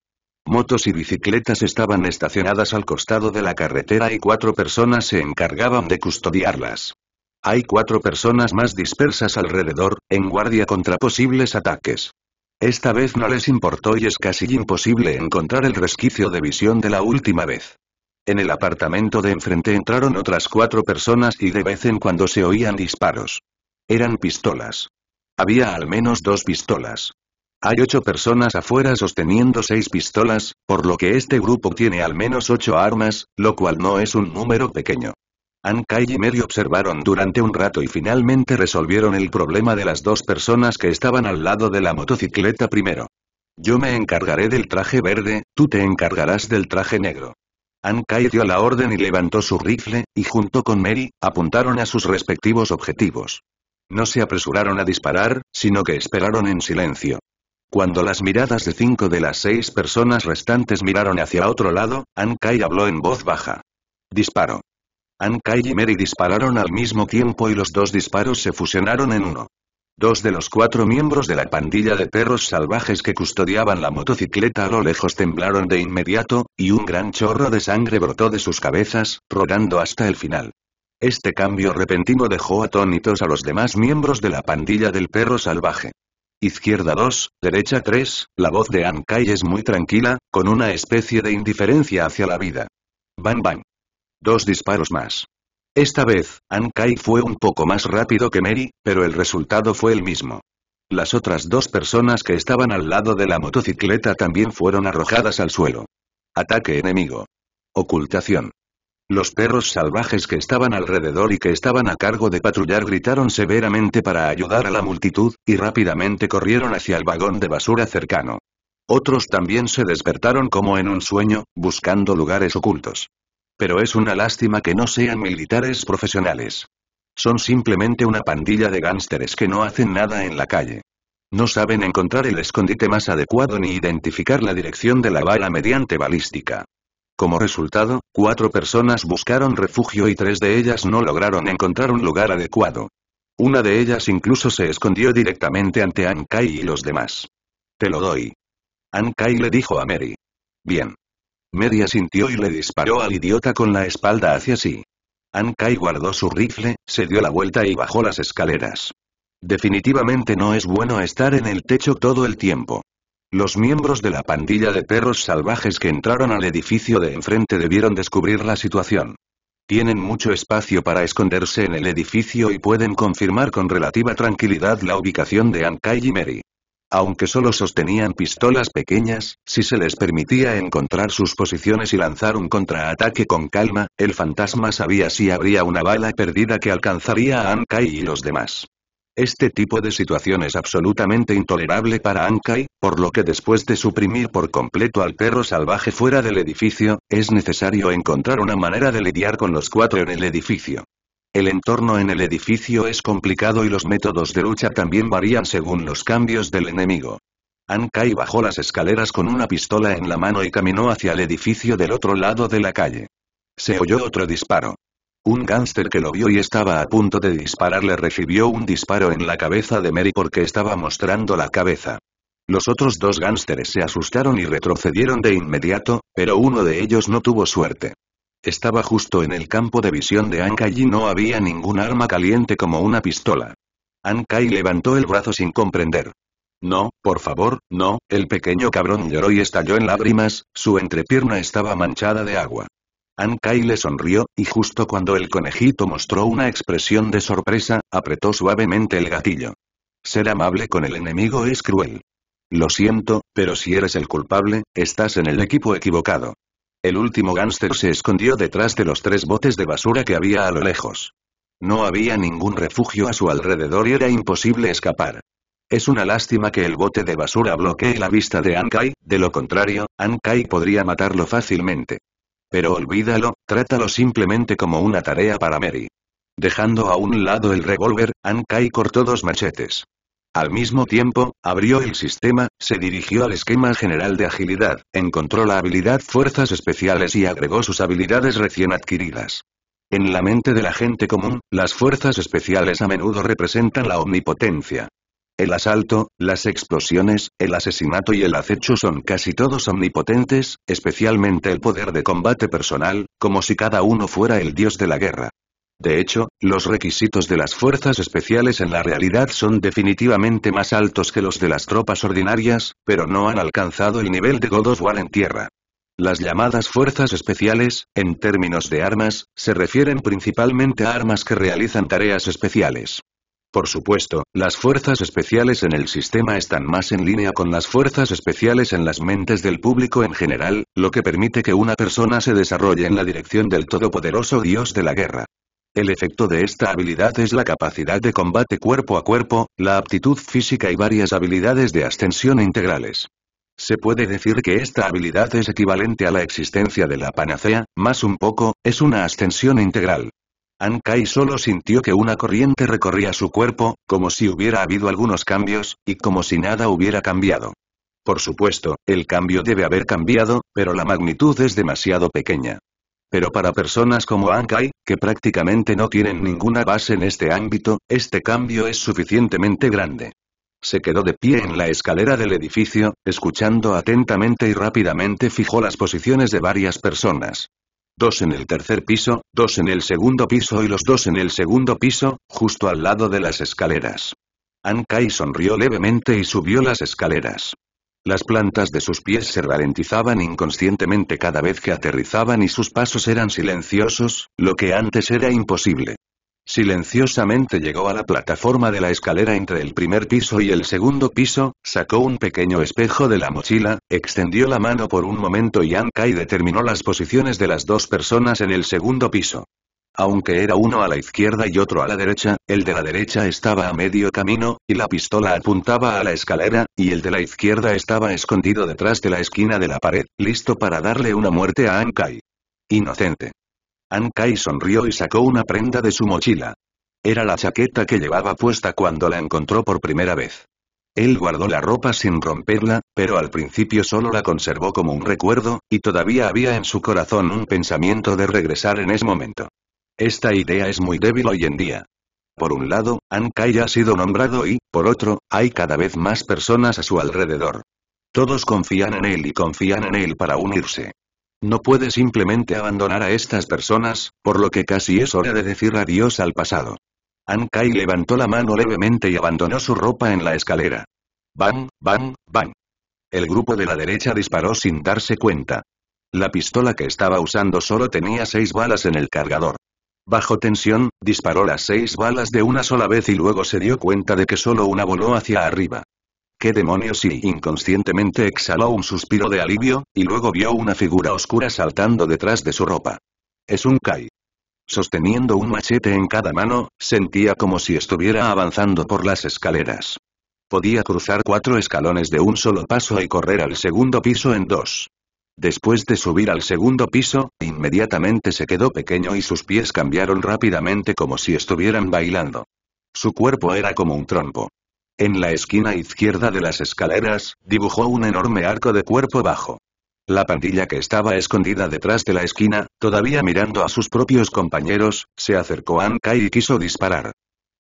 Motos y bicicletas estaban estacionadas al costado de la carretera y cuatro personas se encargaban de custodiarlas. Hay cuatro personas más dispersas alrededor, en guardia contra posibles ataques. Esta vez no les importó y es casi imposible encontrar el resquicio de visión de la última vez. En el apartamento de enfrente entraron otras cuatro personas y de vez en cuando se oían disparos. Eran pistolas. Había al menos dos pistolas. Hay ocho personas afuera sosteniendo seis pistolas, por lo que este grupo tiene al menos ocho armas, lo cual no es un número pequeño. Ankai y Mary observaron durante un rato y finalmente resolvieron el problema de las dos personas que estaban al lado de la motocicleta primero. Yo me encargaré del traje verde, tú te encargarás del traje negro. Ankai dio la orden y levantó su rifle, y junto con Mary, apuntaron a sus respectivos objetivos. No se apresuraron a disparar, sino que esperaron en silencio. Cuando las miradas de cinco de las seis personas restantes miraron hacia otro lado, Ankai habló en voz baja. Disparo. Ankai y Mary dispararon al mismo tiempo y los dos disparos se fusionaron en uno. Dos de los cuatro miembros de la pandilla de perros salvajes que custodiaban la motocicleta a lo lejos temblaron de inmediato, y un gran chorro de sangre brotó de sus cabezas, rodando hasta el final. Este cambio repentino dejó atónitos a los demás miembros de la pandilla del perro salvaje. Izquierda 2, derecha 3, la voz de Ankai es muy tranquila, con una especie de indiferencia hacia la vida. Bam bam. Dos disparos más. Esta vez, Ankai fue un poco más rápido que Mary, pero el resultado fue el mismo. Las otras dos personas que estaban al lado de la motocicleta también fueron arrojadas al suelo. Ataque enemigo. Ocultación. Los perros salvajes que estaban alrededor y que estaban a cargo de patrullar gritaron severamente para ayudar a la multitud, y rápidamente corrieron hacia el vagón de basura cercano. Otros también se despertaron como en un sueño, buscando lugares ocultos. Pero es una lástima que no sean militares profesionales. Son simplemente una pandilla de gánsteres que no hacen nada en la calle. No saben encontrar el escondite más adecuado ni identificar la dirección de la bala mediante balística. Como resultado, cuatro personas buscaron refugio y tres de ellas no lograron encontrar un lugar adecuado. Una de ellas incluso se escondió directamente ante Ankai y los demás. Te lo doy. Ankai le dijo a Mary. Bien. Mary sintió y le disparó al idiota con la espalda hacia sí. Ankai guardó su rifle, se dio la vuelta y bajó las escaleras. Definitivamente no es bueno estar en el techo todo el tiempo. Los miembros de la pandilla de perros salvajes que entraron al edificio de enfrente debieron descubrir la situación. Tienen mucho espacio para esconderse en el edificio y pueden confirmar con relativa tranquilidad la ubicación de Ankai y Mary aunque solo sostenían pistolas pequeñas, si se les permitía encontrar sus posiciones y lanzar un contraataque con calma, el fantasma sabía si habría una bala perdida que alcanzaría a Ankai y los demás. Este tipo de situación es absolutamente intolerable para Ankai, por lo que después de suprimir por completo al perro salvaje fuera del edificio, es necesario encontrar una manera de lidiar con los cuatro en el edificio. El entorno en el edificio es complicado y los métodos de lucha también varían según los cambios del enemigo. Kai bajó las escaleras con una pistola en la mano y caminó hacia el edificio del otro lado de la calle. Se oyó otro disparo. Un gángster que lo vio y estaba a punto de dispararle recibió un disparo en la cabeza de Mary porque estaba mostrando la cabeza. Los otros dos gánsteres se asustaron y retrocedieron de inmediato, pero uno de ellos no tuvo suerte. Estaba justo en el campo de visión de Ankai y no había ningún arma caliente como una pistola. Ankai levantó el brazo sin comprender. No, por favor, no, el pequeño cabrón lloró y estalló en lágrimas, su entrepierna estaba manchada de agua. Ankai le sonrió, y justo cuando el conejito mostró una expresión de sorpresa, apretó suavemente el gatillo. Ser amable con el enemigo es cruel. Lo siento, pero si eres el culpable, estás en el equipo equivocado. El último gánster se escondió detrás de los tres botes de basura que había a lo lejos. No había ningún refugio a su alrededor y era imposible escapar. Es una lástima que el bote de basura bloquee la vista de Ankai, de lo contrario, Ankai podría matarlo fácilmente. Pero olvídalo, trátalo simplemente como una tarea para Mary. Dejando a un lado el revólver, Ankai cortó dos machetes. Al mismo tiempo, abrió el sistema, se dirigió al esquema general de agilidad, encontró la habilidad fuerzas especiales y agregó sus habilidades recién adquiridas. En la mente de la gente común, las fuerzas especiales a menudo representan la omnipotencia. El asalto, las explosiones, el asesinato y el acecho son casi todos omnipotentes, especialmente el poder de combate personal, como si cada uno fuera el dios de la guerra. De hecho, los requisitos de las fuerzas especiales en la realidad son definitivamente más altos que los de las tropas ordinarias, pero no han alcanzado el nivel de God of War en tierra. Las llamadas fuerzas especiales, en términos de armas, se refieren principalmente a armas que realizan tareas especiales. Por supuesto, las fuerzas especiales en el sistema están más en línea con las fuerzas especiales en las mentes del público en general, lo que permite que una persona se desarrolle en la dirección del todopoderoso dios de la guerra. El efecto de esta habilidad es la capacidad de combate cuerpo a cuerpo, la aptitud física y varias habilidades de ascensión integrales. Se puede decir que esta habilidad es equivalente a la existencia de la panacea, más un poco, es una ascensión integral. Ankai solo sintió que una corriente recorría su cuerpo, como si hubiera habido algunos cambios, y como si nada hubiera cambiado. Por supuesto, el cambio debe haber cambiado, pero la magnitud es demasiado pequeña. Pero para personas como Ankai, que prácticamente no tienen ninguna base en este ámbito, este cambio es suficientemente grande. Se quedó de pie en la escalera del edificio, escuchando atentamente y rápidamente fijó las posiciones de varias personas. Dos en el tercer piso, dos en el segundo piso y los dos en el segundo piso, justo al lado de las escaleras. Ankai sonrió levemente y subió las escaleras. Las plantas de sus pies se ralentizaban inconscientemente cada vez que aterrizaban y sus pasos eran silenciosos, lo que antes era imposible. Silenciosamente llegó a la plataforma de la escalera entre el primer piso y el segundo piso, sacó un pequeño espejo de la mochila, extendió la mano por un momento y y determinó las posiciones de las dos personas en el segundo piso. Aunque era uno a la izquierda y otro a la derecha, el de la derecha estaba a medio camino, y la pistola apuntaba a la escalera, y el de la izquierda estaba escondido detrás de la esquina de la pared, listo para darle una muerte a Ankai. Inocente. Ankai sonrió y sacó una prenda de su mochila. Era la chaqueta que llevaba puesta cuando la encontró por primera vez. Él guardó la ropa sin romperla, pero al principio solo la conservó como un recuerdo, y todavía había en su corazón un pensamiento de regresar en ese momento. Esta idea es muy débil hoy en día. Por un lado, Ankai ha sido nombrado y, por otro, hay cada vez más personas a su alrededor. Todos confían en él y confían en él para unirse. No puede simplemente abandonar a estas personas, por lo que casi es hora de decir adiós al pasado. Ankai levantó la mano levemente y abandonó su ropa en la escalera. bam! ¡Bam! El grupo de la derecha disparó sin darse cuenta. La pistola que estaba usando solo tenía seis balas en el cargador. Bajo tensión, disparó las seis balas de una sola vez y luego se dio cuenta de que solo una voló hacia arriba. ¿Qué demonios? Y inconscientemente exhaló un suspiro de alivio, y luego vio una figura oscura saltando detrás de su ropa. Es un Kai. Sosteniendo un machete en cada mano, sentía como si estuviera avanzando por las escaleras. Podía cruzar cuatro escalones de un solo paso y correr al segundo piso en dos. Después de subir al segundo piso, inmediatamente se quedó pequeño y sus pies cambiaron rápidamente como si estuvieran bailando. Su cuerpo era como un trompo. En la esquina izquierda de las escaleras, dibujó un enorme arco de cuerpo bajo. La pandilla que estaba escondida detrás de la esquina, todavía mirando a sus propios compañeros, se acercó a Anka y quiso disparar.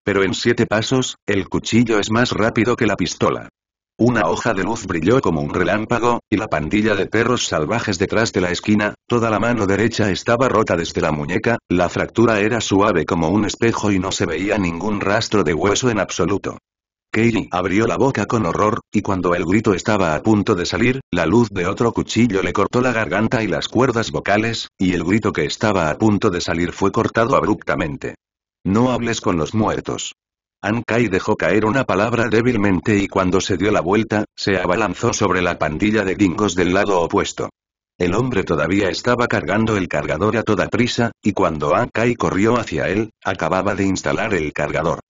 Pero en siete pasos, el cuchillo es más rápido que la pistola. Una hoja de luz brilló como un relámpago, y la pandilla de perros salvajes detrás de la esquina, toda la mano derecha estaba rota desde la muñeca, la fractura era suave como un espejo y no se veía ningún rastro de hueso en absoluto. Katie abrió la boca con horror, y cuando el grito estaba a punto de salir, la luz de otro cuchillo le cortó la garganta y las cuerdas vocales, y el grito que estaba a punto de salir fue cortado abruptamente. No hables con los muertos. An dejó caer una palabra débilmente y cuando se dio la vuelta, se abalanzó sobre la pandilla de gringos del lado opuesto. El hombre todavía estaba cargando el cargador a toda prisa, y cuando Kai corrió hacia él, acababa de instalar el cargador.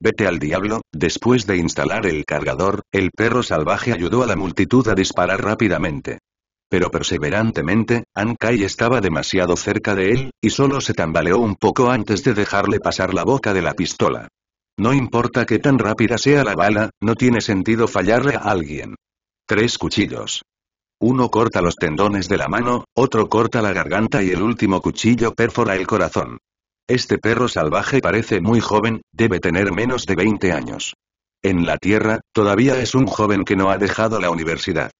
Vete al diablo, después de instalar el cargador, el perro salvaje ayudó a la multitud a disparar rápidamente. Pero perseverantemente, Ankai estaba demasiado cerca de él, y solo se tambaleó un poco antes de dejarle pasar la boca de la pistola. No importa que tan rápida sea la bala, no tiene sentido fallarle a alguien. Tres cuchillos. Uno corta los tendones de la mano, otro corta la garganta y el último cuchillo perfora el corazón. Este perro salvaje parece muy joven, debe tener menos de 20 años. En la Tierra, todavía es un joven que no ha dejado la universidad.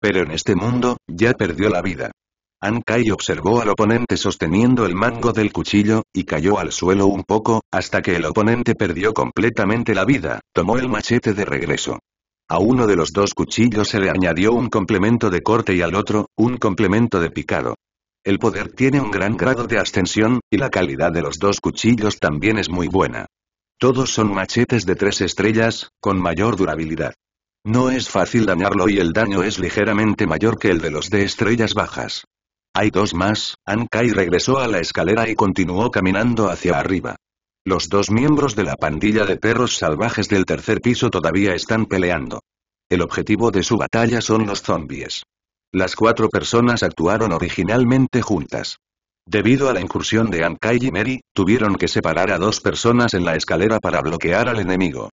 Pero en este mundo, ya perdió la vida. An Kai observó al oponente sosteniendo el mango del cuchillo, y cayó al suelo un poco, hasta que el oponente perdió completamente la vida, tomó el machete de regreso. A uno de los dos cuchillos se le añadió un complemento de corte y al otro, un complemento de picado. El poder tiene un gran grado de ascensión, y la calidad de los dos cuchillos también es muy buena. Todos son machetes de tres estrellas, con mayor durabilidad. No es fácil dañarlo y el daño es ligeramente mayor que el de los de estrellas bajas. Hay dos más, Ankai regresó a la escalera y continuó caminando hacia arriba. Los dos miembros de la pandilla de perros salvajes del tercer piso todavía están peleando. El objetivo de su batalla son los zombies. Las cuatro personas actuaron originalmente juntas. Debido a la incursión de Ankai y Mary, tuvieron que separar a dos personas en la escalera para bloquear al enemigo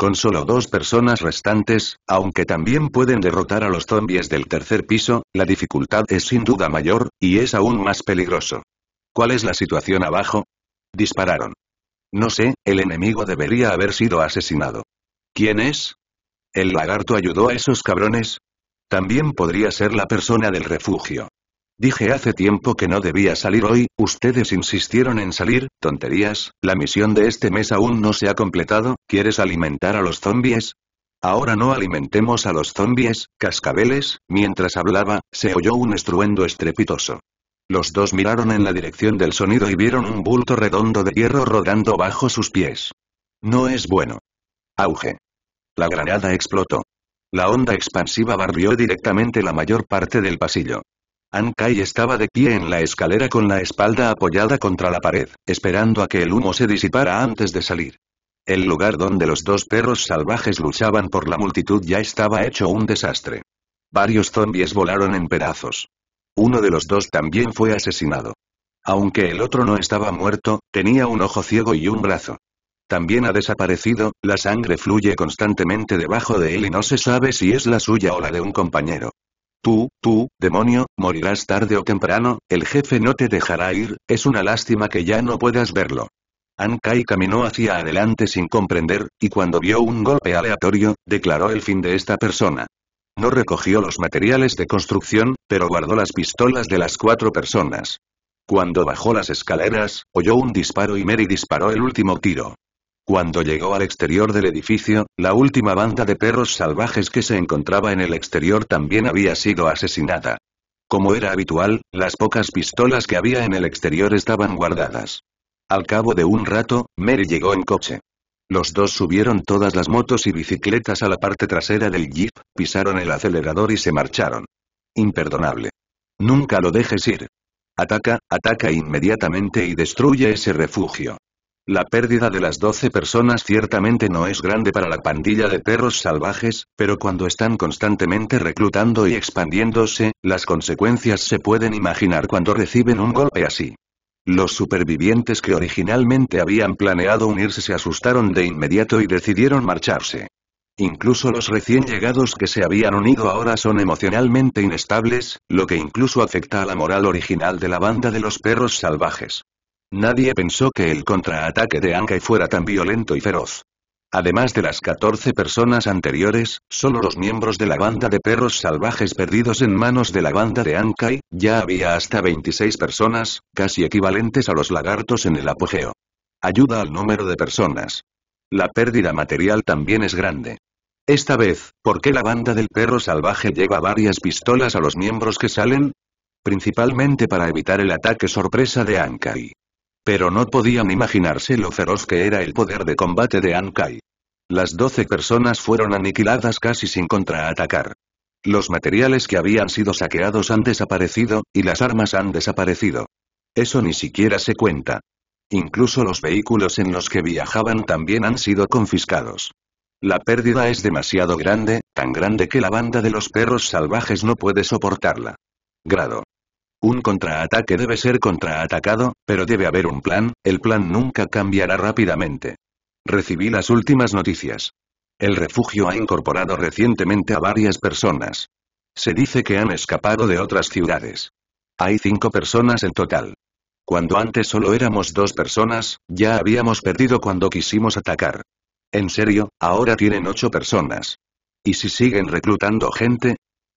con solo dos personas restantes, aunque también pueden derrotar a los zombies del tercer piso, la dificultad es sin duda mayor, y es aún más peligroso. ¿Cuál es la situación abajo? Dispararon. No sé, el enemigo debería haber sido asesinado. ¿Quién es? ¿El lagarto ayudó a esos cabrones? También podría ser la persona del refugio. Dije hace tiempo que no debía salir hoy, ustedes insistieron en salir, tonterías, la misión de este mes aún no se ha completado, ¿quieres alimentar a los zombies? Ahora no alimentemos a los zombies, cascabeles, mientras hablaba, se oyó un estruendo estrepitoso. Los dos miraron en la dirección del sonido y vieron un bulto redondo de hierro rodando bajo sus pies. No es bueno. Auge. La granada explotó. La onda expansiva barrió directamente la mayor parte del pasillo. An estaba de pie en la escalera con la espalda apoyada contra la pared, esperando a que el humo se disipara antes de salir. El lugar donde los dos perros salvajes luchaban por la multitud ya estaba hecho un desastre. Varios zombies volaron en pedazos. Uno de los dos también fue asesinado. Aunque el otro no estaba muerto, tenía un ojo ciego y un brazo. También ha desaparecido, la sangre fluye constantemente debajo de él y no se sabe si es la suya o la de un compañero. Tú, tú, demonio, morirás tarde o temprano, el jefe no te dejará ir, es una lástima que ya no puedas verlo. An Kai caminó hacia adelante sin comprender, y cuando vio un golpe aleatorio, declaró el fin de esta persona. No recogió los materiales de construcción, pero guardó las pistolas de las cuatro personas. Cuando bajó las escaleras, oyó un disparo y Mary disparó el último tiro. Cuando llegó al exterior del edificio, la última banda de perros salvajes que se encontraba en el exterior también había sido asesinada. Como era habitual, las pocas pistolas que había en el exterior estaban guardadas. Al cabo de un rato, Mary llegó en coche. Los dos subieron todas las motos y bicicletas a la parte trasera del jeep, pisaron el acelerador y se marcharon. Imperdonable. Nunca lo dejes ir. Ataca, ataca inmediatamente y destruye ese refugio. La pérdida de las 12 personas ciertamente no es grande para la pandilla de perros salvajes, pero cuando están constantemente reclutando y expandiéndose, las consecuencias se pueden imaginar cuando reciben un golpe así. Los supervivientes que originalmente habían planeado unirse se asustaron de inmediato y decidieron marcharse. Incluso los recién llegados que se habían unido ahora son emocionalmente inestables, lo que incluso afecta a la moral original de la banda de los perros salvajes. Nadie pensó que el contraataque de Ankai fuera tan violento y feroz. Además de las 14 personas anteriores, solo los miembros de la banda de perros salvajes perdidos en manos de la banda de Ankai, ya había hasta 26 personas, casi equivalentes a los lagartos en el apogeo. Ayuda al número de personas. La pérdida material también es grande. Esta vez, ¿por qué la banda del perro salvaje lleva varias pistolas a los miembros que salen? Principalmente para evitar el ataque sorpresa de Ankai. Pero no podían imaginarse lo feroz que era el poder de combate de Ankai. Las doce personas fueron aniquiladas casi sin contraatacar. Los materiales que habían sido saqueados han desaparecido, y las armas han desaparecido. Eso ni siquiera se cuenta. Incluso los vehículos en los que viajaban también han sido confiscados. La pérdida es demasiado grande, tan grande que la banda de los perros salvajes no puede soportarla. Grado. Un contraataque debe ser contraatacado, pero debe haber un plan, el plan nunca cambiará rápidamente. Recibí las últimas noticias. El refugio ha incorporado recientemente a varias personas. Se dice que han escapado de otras ciudades. Hay cinco personas en total. Cuando antes solo éramos dos personas, ya habíamos perdido cuando quisimos atacar. En serio, ahora tienen ocho personas. ¿Y si siguen reclutando gente?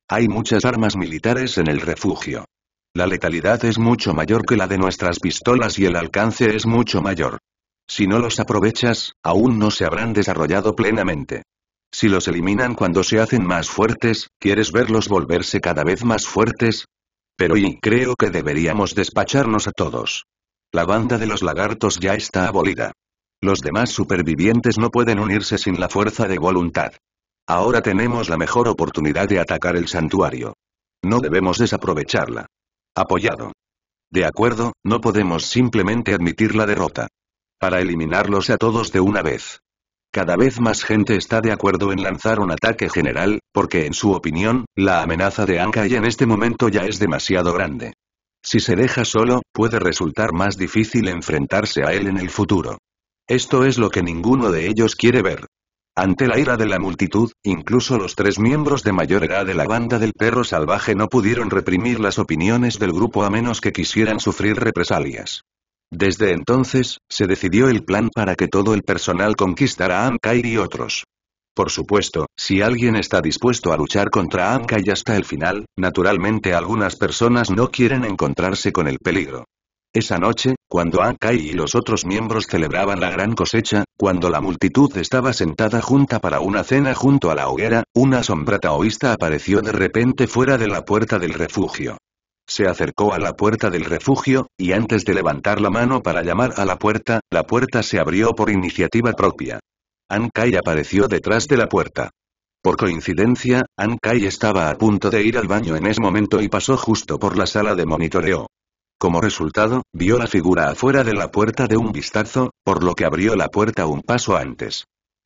Hay muchas armas militares en el refugio. La letalidad es mucho mayor que la de nuestras pistolas y el alcance es mucho mayor. Si no los aprovechas, aún no se habrán desarrollado plenamente. Si los eliminan cuando se hacen más fuertes, ¿quieres verlos volverse cada vez más fuertes? Pero y creo que deberíamos despacharnos a todos. La banda de los lagartos ya está abolida. Los demás supervivientes no pueden unirse sin la fuerza de voluntad. Ahora tenemos la mejor oportunidad de atacar el santuario. No debemos desaprovecharla. Apoyado. De acuerdo, no podemos simplemente admitir la derrota. Para eliminarlos a todos de una vez. Cada vez más gente está de acuerdo en lanzar un ataque general, porque en su opinión, la amenaza de Ankai en este momento ya es demasiado grande. Si se deja solo, puede resultar más difícil enfrentarse a él en el futuro. Esto es lo que ninguno de ellos quiere ver. Ante la ira de la multitud, incluso los tres miembros de mayor edad de la banda del perro salvaje no pudieron reprimir las opiniones del grupo a menos que quisieran sufrir represalias. Desde entonces, se decidió el plan para que todo el personal conquistara a Ankai y otros. Por supuesto, si alguien está dispuesto a luchar contra Ankai hasta el final, naturalmente algunas personas no quieren encontrarse con el peligro. Esa noche, cuando Akai y los otros miembros celebraban la gran cosecha, cuando la multitud estaba sentada junta para una cena junto a la hoguera, una sombra taoísta apareció de repente fuera de la puerta del refugio. Se acercó a la puerta del refugio, y antes de levantar la mano para llamar a la puerta, la puerta se abrió por iniciativa propia. Ankai apareció detrás de la puerta. Por coincidencia, Ankai estaba a punto de ir al baño en ese momento y pasó justo por la sala de monitoreo. Como resultado, vio la figura afuera de la puerta de un vistazo, por lo que abrió la puerta un paso antes.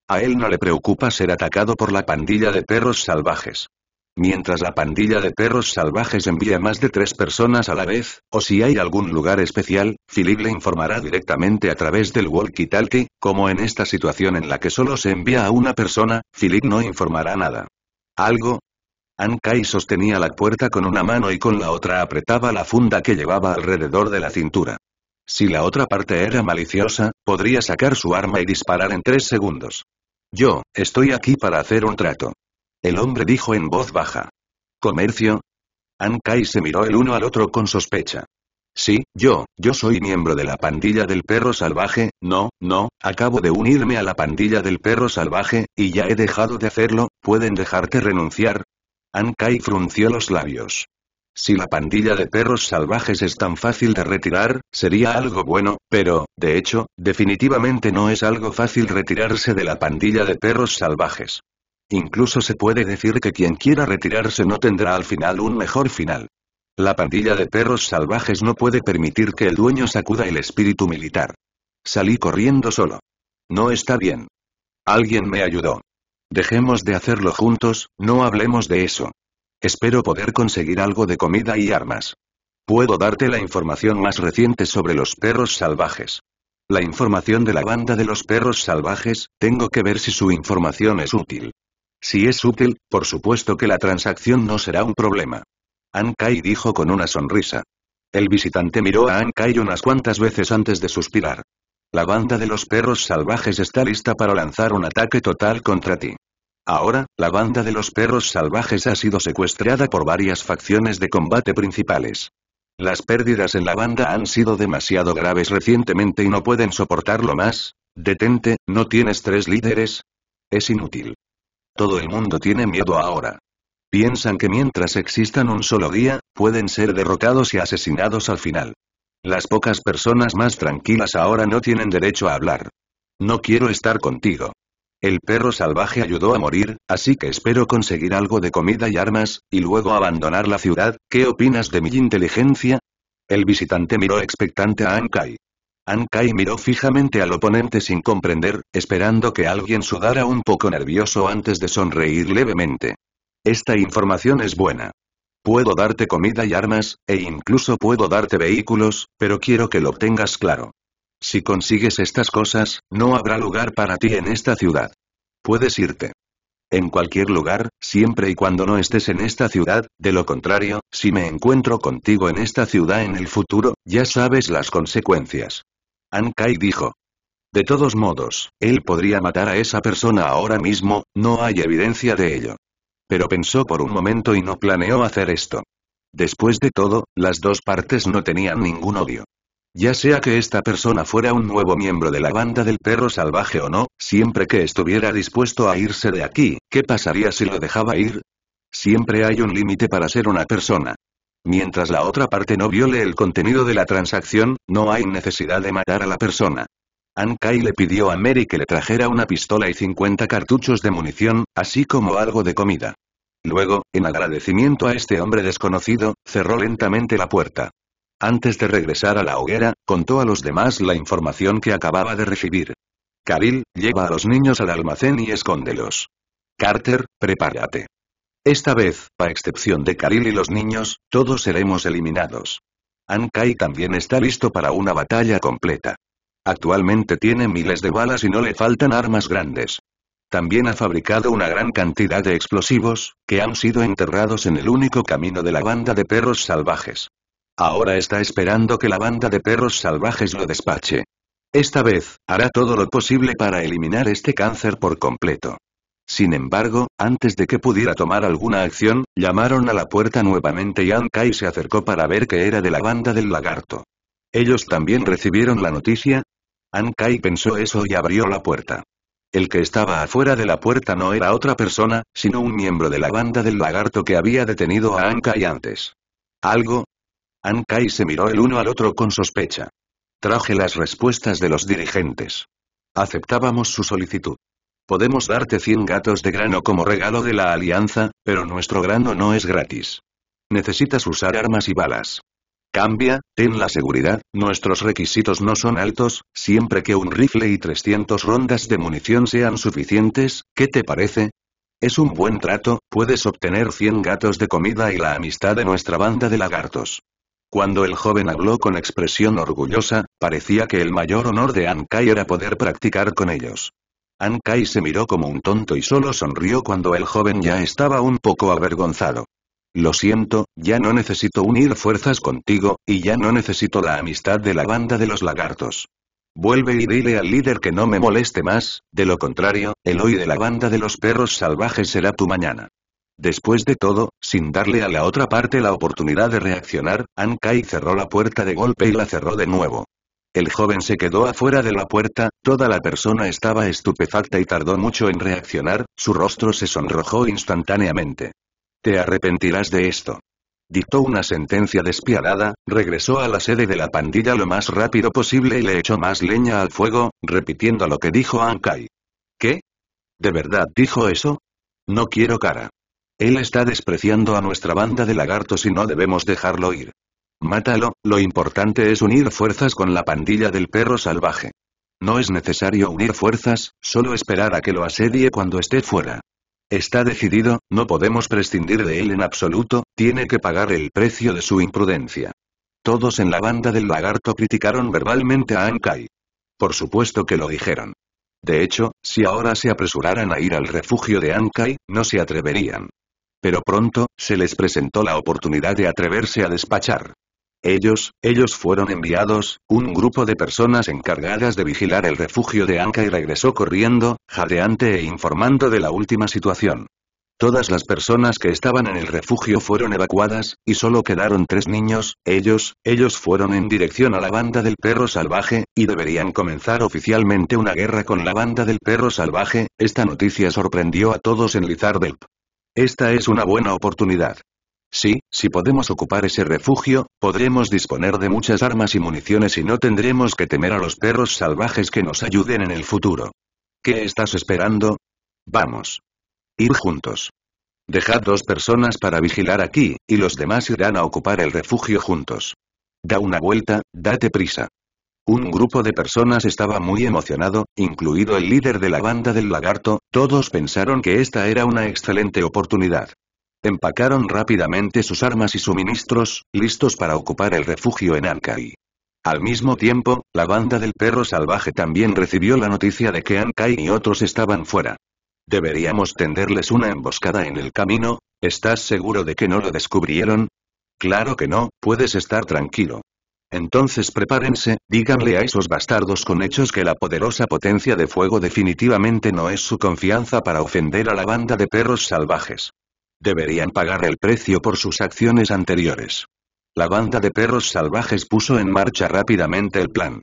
A él no le preocupa ser atacado por la pandilla de perros salvajes. Mientras la pandilla de perros salvajes envía más de tres personas a la vez, o si hay algún lugar especial, Philip le informará directamente a través del walkie-talkie, como en esta situación en la que solo se envía a una persona, Philip no informará nada. Algo, Ankai sostenía la puerta con una mano y con la otra apretaba la funda que llevaba alrededor de la cintura. Si la otra parte era maliciosa, podría sacar su arma y disparar en tres segundos. Yo, estoy aquí para hacer un trato. El hombre dijo en voz baja. ¿Comercio? An se miró el uno al otro con sospecha. Sí, yo, yo soy miembro de la pandilla del perro salvaje, no, no, acabo de unirme a la pandilla del perro salvaje, y ya he dejado de hacerlo, ¿pueden dejarte renunciar? Anka y frunció los labios. Si la pandilla de perros salvajes es tan fácil de retirar, sería algo bueno, pero, de hecho, definitivamente no es algo fácil retirarse de la pandilla de perros salvajes. Incluso se puede decir que quien quiera retirarse no tendrá al final un mejor final. La pandilla de perros salvajes no puede permitir que el dueño sacuda el espíritu militar. Salí corriendo solo. No está bien. Alguien me ayudó. Dejemos de hacerlo juntos, no hablemos de eso. Espero poder conseguir algo de comida y armas. Puedo darte la información más reciente sobre los perros salvajes. La información de la banda de los perros salvajes, tengo que ver si su información es útil. Si es útil, por supuesto que la transacción no será un problema. Ankai dijo con una sonrisa. El visitante miró a Ankai unas cuantas veces antes de suspirar. La banda de los perros salvajes está lista para lanzar un ataque total contra ti. Ahora, la banda de los perros salvajes ha sido secuestrada por varias facciones de combate principales. Las pérdidas en la banda han sido demasiado graves recientemente y no pueden soportarlo más. Detente, ¿no tienes tres líderes? Es inútil. Todo el mundo tiene miedo ahora. Piensan que mientras existan un solo día, pueden ser derrotados y asesinados al final. Las pocas personas más tranquilas ahora no tienen derecho a hablar. No quiero estar contigo. El perro salvaje ayudó a morir, así que espero conseguir algo de comida y armas, y luego abandonar la ciudad, ¿qué opinas de mi inteligencia? El visitante miró expectante a Ankai. Ankai miró fijamente al oponente sin comprender, esperando que alguien sudara un poco nervioso antes de sonreír levemente. Esta información es buena. Puedo darte comida y armas, e incluso puedo darte vehículos, pero quiero que lo tengas claro. Si consigues estas cosas, no habrá lugar para ti en esta ciudad. Puedes irte. En cualquier lugar, siempre y cuando no estés en esta ciudad, de lo contrario, si me encuentro contigo en esta ciudad en el futuro, ya sabes las consecuencias. Kai dijo. De todos modos, él podría matar a esa persona ahora mismo, no hay evidencia de ello. Pero pensó por un momento y no planeó hacer esto. Después de todo, las dos partes no tenían ningún odio. Ya sea que esta persona fuera un nuevo miembro de la banda del perro salvaje o no, siempre que estuviera dispuesto a irse de aquí, ¿qué pasaría si lo dejaba ir? Siempre hay un límite para ser una persona. Mientras la otra parte no viole el contenido de la transacción, no hay necesidad de matar a la persona. Ankai le pidió a Mary que le trajera una pistola y 50 cartuchos de munición, así como algo de comida. Luego, en agradecimiento a este hombre desconocido, cerró lentamente la puerta. Antes de regresar a la hoguera, contó a los demás la información que acababa de recibir. Caril, lleva a los niños al almacén y escóndelos. Carter, prepárate. Esta vez, a excepción de Caril y los niños, todos seremos eliminados. Ankai también está listo para una batalla completa. Actualmente tiene miles de balas y no le faltan armas grandes. También ha fabricado una gran cantidad de explosivos, que han sido enterrados en el único camino de la banda de perros salvajes. Ahora está esperando que la banda de perros salvajes lo despache. Esta vez, hará todo lo posible para eliminar este cáncer por completo. Sin embargo, antes de que pudiera tomar alguna acción, llamaron a la puerta nuevamente y Ankai se acercó para ver que era de la banda del lagarto. Ellos también recibieron la noticia, Ankai pensó eso y abrió la puerta. El que estaba afuera de la puerta no era otra persona, sino un miembro de la banda del lagarto que había detenido a Ankai antes. ¿Algo? Ankai se miró el uno al otro con sospecha. Traje las respuestas de los dirigentes. Aceptábamos su solicitud. Podemos darte 100 gatos de grano como regalo de la alianza, pero nuestro grano no es gratis. Necesitas usar armas y balas. Cambia, ten la seguridad, nuestros requisitos no son altos, siempre que un rifle y 300 rondas de munición sean suficientes, ¿qué te parece? Es un buen trato, puedes obtener 100 gatos de comida y la amistad de nuestra banda de lagartos. Cuando el joven habló con expresión orgullosa, parecía que el mayor honor de Ankai era poder practicar con ellos. Ankai se miró como un tonto y solo sonrió cuando el joven ya estaba un poco avergonzado. Lo siento, ya no necesito unir fuerzas contigo, y ya no necesito la amistad de la banda de los lagartos. Vuelve y dile al líder que no me moleste más, de lo contrario, el hoy de la banda de los perros salvajes será tu mañana. Después de todo, sin darle a la otra parte la oportunidad de reaccionar, Ankai cerró la puerta de golpe y la cerró de nuevo. El joven se quedó afuera de la puerta, toda la persona estaba estupefacta y tardó mucho en reaccionar, su rostro se sonrojó instantáneamente. Te arrepentirás de esto. Dictó una sentencia despiadada, regresó a la sede de la pandilla lo más rápido posible y le echó más leña al fuego, repitiendo lo que dijo Ankai. ¿Qué? ¿De verdad dijo eso? No quiero cara. Él está despreciando a nuestra banda de lagartos y no debemos dejarlo ir. Mátalo, lo importante es unir fuerzas con la pandilla del perro salvaje. No es necesario unir fuerzas, solo esperar a que lo asedie cuando esté fuera. Está decidido, no podemos prescindir de él en absoluto, tiene que pagar el precio de su imprudencia. Todos en la banda del lagarto criticaron verbalmente a Ankai. Por supuesto que lo dijeron. De hecho, si ahora se apresuraran a ir al refugio de Ankai, no se atreverían. Pero pronto, se les presentó la oportunidad de atreverse a despachar. Ellos, ellos fueron enviados, un grupo de personas encargadas de vigilar el refugio de Anka y regresó corriendo, jadeante e informando de la última situación. Todas las personas que estaban en el refugio fueron evacuadas, y solo quedaron tres niños, ellos, ellos fueron en dirección a la banda del perro salvaje, y deberían comenzar oficialmente una guerra con la banda del perro salvaje, esta noticia sorprendió a todos en Lizardelp. Esta es una buena oportunidad. Sí, si podemos ocupar ese refugio, Podremos disponer de muchas armas y municiones y no tendremos que temer a los perros salvajes que nos ayuden en el futuro. ¿Qué estás esperando? Vamos. Ir juntos. Dejad dos personas para vigilar aquí, y los demás irán a ocupar el refugio juntos. Da una vuelta, date prisa. Un grupo de personas estaba muy emocionado, incluido el líder de la banda del lagarto, todos pensaron que esta era una excelente oportunidad. Empacaron rápidamente sus armas y suministros, listos para ocupar el refugio en Ankai. Al mismo tiempo, la banda del perro salvaje también recibió la noticia de que Ankai y otros estaban fuera. ¿Deberíamos tenderles una emboscada en el camino? ¿Estás seguro de que no lo descubrieron? Claro que no, puedes estar tranquilo. Entonces prepárense, díganle a esos bastardos con hechos que la poderosa potencia de fuego definitivamente no es su confianza para ofender a la banda de perros salvajes. Deberían pagar el precio por sus acciones anteriores. La banda de perros salvajes puso en marcha rápidamente el plan.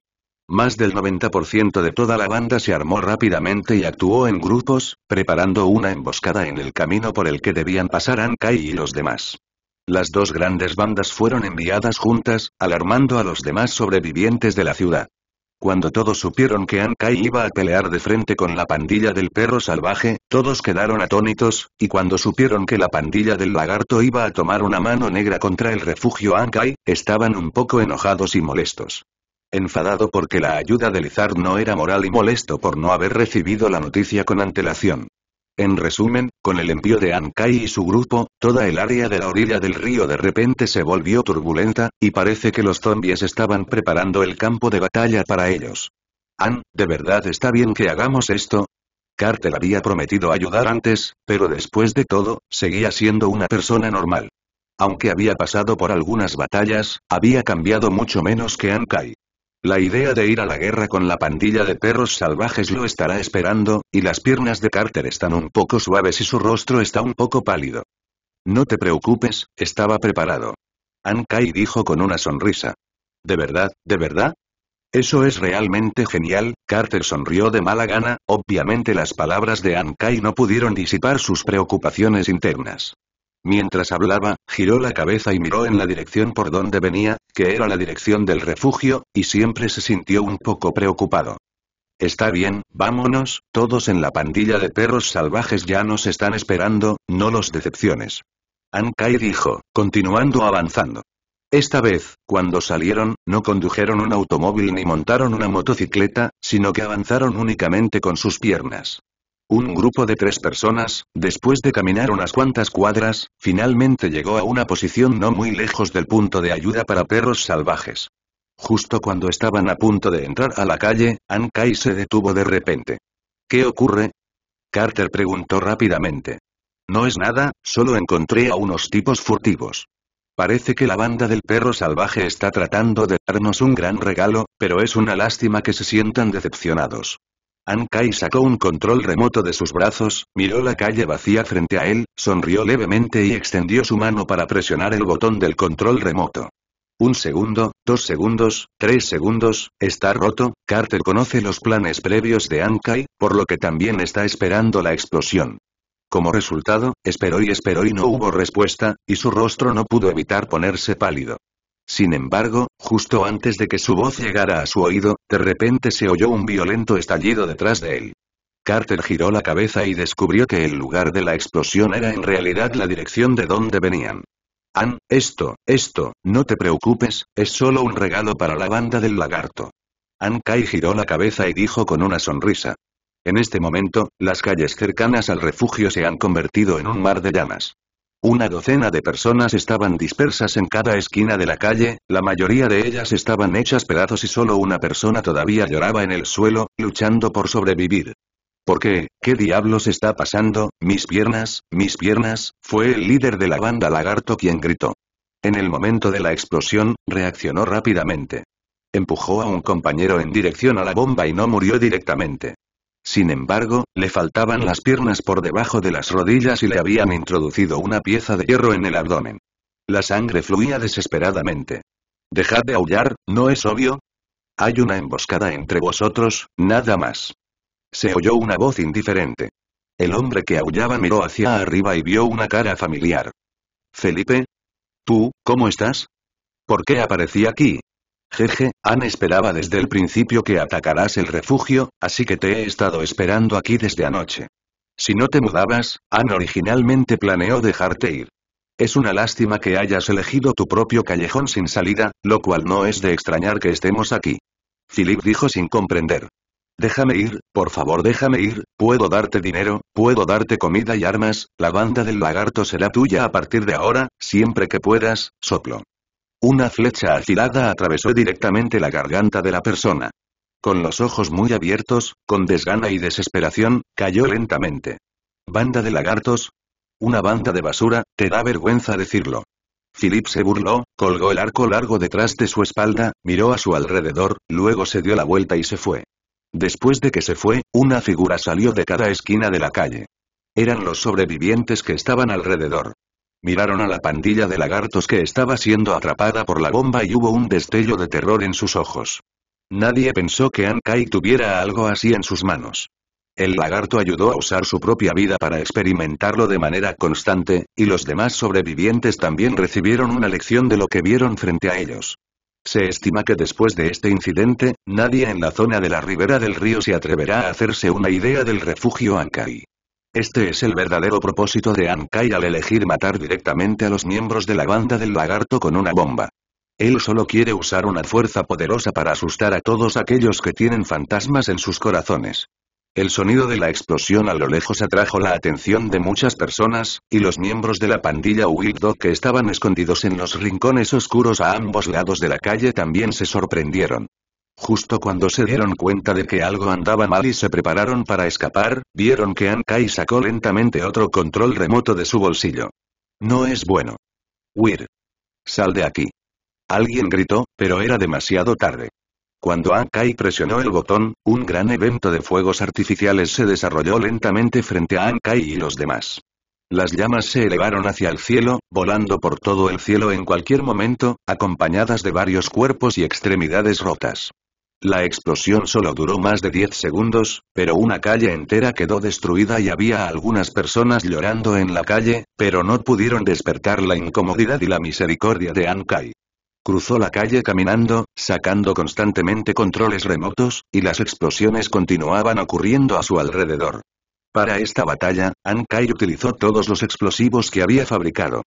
Más del 90% de toda la banda se armó rápidamente y actuó en grupos, preparando una emboscada en el camino por el que debían pasar Ankai y los demás. Las dos grandes bandas fueron enviadas juntas, alarmando a los demás sobrevivientes de la ciudad. Cuando todos supieron que Ankai iba a pelear de frente con la pandilla del perro salvaje, todos quedaron atónitos, y cuando supieron que la pandilla del lagarto iba a tomar una mano negra contra el refugio Ankai, estaban un poco enojados y molestos. Enfadado porque la ayuda de Lizard no era moral y molesto por no haber recibido la noticia con antelación. En resumen, con el envío de Ankai y su grupo, toda el área de la orilla del río de repente se volvió turbulenta, y parece que los zombies estaban preparando el campo de batalla para ellos. An, ¿de verdad está bien que hagamos esto? Carter había prometido ayudar antes, pero después de todo, seguía siendo una persona normal. Aunque había pasado por algunas batallas, había cambiado mucho menos que Ankai. La idea de ir a la guerra con la pandilla de perros salvajes lo estará esperando, y las piernas de Carter están un poco suaves y su rostro está un poco pálido. No te preocupes, estaba preparado. Ankai dijo con una sonrisa. ¿De verdad, de verdad? Eso es realmente genial, Carter sonrió de mala gana, obviamente las palabras de Ankai no pudieron disipar sus preocupaciones internas. Mientras hablaba, giró la cabeza y miró en la dirección por donde venía, que era la dirección del refugio, y siempre se sintió un poco preocupado. Está bien, vámonos, todos en la pandilla de perros salvajes ya nos están esperando, no los decepciones. Ankai dijo, continuando avanzando. Esta vez, cuando salieron, no condujeron un automóvil ni montaron una motocicleta, sino que avanzaron únicamente con sus piernas. Un grupo de tres personas, después de caminar unas cuantas cuadras, finalmente llegó a una posición no muy lejos del punto de ayuda para perros salvajes. Justo cuando estaban a punto de entrar a la calle, An Kai se detuvo de repente. ¿Qué ocurre? Carter preguntó rápidamente. No es nada, solo encontré a unos tipos furtivos. Parece que la banda del perro salvaje está tratando de darnos un gran regalo, pero es una lástima que se sientan decepcionados. Ankai sacó un control remoto de sus brazos, miró la calle vacía frente a él, sonrió levemente y extendió su mano para presionar el botón del control remoto. Un segundo, dos segundos, tres segundos, está roto, Carter conoce los planes previos de Ankai, por lo que también está esperando la explosión. Como resultado, esperó y esperó y no hubo respuesta, y su rostro no pudo evitar ponerse pálido. Sin embargo, justo antes de que su voz llegara a su oído, de repente se oyó un violento estallido detrás de él. Carter giró la cabeza y descubrió que el lugar de la explosión era en realidad la dirección de donde venían. «An, esto, esto, no te preocupes, es solo un regalo para la banda del lagarto. An Kai giró la cabeza y dijo con una sonrisa. En este momento, las calles cercanas al refugio se han convertido en un mar de llamas. Una docena de personas estaban dispersas en cada esquina de la calle, la mayoría de ellas estaban hechas pedazos y solo una persona todavía lloraba en el suelo, luchando por sobrevivir. ¿Por qué? ¿Qué diablos está pasando? Mis piernas, mis piernas, fue el líder de la banda Lagarto quien gritó. En el momento de la explosión, reaccionó rápidamente. Empujó a un compañero en dirección a la bomba y no murió directamente. Sin embargo, le faltaban las piernas por debajo de las rodillas y le habían introducido una pieza de hierro en el abdomen. La sangre fluía desesperadamente. Dejad de aullar, ¿no es obvio? Hay una emboscada entre vosotros, nada más. Se oyó una voz indiferente. El hombre que aullaba miró hacia arriba y vio una cara familiar. Felipe. ¿Tú, cómo estás? ¿Por qué aparecí aquí? Jeje, Anne esperaba desde el principio que atacarás el refugio, así que te he estado esperando aquí desde anoche. Si no te mudabas, Anne originalmente planeó dejarte ir. Es una lástima que hayas elegido tu propio callejón sin salida, lo cual no es de extrañar que estemos aquí. Philip dijo sin comprender. Déjame ir, por favor déjame ir, puedo darte dinero, puedo darte comida y armas, la banda del lagarto será tuya a partir de ahora, siempre que puedas, soplo. Una flecha afilada atravesó directamente la garganta de la persona. Con los ojos muy abiertos, con desgana y desesperación, cayó lentamente. ¿Banda de lagartos? Una banda de basura, te da vergüenza decirlo. Philip se burló, colgó el arco largo detrás de su espalda, miró a su alrededor, luego se dio la vuelta y se fue. Después de que se fue, una figura salió de cada esquina de la calle. Eran los sobrevivientes que estaban alrededor. Miraron a la pandilla de lagartos que estaba siendo atrapada por la bomba y hubo un destello de terror en sus ojos. Nadie pensó que Ankai tuviera algo así en sus manos. El lagarto ayudó a usar su propia vida para experimentarlo de manera constante, y los demás sobrevivientes también recibieron una lección de lo que vieron frente a ellos. Se estima que después de este incidente, nadie en la zona de la ribera del río se atreverá a hacerse una idea del refugio Ankai. Este es el verdadero propósito de Ankai al elegir matar directamente a los miembros de la banda del lagarto con una bomba. Él solo quiere usar una fuerza poderosa para asustar a todos aquellos que tienen fantasmas en sus corazones. El sonido de la explosión a lo lejos atrajo la atención de muchas personas, y los miembros de la pandilla Wild Dog que estaban escondidos en los rincones oscuros a ambos lados de la calle también se sorprendieron. Justo cuando se dieron cuenta de que algo andaba mal y se prepararon para escapar, vieron que Ankai sacó lentamente otro control remoto de su bolsillo. No es bueno. Weir. Sal de aquí. Alguien gritó, pero era demasiado tarde. Cuando Ankai presionó el botón, un gran evento de fuegos artificiales se desarrolló lentamente frente a Ankai y los demás. Las llamas se elevaron hacia el cielo, volando por todo el cielo en cualquier momento, acompañadas de varios cuerpos y extremidades rotas. La explosión solo duró más de 10 segundos, pero una calle entera quedó destruida y había algunas personas llorando en la calle, pero no pudieron despertar la incomodidad y la misericordia de Ankai. Cruzó la calle caminando, sacando constantemente controles remotos, y las explosiones continuaban ocurriendo a su alrededor. Para esta batalla, Ankai utilizó todos los explosivos que había fabricado.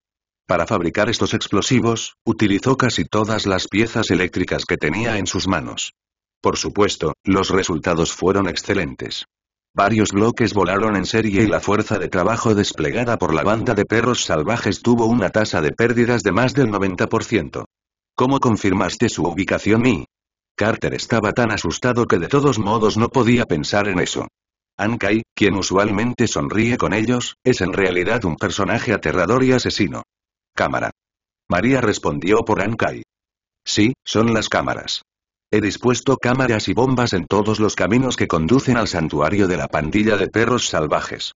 Para fabricar estos explosivos, utilizó casi todas las piezas eléctricas que tenía en sus manos. Por supuesto, los resultados fueron excelentes. Varios bloques volaron en serie y la fuerza de trabajo desplegada por la banda de perros salvajes tuvo una tasa de pérdidas de más del 90%. ¿Cómo confirmaste su ubicación y? Carter estaba tan asustado que de todos modos no podía pensar en eso. Ankai, quien usualmente sonríe con ellos, es en realidad un personaje aterrador y asesino. Cámara. María respondió por Ankai. Sí, son las cámaras. He dispuesto cámaras y bombas en todos los caminos que conducen al santuario de la pandilla de perros salvajes.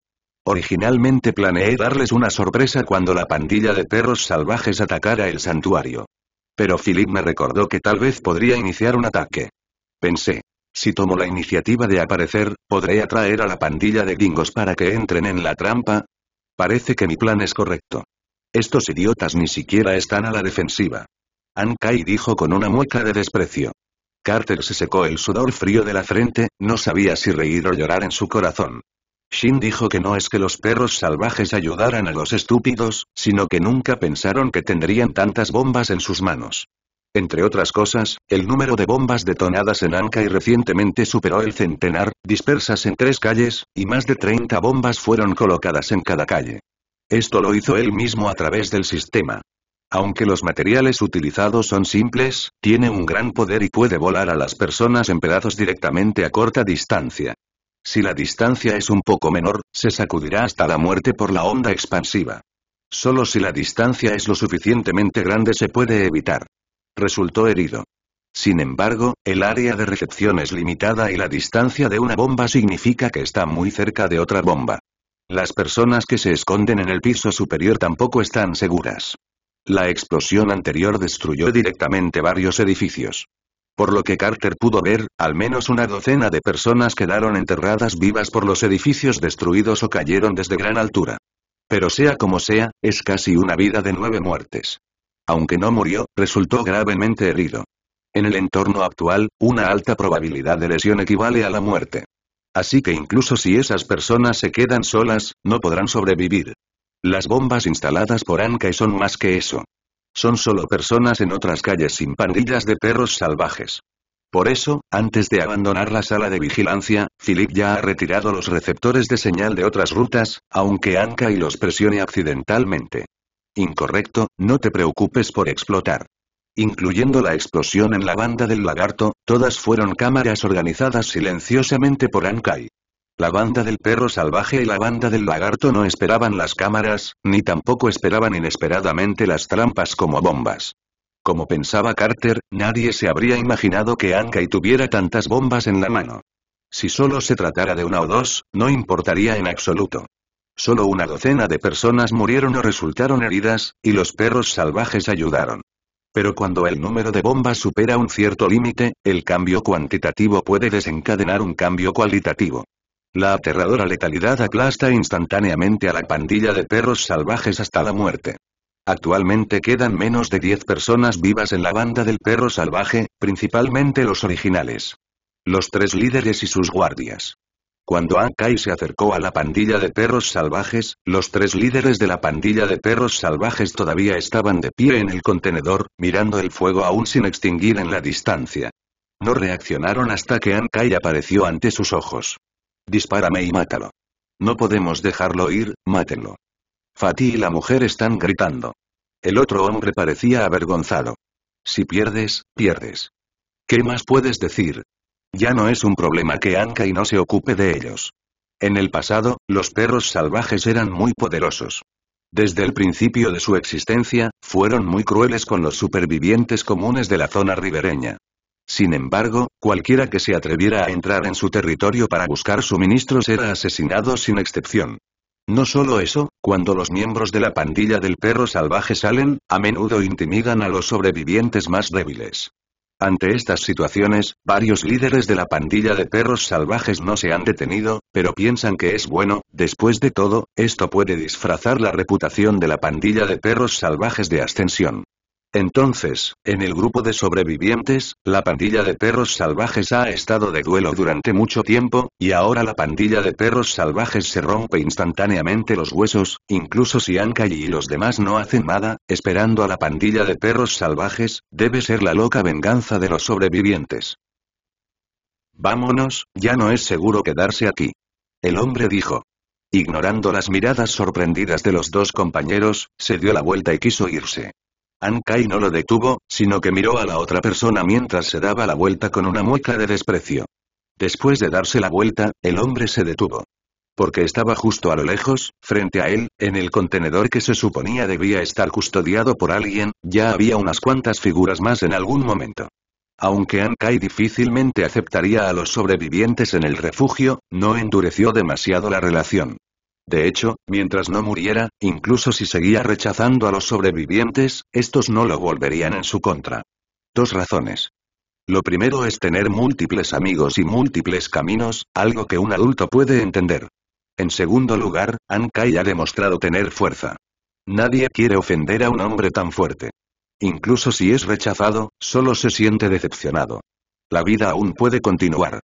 Originalmente planeé darles una sorpresa cuando la pandilla de perros salvajes atacara el santuario. Pero Philip me recordó que tal vez podría iniciar un ataque. Pensé, si tomo la iniciativa de aparecer, ¿podré atraer a la pandilla de gringos para que entren en la trampa? Parece que mi plan es correcto. Estos idiotas ni siquiera están a la defensiva. Ankai dijo con una mueca de desprecio. Carter se secó el sudor frío de la frente, no sabía si reír o llorar en su corazón. Shin dijo que no es que los perros salvajes ayudaran a los estúpidos, sino que nunca pensaron que tendrían tantas bombas en sus manos. Entre otras cosas, el número de bombas detonadas en Anka y recientemente superó el centenar, dispersas en tres calles, y más de 30 bombas fueron colocadas en cada calle. Esto lo hizo él mismo a través del sistema. Aunque los materiales utilizados son simples, tiene un gran poder y puede volar a las personas en pedazos directamente a corta distancia. Si la distancia es un poco menor, se sacudirá hasta la muerte por la onda expansiva. Solo si la distancia es lo suficientemente grande se puede evitar. Resultó herido. Sin embargo, el área de recepción es limitada y la distancia de una bomba significa que está muy cerca de otra bomba. Las personas que se esconden en el piso superior tampoco están seguras. La explosión anterior destruyó directamente varios edificios. Por lo que Carter pudo ver, al menos una docena de personas quedaron enterradas vivas por los edificios destruidos o cayeron desde gran altura. Pero sea como sea, es casi una vida de nueve muertes. Aunque no murió, resultó gravemente herido. En el entorno actual, una alta probabilidad de lesión equivale a la muerte. Así que incluso si esas personas se quedan solas, no podrán sobrevivir. Las bombas instaladas por y son más que eso. Son solo personas en otras calles sin pandillas de perros salvajes. Por eso, antes de abandonar la sala de vigilancia, Philip ya ha retirado los receptores de señal de otras rutas, aunque y los presione accidentalmente. Incorrecto, no te preocupes por explotar. Incluyendo la explosión en la banda del lagarto, todas fueron cámaras organizadas silenciosamente por Ankai. La banda del perro salvaje y la banda del lagarto no esperaban las cámaras, ni tampoco esperaban inesperadamente las trampas como bombas. Como pensaba Carter, nadie se habría imaginado que y tuviera tantas bombas en la mano. Si solo se tratara de una o dos, no importaría en absoluto. Solo una docena de personas murieron o resultaron heridas, y los perros salvajes ayudaron. Pero cuando el número de bombas supera un cierto límite, el cambio cuantitativo puede desencadenar un cambio cualitativo. La aterradora letalidad aplasta instantáneamente a la pandilla de perros salvajes hasta la muerte. Actualmente quedan menos de 10 personas vivas en la banda del perro salvaje, principalmente los originales. Los tres líderes y sus guardias. Cuando Ankai se acercó a la pandilla de perros salvajes, los tres líderes de la pandilla de perros salvajes todavía estaban de pie en el contenedor, mirando el fuego aún sin extinguir en la distancia. No reaccionaron hasta que Ankai apareció ante sus ojos. Dispárame y mátalo. No podemos dejarlo ir, mátenlo. Fatih y la mujer están gritando. El otro hombre parecía avergonzado. Si pierdes, pierdes. ¿Qué más puedes decir? Ya no es un problema que Anka y no se ocupe de ellos. En el pasado, los perros salvajes eran muy poderosos. Desde el principio de su existencia, fueron muy crueles con los supervivientes comunes de la zona ribereña. Sin embargo, cualquiera que se atreviera a entrar en su territorio para buscar suministros era asesinado sin excepción. No solo eso, cuando los miembros de la pandilla del perro salvaje salen, a menudo intimidan a los sobrevivientes más débiles. Ante estas situaciones, varios líderes de la pandilla de perros salvajes no se han detenido, pero piensan que es bueno, después de todo, esto puede disfrazar la reputación de la pandilla de perros salvajes de ascensión. Entonces, en el grupo de sobrevivientes, la pandilla de perros salvajes ha estado de duelo durante mucho tiempo, y ahora la pandilla de perros salvajes se rompe instantáneamente los huesos, incluso si Anka y los demás no hacen nada, esperando a la pandilla de perros salvajes, debe ser la loca venganza de los sobrevivientes. Vámonos, ya no es seguro quedarse aquí. El hombre dijo. Ignorando las miradas sorprendidas de los dos compañeros, se dio la vuelta y quiso irse. Ankai no lo detuvo, sino que miró a la otra persona mientras se daba la vuelta con una mueca de desprecio. Después de darse la vuelta, el hombre se detuvo. Porque estaba justo a lo lejos, frente a él, en el contenedor que se suponía debía estar custodiado por alguien, ya había unas cuantas figuras más en algún momento. Aunque Ankai difícilmente aceptaría a los sobrevivientes en el refugio, no endureció demasiado la relación. De hecho, mientras no muriera, incluso si seguía rechazando a los sobrevivientes, estos no lo volverían en su contra. Dos razones. Lo primero es tener múltiples amigos y múltiples caminos, algo que un adulto puede entender. En segundo lugar, Ankai ha demostrado tener fuerza. Nadie quiere ofender a un hombre tan fuerte. Incluso si es rechazado, solo se siente decepcionado. La vida aún puede continuar.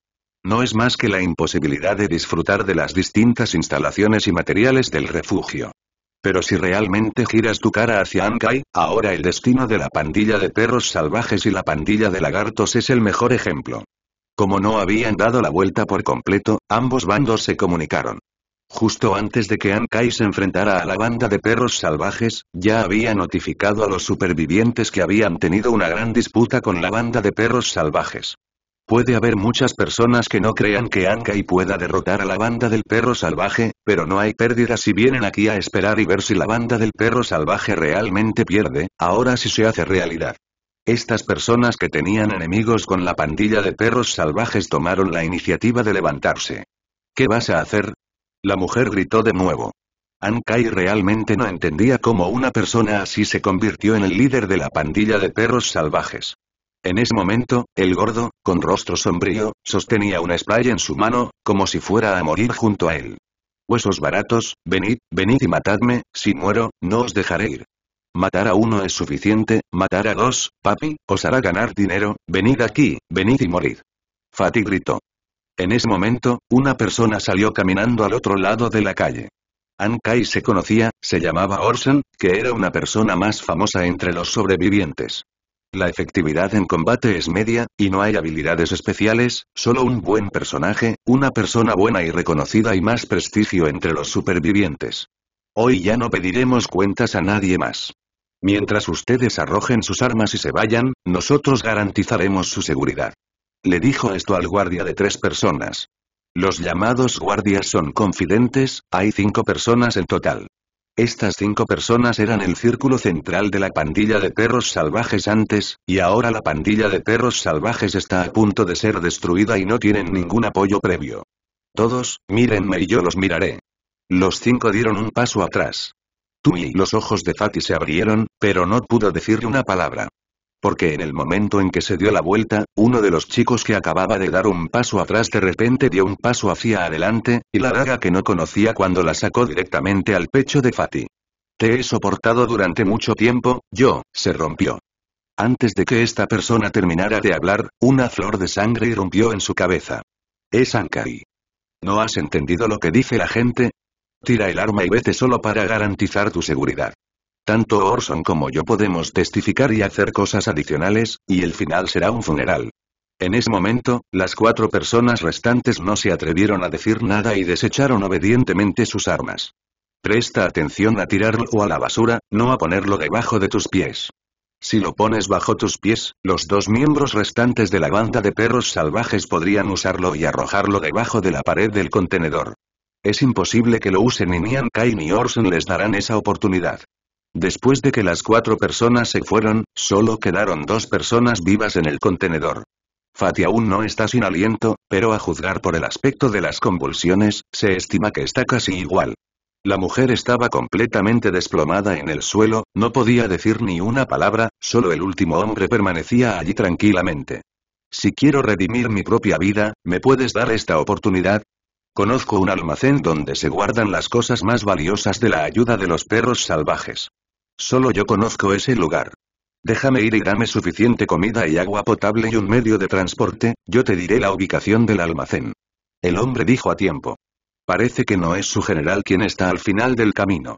No es más que la imposibilidad de disfrutar de las distintas instalaciones y materiales del refugio. Pero si realmente giras tu cara hacia Ankai, ahora el destino de la pandilla de perros salvajes y la pandilla de lagartos es el mejor ejemplo. Como no habían dado la vuelta por completo, ambos bandos se comunicaron. Justo antes de que Ankai se enfrentara a la banda de perros salvajes, ya había notificado a los supervivientes que habían tenido una gran disputa con la banda de perros salvajes. Puede haber muchas personas que no crean que Ankai pueda derrotar a la banda del perro salvaje, pero no hay pérdida si vienen aquí a esperar y ver si la banda del perro salvaje realmente pierde, ahora si se hace realidad. Estas personas que tenían enemigos con la pandilla de perros salvajes tomaron la iniciativa de levantarse. ¿Qué vas a hacer? La mujer gritó de nuevo. Ankai realmente no entendía cómo una persona así se convirtió en el líder de la pandilla de perros salvajes. En ese momento, el gordo, con rostro sombrío, sostenía un spray en su mano, como si fuera a morir junto a él. Huesos baratos, venid, venid y matadme, si muero, no os dejaré ir. Matar a uno es suficiente, matar a dos, papi, os hará ganar dinero, venid aquí, venid y morid. Fati gritó. En ese momento, una persona salió caminando al otro lado de la calle. Ankai se conocía, se llamaba Orson, que era una persona más famosa entre los sobrevivientes. La efectividad en combate es media, y no hay habilidades especiales, solo un buen personaje, una persona buena y reconocida y más prestigio entre los supervivientes. Hoy ya no pediremos cuentas a nadie más. Mientras ustedes arrojen sus armas y se vayan, nosotros garantizaremos su seguridad. Le dijo esto al guardia de tres personas. Los llamados guardias son confidentes, hay cinco personas en total. Estas cinco personas eran el círculo central de la pandilla de perros salvajes antes, y ahora la pandilla de perros salvajes está a punto de ser destruida y no tienen ningún apoyo previo. Todos, mírenme y yo los miraré. Los cinco dieron un paso atrás. Tui. Los ojos de Fati se abrieron, pero no pudo decir una palabra. Porque en el momento en que se dio la vuelta, uno de los chicos que acababa de dar un paso atrás de repente dio un paso hacia adelante, y la daga que no conocía cuando la sacó directamente al pecho de Fati. Te he soportado durante mucho tiempo, yo, se rompió. Antes de que esta persona terminara de hablar, una flor de sangre irrumpió en su cabeza. Es Ankai. ¿No has entendido lo que dice la gente? Tira el arma y vete solo para garantizar tu seguridad. Tanto Orson como yo podemos testificar y hacer cosas adicionales, y el final será un funeral. En ese momento, las cuatro personas restantes no se atrevieron a decir nada y desecharon obedientemente sus armas. Presta atención a tirarlo o a la basura, no a ponerlo debajo de tus pies. Si lo pones bajo tus pies, los dos miembros restantes de la banda de perros salvajes podrían usarlo y arrojarlo debajo de la pared del contenedor. Es imposible que lo usen y ni Ankai ni Orson les darán esa oportunidad. Después de que las cuatro personas se fueron, solo quedaron dos personas vivas en el contenedor. Fati aún no está sin aliento, pero a juzgar por el aspecto de las convulsiones, se estima que está casi igual. La mujer estaba completamente desplomada en el suelo, no podía decir ni una palabra, solo el último hombre permanecía allí tranquilamente. Si quiero redimir mi propia vida, ¿me puedes dar esta oportunidad? Conozco un almacén donde se guardan las cosas más valiosas de la ayuda de los perros salvajes. Solo yo conozco ese lugar. Déjame ir y dame suficiente comida y agua potable y un medio de transporte, yo te diré la ubicación del almacén. El hombre dijo a tiempo. Parece que no es su general quien está al final del camino.